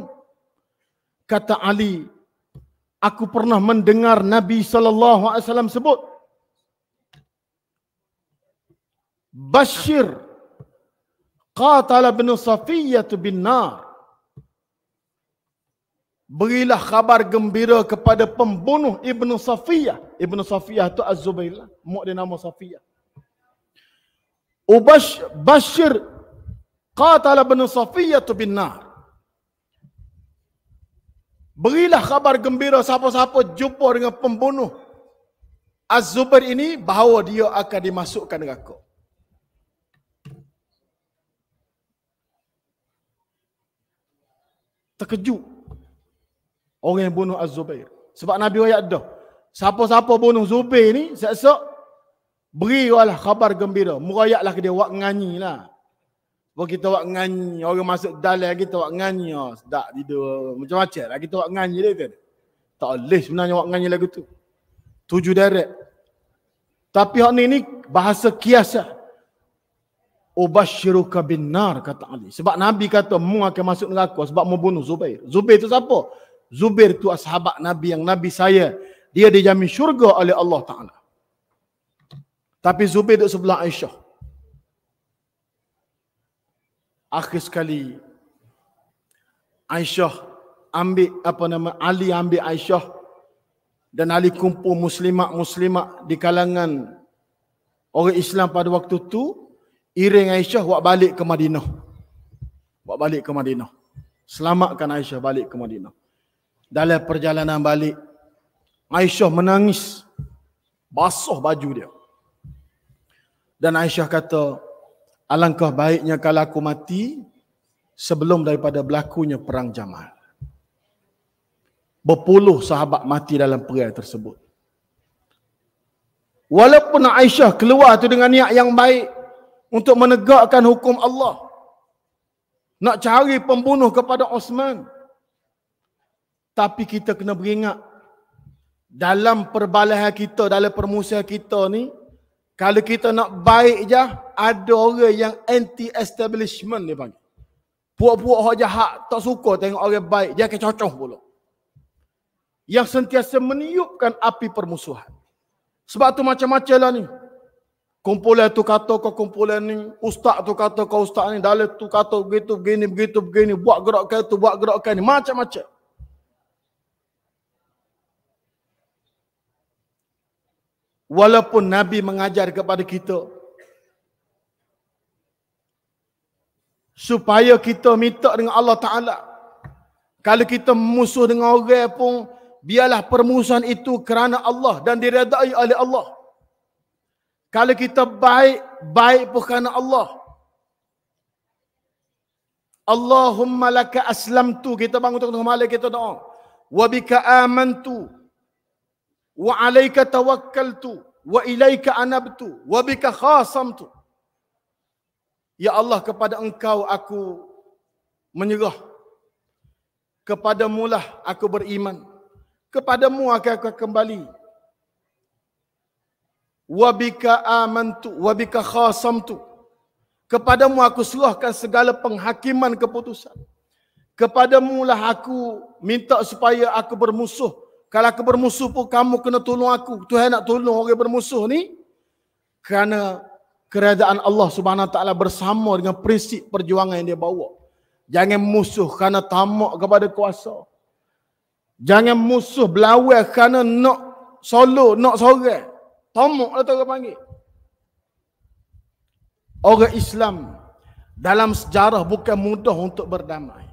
Kata Ali, aku pernah mendengar Nabi saw sebut, "Bashir Qatala bin Safiyyah bin Nar. Berilah khabar gembira kepada pembunuh Ibnu Safiyyah. Ibnu Safiyyah tu az Zubair. Mok dia nama Safiyyah. Ubash Bashir Qatala bin Safiyyah bin Nar. Berilah khabar gembira siapa-siapa jumpa dengan pembunuh Az-Zubair ini bahawa dia akan dimasukkan neraka. terkejut orang yang bunuh Az-Zubair. Sebab Nabi ayat dah. Siapa-siapa bunuh Zubair ni, seksok, beri walah khabar gembira. Merayaklah ke dia, buat nganyi lah. Bukan kita buat nganyi, orang masuk dalai kita buat nganyi. Oh, sedap tidur, macam-macam lah kita buat nganyi dia kan. Tak boleh sebenarnya buat nganyi lagu tu. Tujuh darat. Tapi hak ni ni bahasa kias Ubashiruka bin Nar kata Ali. Sebab Nabi kata mu akan masuk neraka sebab mu bunuh Zubair. Zubair tu siapa? Zubair tu sahabat Nabi yang Nabi saya. Dia dijamin syurga oleh Allah Ta'ala. Tapi Zubair duduk sebelah Aisyah. Akhir sekali Aisyah ambil apa nama Ali ambil Aisyah dan Ali kumpul muslimat-muslimat di kalangan orang Islam pada waktu tu iring Aisyah buat balik ke Madinah. Buat balik ke Madinah. Selamatkan Aisyah balik ke Madinah. Dalam perjalanan balik, Aisyah menangis. Basuh baju dia. Dan Aisyah kata, alangkah baiknya kalau aku mati sebelum daripada berlakunya perang Jamal. Berpuluh sahabat mati dalam perang tersebut. Walaupun Aisyah keluar tu dengan niat yang baik, untuk menegakkan hukum Allah. Nak cari pembunuh kepada Osman. Tapi kita kena beringat. Dalam perbalahan kita, dalam permusuhan kita ni. Kalau kita nak baik je, ada orang yang anti-establishment ni bang. Puak-puak orang jahat tak suka tengok orang baik. Dia akan cocok pula. Yang sentiasa meniupkan api permusuhan. Sebab tu macam-macam lah ni. Kumpulan tu kata kau kumpulan ni, ustaz tu kata kau ustaz ni, dalil tu kata begitu, begini, begitu, begini, buat gerak gerakan tu, buat gerak gerakan ni, macam-macam. Walaupun Nabi mengajar kepada kita supaya kita minta dengan Allah Taala. Kalau kita musuh dengan orang pun biarlah permusuhan itu kerana Allah dan diredai oleh Allah. Kalau kita baik, baik pun kerana Allah. Allahumma laka tu Kita bangun tengah malam kita doa. Wa bika tu. Wa alaika tu. Wa ilaika anabtu. Wa bika tu. Ya Allah kepada engkau aku menyerah. Kepadamulah aku beriman. Kepadamu aku akan kembali wabika amantu wabika khasamtu kepadamu aku serahkan segala penghakiman keputusan kepadamu lah aku minta supaya aku bermusuh kalau aku bermusuh pun kamu kena tolong aku Tuhan nak tolong orang bermusuh ni kerana kerajaan Allah Subhanahu wa taala bersama dengan prinsip perjuangan yang dia bawa jangan musuh kerana tamak kepada kuasa jangan musuh belawai kerana nak solo nak seorang Tomok lah tu orang panggil. Orang Islam dalam sejarah bukan mudah untuk berdamai.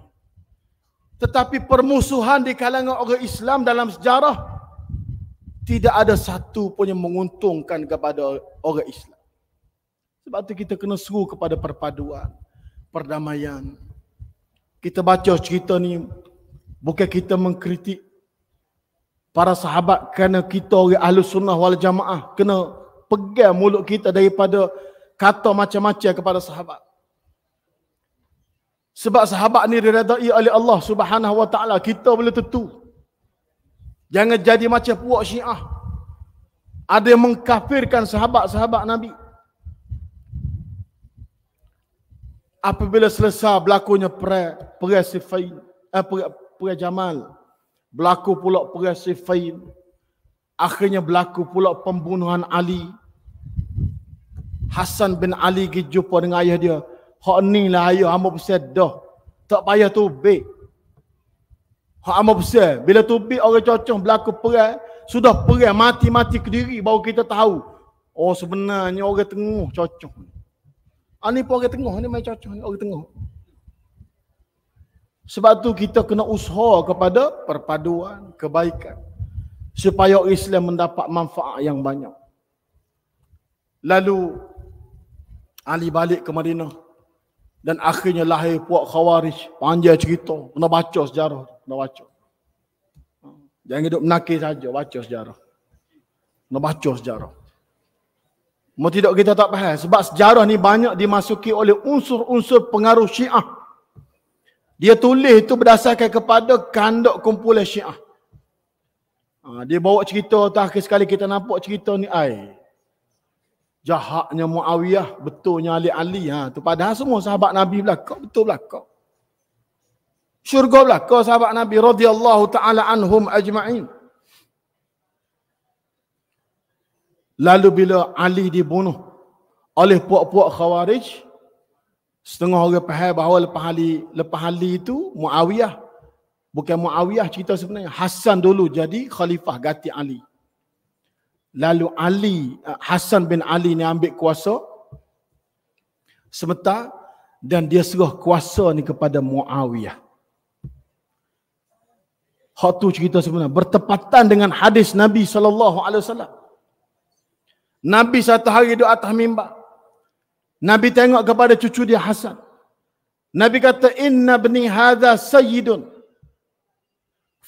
Tetapi permusuhan di kalangan orang Islam dalam sejarah tidak ada satu pun yang menguntungkan kepada orang Islam. Sebab itu kita kena seru kepada perpaduan, perdamaian. Kita baca cerita ni bukan kita mengkritik para sahabat kerana kita orang ahli sunnah wal jamaah kena pegang mulut kita daripada kata macam-macam kepada sahabat. Sebab sahabat ni diredai oleh Allah Subhanahu wa taala kita boleh tentu. Jangan jadi macam puak Syiah. Ada yang mengkafirkan sahabat-sahabat Nabi. Apabila selesai berlakunya perang, perang Siffin, eh, perang Jamal, berlaku pula perang Siffin akhirnya berlaku pula pembunuhan Ali Hasan bin Ali pergi jumpa dengan ayah dia hak ni lah ayah hamba besar dah tak payah tu be hak hamba besar bila tu be orang cocok berlaku perang sudah perang mati-mati diri baru kita tahu oh sebenarnya orang tengah cocok ani ah, pun orang tengah ni main cocok ni orang tengah sebab tu kita kena usaha kepada perpaduan, kebaikan. Supaya Islam mendapat manfaat yang banyak. Lalu, Ali balik ke Madinah. Dan akhirnya lahir puak khawarij. Panjang cerita. Kena baca sejarah. Kena baca. Jangan hidup menakir saja. Baca sejarah. Kena baca sejarah. Mau tidak kita tak faham. Sebab sejarah ni banyak dimasuki oleh unsur-unsur pengaruh syiah. Dia tulis itu berdasarkan kepada kandok kumpulan syiah. Ha, dia bawa cerita terakhir sekali kita nampak cerita ni ai. Jahatnya Muawiyah, betulnya Ali Ali. Ha, tu padahal semua sahabat Nabi belakang, betul belakang. Syurga belakang sahabat Nabi radhiyallahu taala anhum ajma'in. Lalu bila Ali dibunuh oleh puak-puak khawarij, Setengah orang faham bahawa lepas Ali lepas Ali itu Muawiyah bukan Muawiyah cerita sebenarnya Hasan dulu jadi khalifah ganti Ali. Lalu Ali eh, Hasan bin Ali ni ambil kuasa sementara dan dia serah kuasa ni kepada Muawiyah. Hak tu cerita sebenarnya bertepatan dengan hadis Nabi saw. Nabi satu hari duduk atas mimbar Nabi tengok kepada cucu dia Hasan. Nabi kata inna bni hadha sayyidun.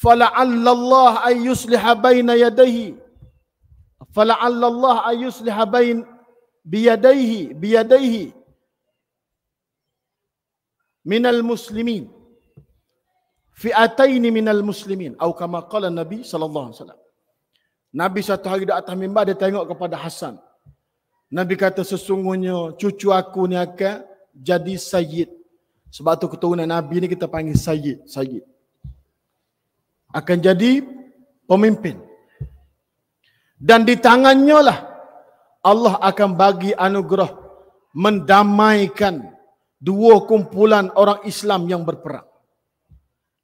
Fala'alla Allah ay yusliha baina yadayhi. Fala'alla Allah ay yusliha bain biyadayhi biyadayhi min al-muslimin. Fi'ataini min al-muslimin. Atau kama qala Nabi sallallahu alaihi wasallam. Nabi satu hari di atas mimbar dia tengok kepada Hasan. Nabi kata sesungguhnya cucu aku ni akan jadi Sayyid. Sebab tu keturunan Nabi ni kita panggil Sayyid. Sayyid. Akan jadi pemimpin. Dan di tangannya lah Allah akan bagi anugerah mendamaikan dua kumpulan orang Islam yang berperang.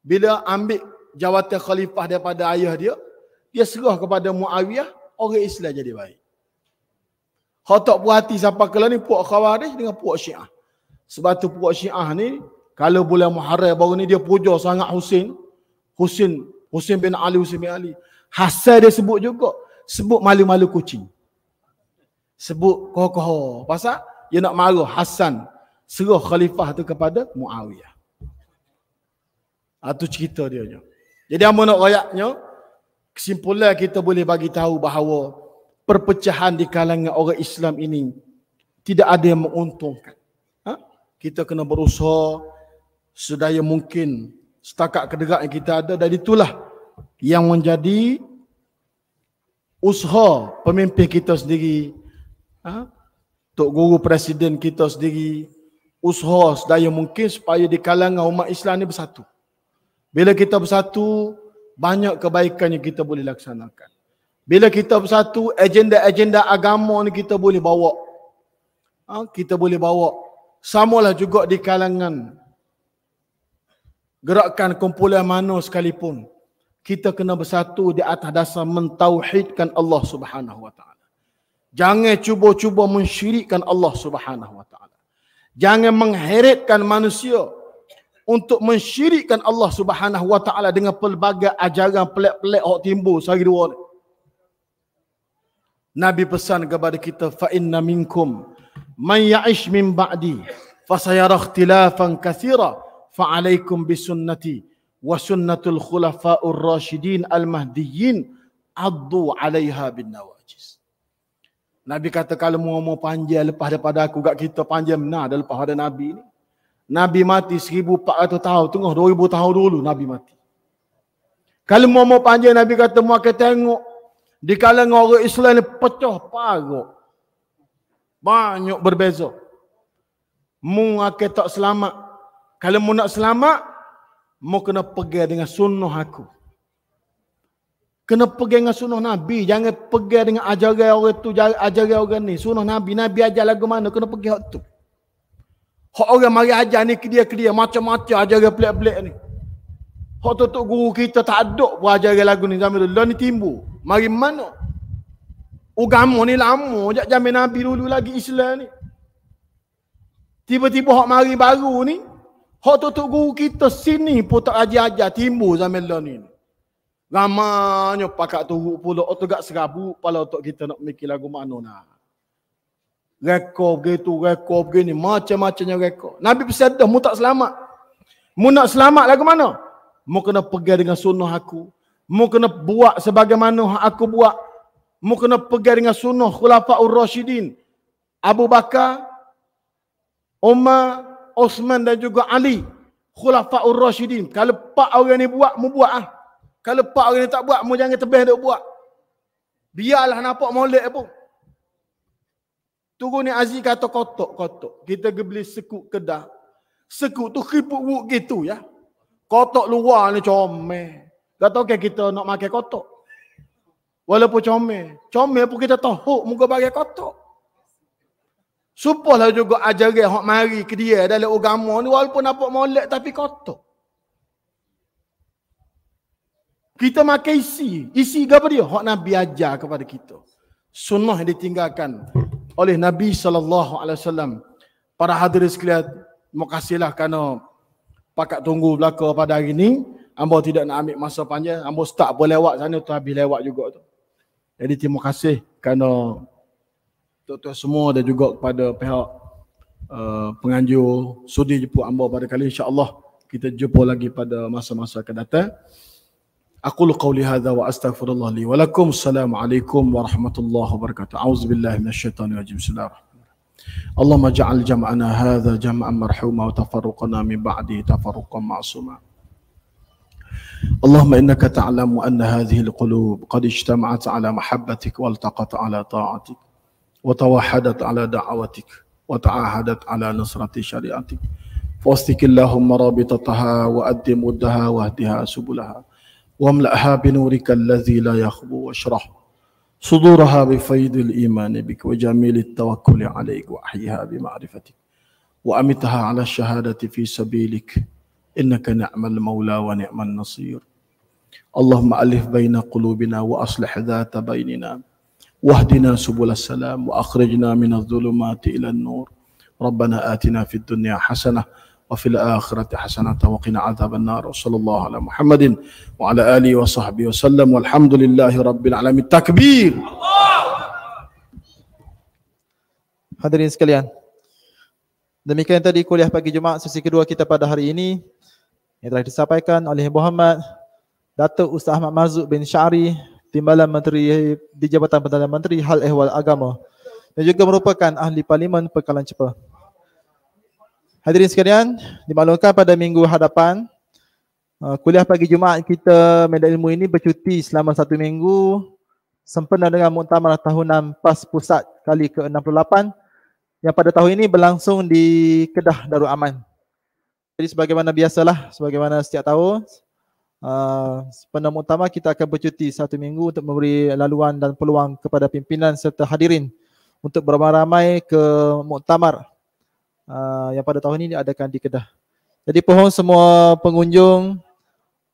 Bila ambil jawatan khalifah daripada ayah dia, dia serah kepada Muawiyah, orang Islam jadi baik. Hak tak puas hati siapa kala ni puak khawarij dengan puak syiah. Sebab tu puak syiah ni kalau bulan Muharram baru ni dia puja sangat Husin. Husin, Husin bin Ali, Husin bin Ali. Hasan dia sebut juga. Sebut malu-malu kucing. Sebut kohoh-kohoh. Pasal dia nak marah Hasan serah khalifah tu kepada Muawiyah. Atu ah, cerita dia. Jadi apa nak rakyatnya? Kesimpulan kita boleh bagi tahu bahawa perpecahan di kalangan orang Islam ini tidak ada yang menguntungkan. Ha? Kita kena berusaha sedaya mungkin setakat kedegak yang kita ada dan itulah yang menjadi usaha pemimpin kita sendiri. Ha? Tok Guru Presiden kita sendiri usaha sedaya mungkin supaya di kalangan umat Islam ini bersatu. Bila kita bersatu, banyak kebaikan yang kita boleh laksanakan. Bila kita bersatu, agenda-agenda agama ni kita boleh bawa. Ha, kita boleh bawa. Samalah juga di kalangan gerakan kumpulan mana sekalipun. Kita kena bersatu di atas dasar mentauhidkan Allah Subhanahu Wa Taala. Jangan cuba-cuba mensyirikkan Allah Subhanahu Wa Taala. Jangan mengheretkan manusia untuk mensyirikkan Allah Subhanahu Wa Taala dengan pelbagai ajaran pelik-pelik hok timbul sehari dua Nabi pesan kepada kita fa inna minkum man ya'ish min ba'di fa sayara ikhtilafan katsira fa 'alaykum bi sunnati wa sunnatul khulafa'ur rasyidin al mahdiyyin addu 'alayha bin nawajis Nabi kata kalau mau mau panjang lepas daripada aku gak kita panjang nah dah lepas ada nabi ni Nabi mati 1400 tahun tengah 2000 tahun dulu nabi mati Kalau mau mau panjang nabi kata mau akan tengok di kalangan orang Islam ni pecah parut. Banyak berbeza. Mu akan tak selamat. Kalau mu nak selamat, mu kena pergi dengan sunnah aku. Kena pergi dengan sunnah Nabi. Jangan pergi dengan ajaran orang tu, ajaran orang ni. Sunnah Nabi. Nabi ajar lagu mana, kena pergi waktu tu. Hak orang mari ajar ni ke dia ke dia. Macam-macam ajaran pelik-pelik ni. Hak tutup guru kita tak ada pun ajarin lagu ni zaman dulu. ni timbu. Mari mana? Ugamu ni lama. Sejak zaman Nabi dulu lagi Islam ni. Tiba-tiba hak mari baru ni. Hak tutup guru kita sini pun tak ajar-ajar timbul zaman dulu ni. Ramanya pakat turut pula. Atau tak serabut pala otak kita nak mikir lagu mana nak. Rekor begitu, rekor begini. Macam-macamnya rekor. Nabi pesan dah, mu tak selamat. Mu nak selamat lagu mana? Mana? Mu kena pegai dengan sunnah aku. Mu kena buat sebagaimana aku buat. Mu kena pegai dengan sunnah Khulafa'ur Rashidin. Abu Bakar, Umar, Osman dan juga Ali. Khulafa'ur Rashidin. Kalau Pak orang ni buat, mu buat lah. Kalau Pak orang ni tak buat, mu jangan tebih duk buat. Biarlah nampak molek pun. Turun ni Aziz kata kotok-kotok. Kita pergi beli sekut kedah. Sekut tu kiput wuk gitu ya. Kotak luar ni comel. Tak tahu ke kita nak makan kotak. Walaupun comel. Comel pun kita tahu muka bagi kotak. Supahlah juga ajaran yang mari ke dia dalam agama ni walaupun nampak molek tapi kotak. Kita makan isi. Isi apa dia? Hak Nabi ajar kepada kita. Sunnah yang ditinggalkan oleh Nabi SAW. Para hadirin sekalian, terima kasihlah kerana pakat tunggu berlaku pada hari ni hamba tidak nak ambil masa panjang hamba start boleh lewat sana tu habis lewat juga tu jadi terima kasih kerana tuan-tuan semua dan juga kepada pihak uh, penganjur sudi jumpa hamba pada kali Insya Allah kita jumpa lagi pada masa-masa akan datang aku lukau lihada wa astagfirullah li walakum assalamualaikum warahmatullahi wabarakatuh a'udzubillahimmanasyaitanirajim assalamualaikum اللهم اجعل جمعنا هذا جمعا مرحوما وتفرقنا من بعده تفرقا معصوما اللهم انك تعلم ان هذه القلوب قد اجتمعت على محبتك والتقت على طاعتك وتوحدت على دعوتك وتعاهدت على نصرة شريعتك فاصدق اللهم رابطتها وأد مدها واهدها سبلها واملأها بنورك الذي لا يخبو واشرح صدورها بفيض الإيمان بك وجميل التوكل عليك وأحيها بمعرفتك وأمتها على الشهادة في سبيلك إنك نعم المولى ونعم النصير اللهم ألف بين قلوبنا وأصلح ذات بيننا واهدنا سبل السلام وأخرجنا من الظلمات إلى النور ربنا آتنا في الدنيا حسنة وفي الآخرة حسنة وقنا عذاب النار وصلى الله على محمد وعلى آله وصحبه وسلم والحمد لله رب العالمين التكبير Hadirin sekalian. Demikian tadi kuliah pagi Jumaat sesi kedua kita pada hari ini yang telah disampaikan oleh Muhammad Datuk Ustaz Ahmad Marzuk bin Syari Timbalan Menteri di Jabatan Perdana Menteri Hal Ehwal Agama dan juga merupakan Ahli Parlimen Pekalan Cepat. Hadirin sekalian, dimaklumkan pada minggu hadapan uh, kuliah pagi Jumaat kita Medan Ilmu ini bercuti selama satu minggu sempena dengan Muktamar Tahunan PAS Pusat kali ke-68 yang pada tahun ini berlangsung di Kedah Darul Aman. Jadi sebagaimana biasalah, sebagaimana setiap tahun uh, sempena Muktamar kita akan bercuti satu minggu untuk memberi laluan dan peluang kepada pimpinan serta hadirin untuk beramai-ramai ke Muktamar Ah, yang pada tahun ini diadakan di Kedah. Jadi pohon semua pengunjung,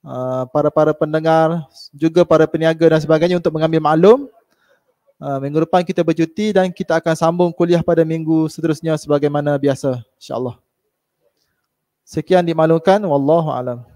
uh, para-para pendengar, juga para peniaga dan sebagainya untuk mengambil maklum. Uh, minggu depan kita bercuti dan kita akan sambung kuliah pada minggu seterusnya sebagaimana biasa insyaAllah. Sekian dimaklumkan. Wallahu'alam.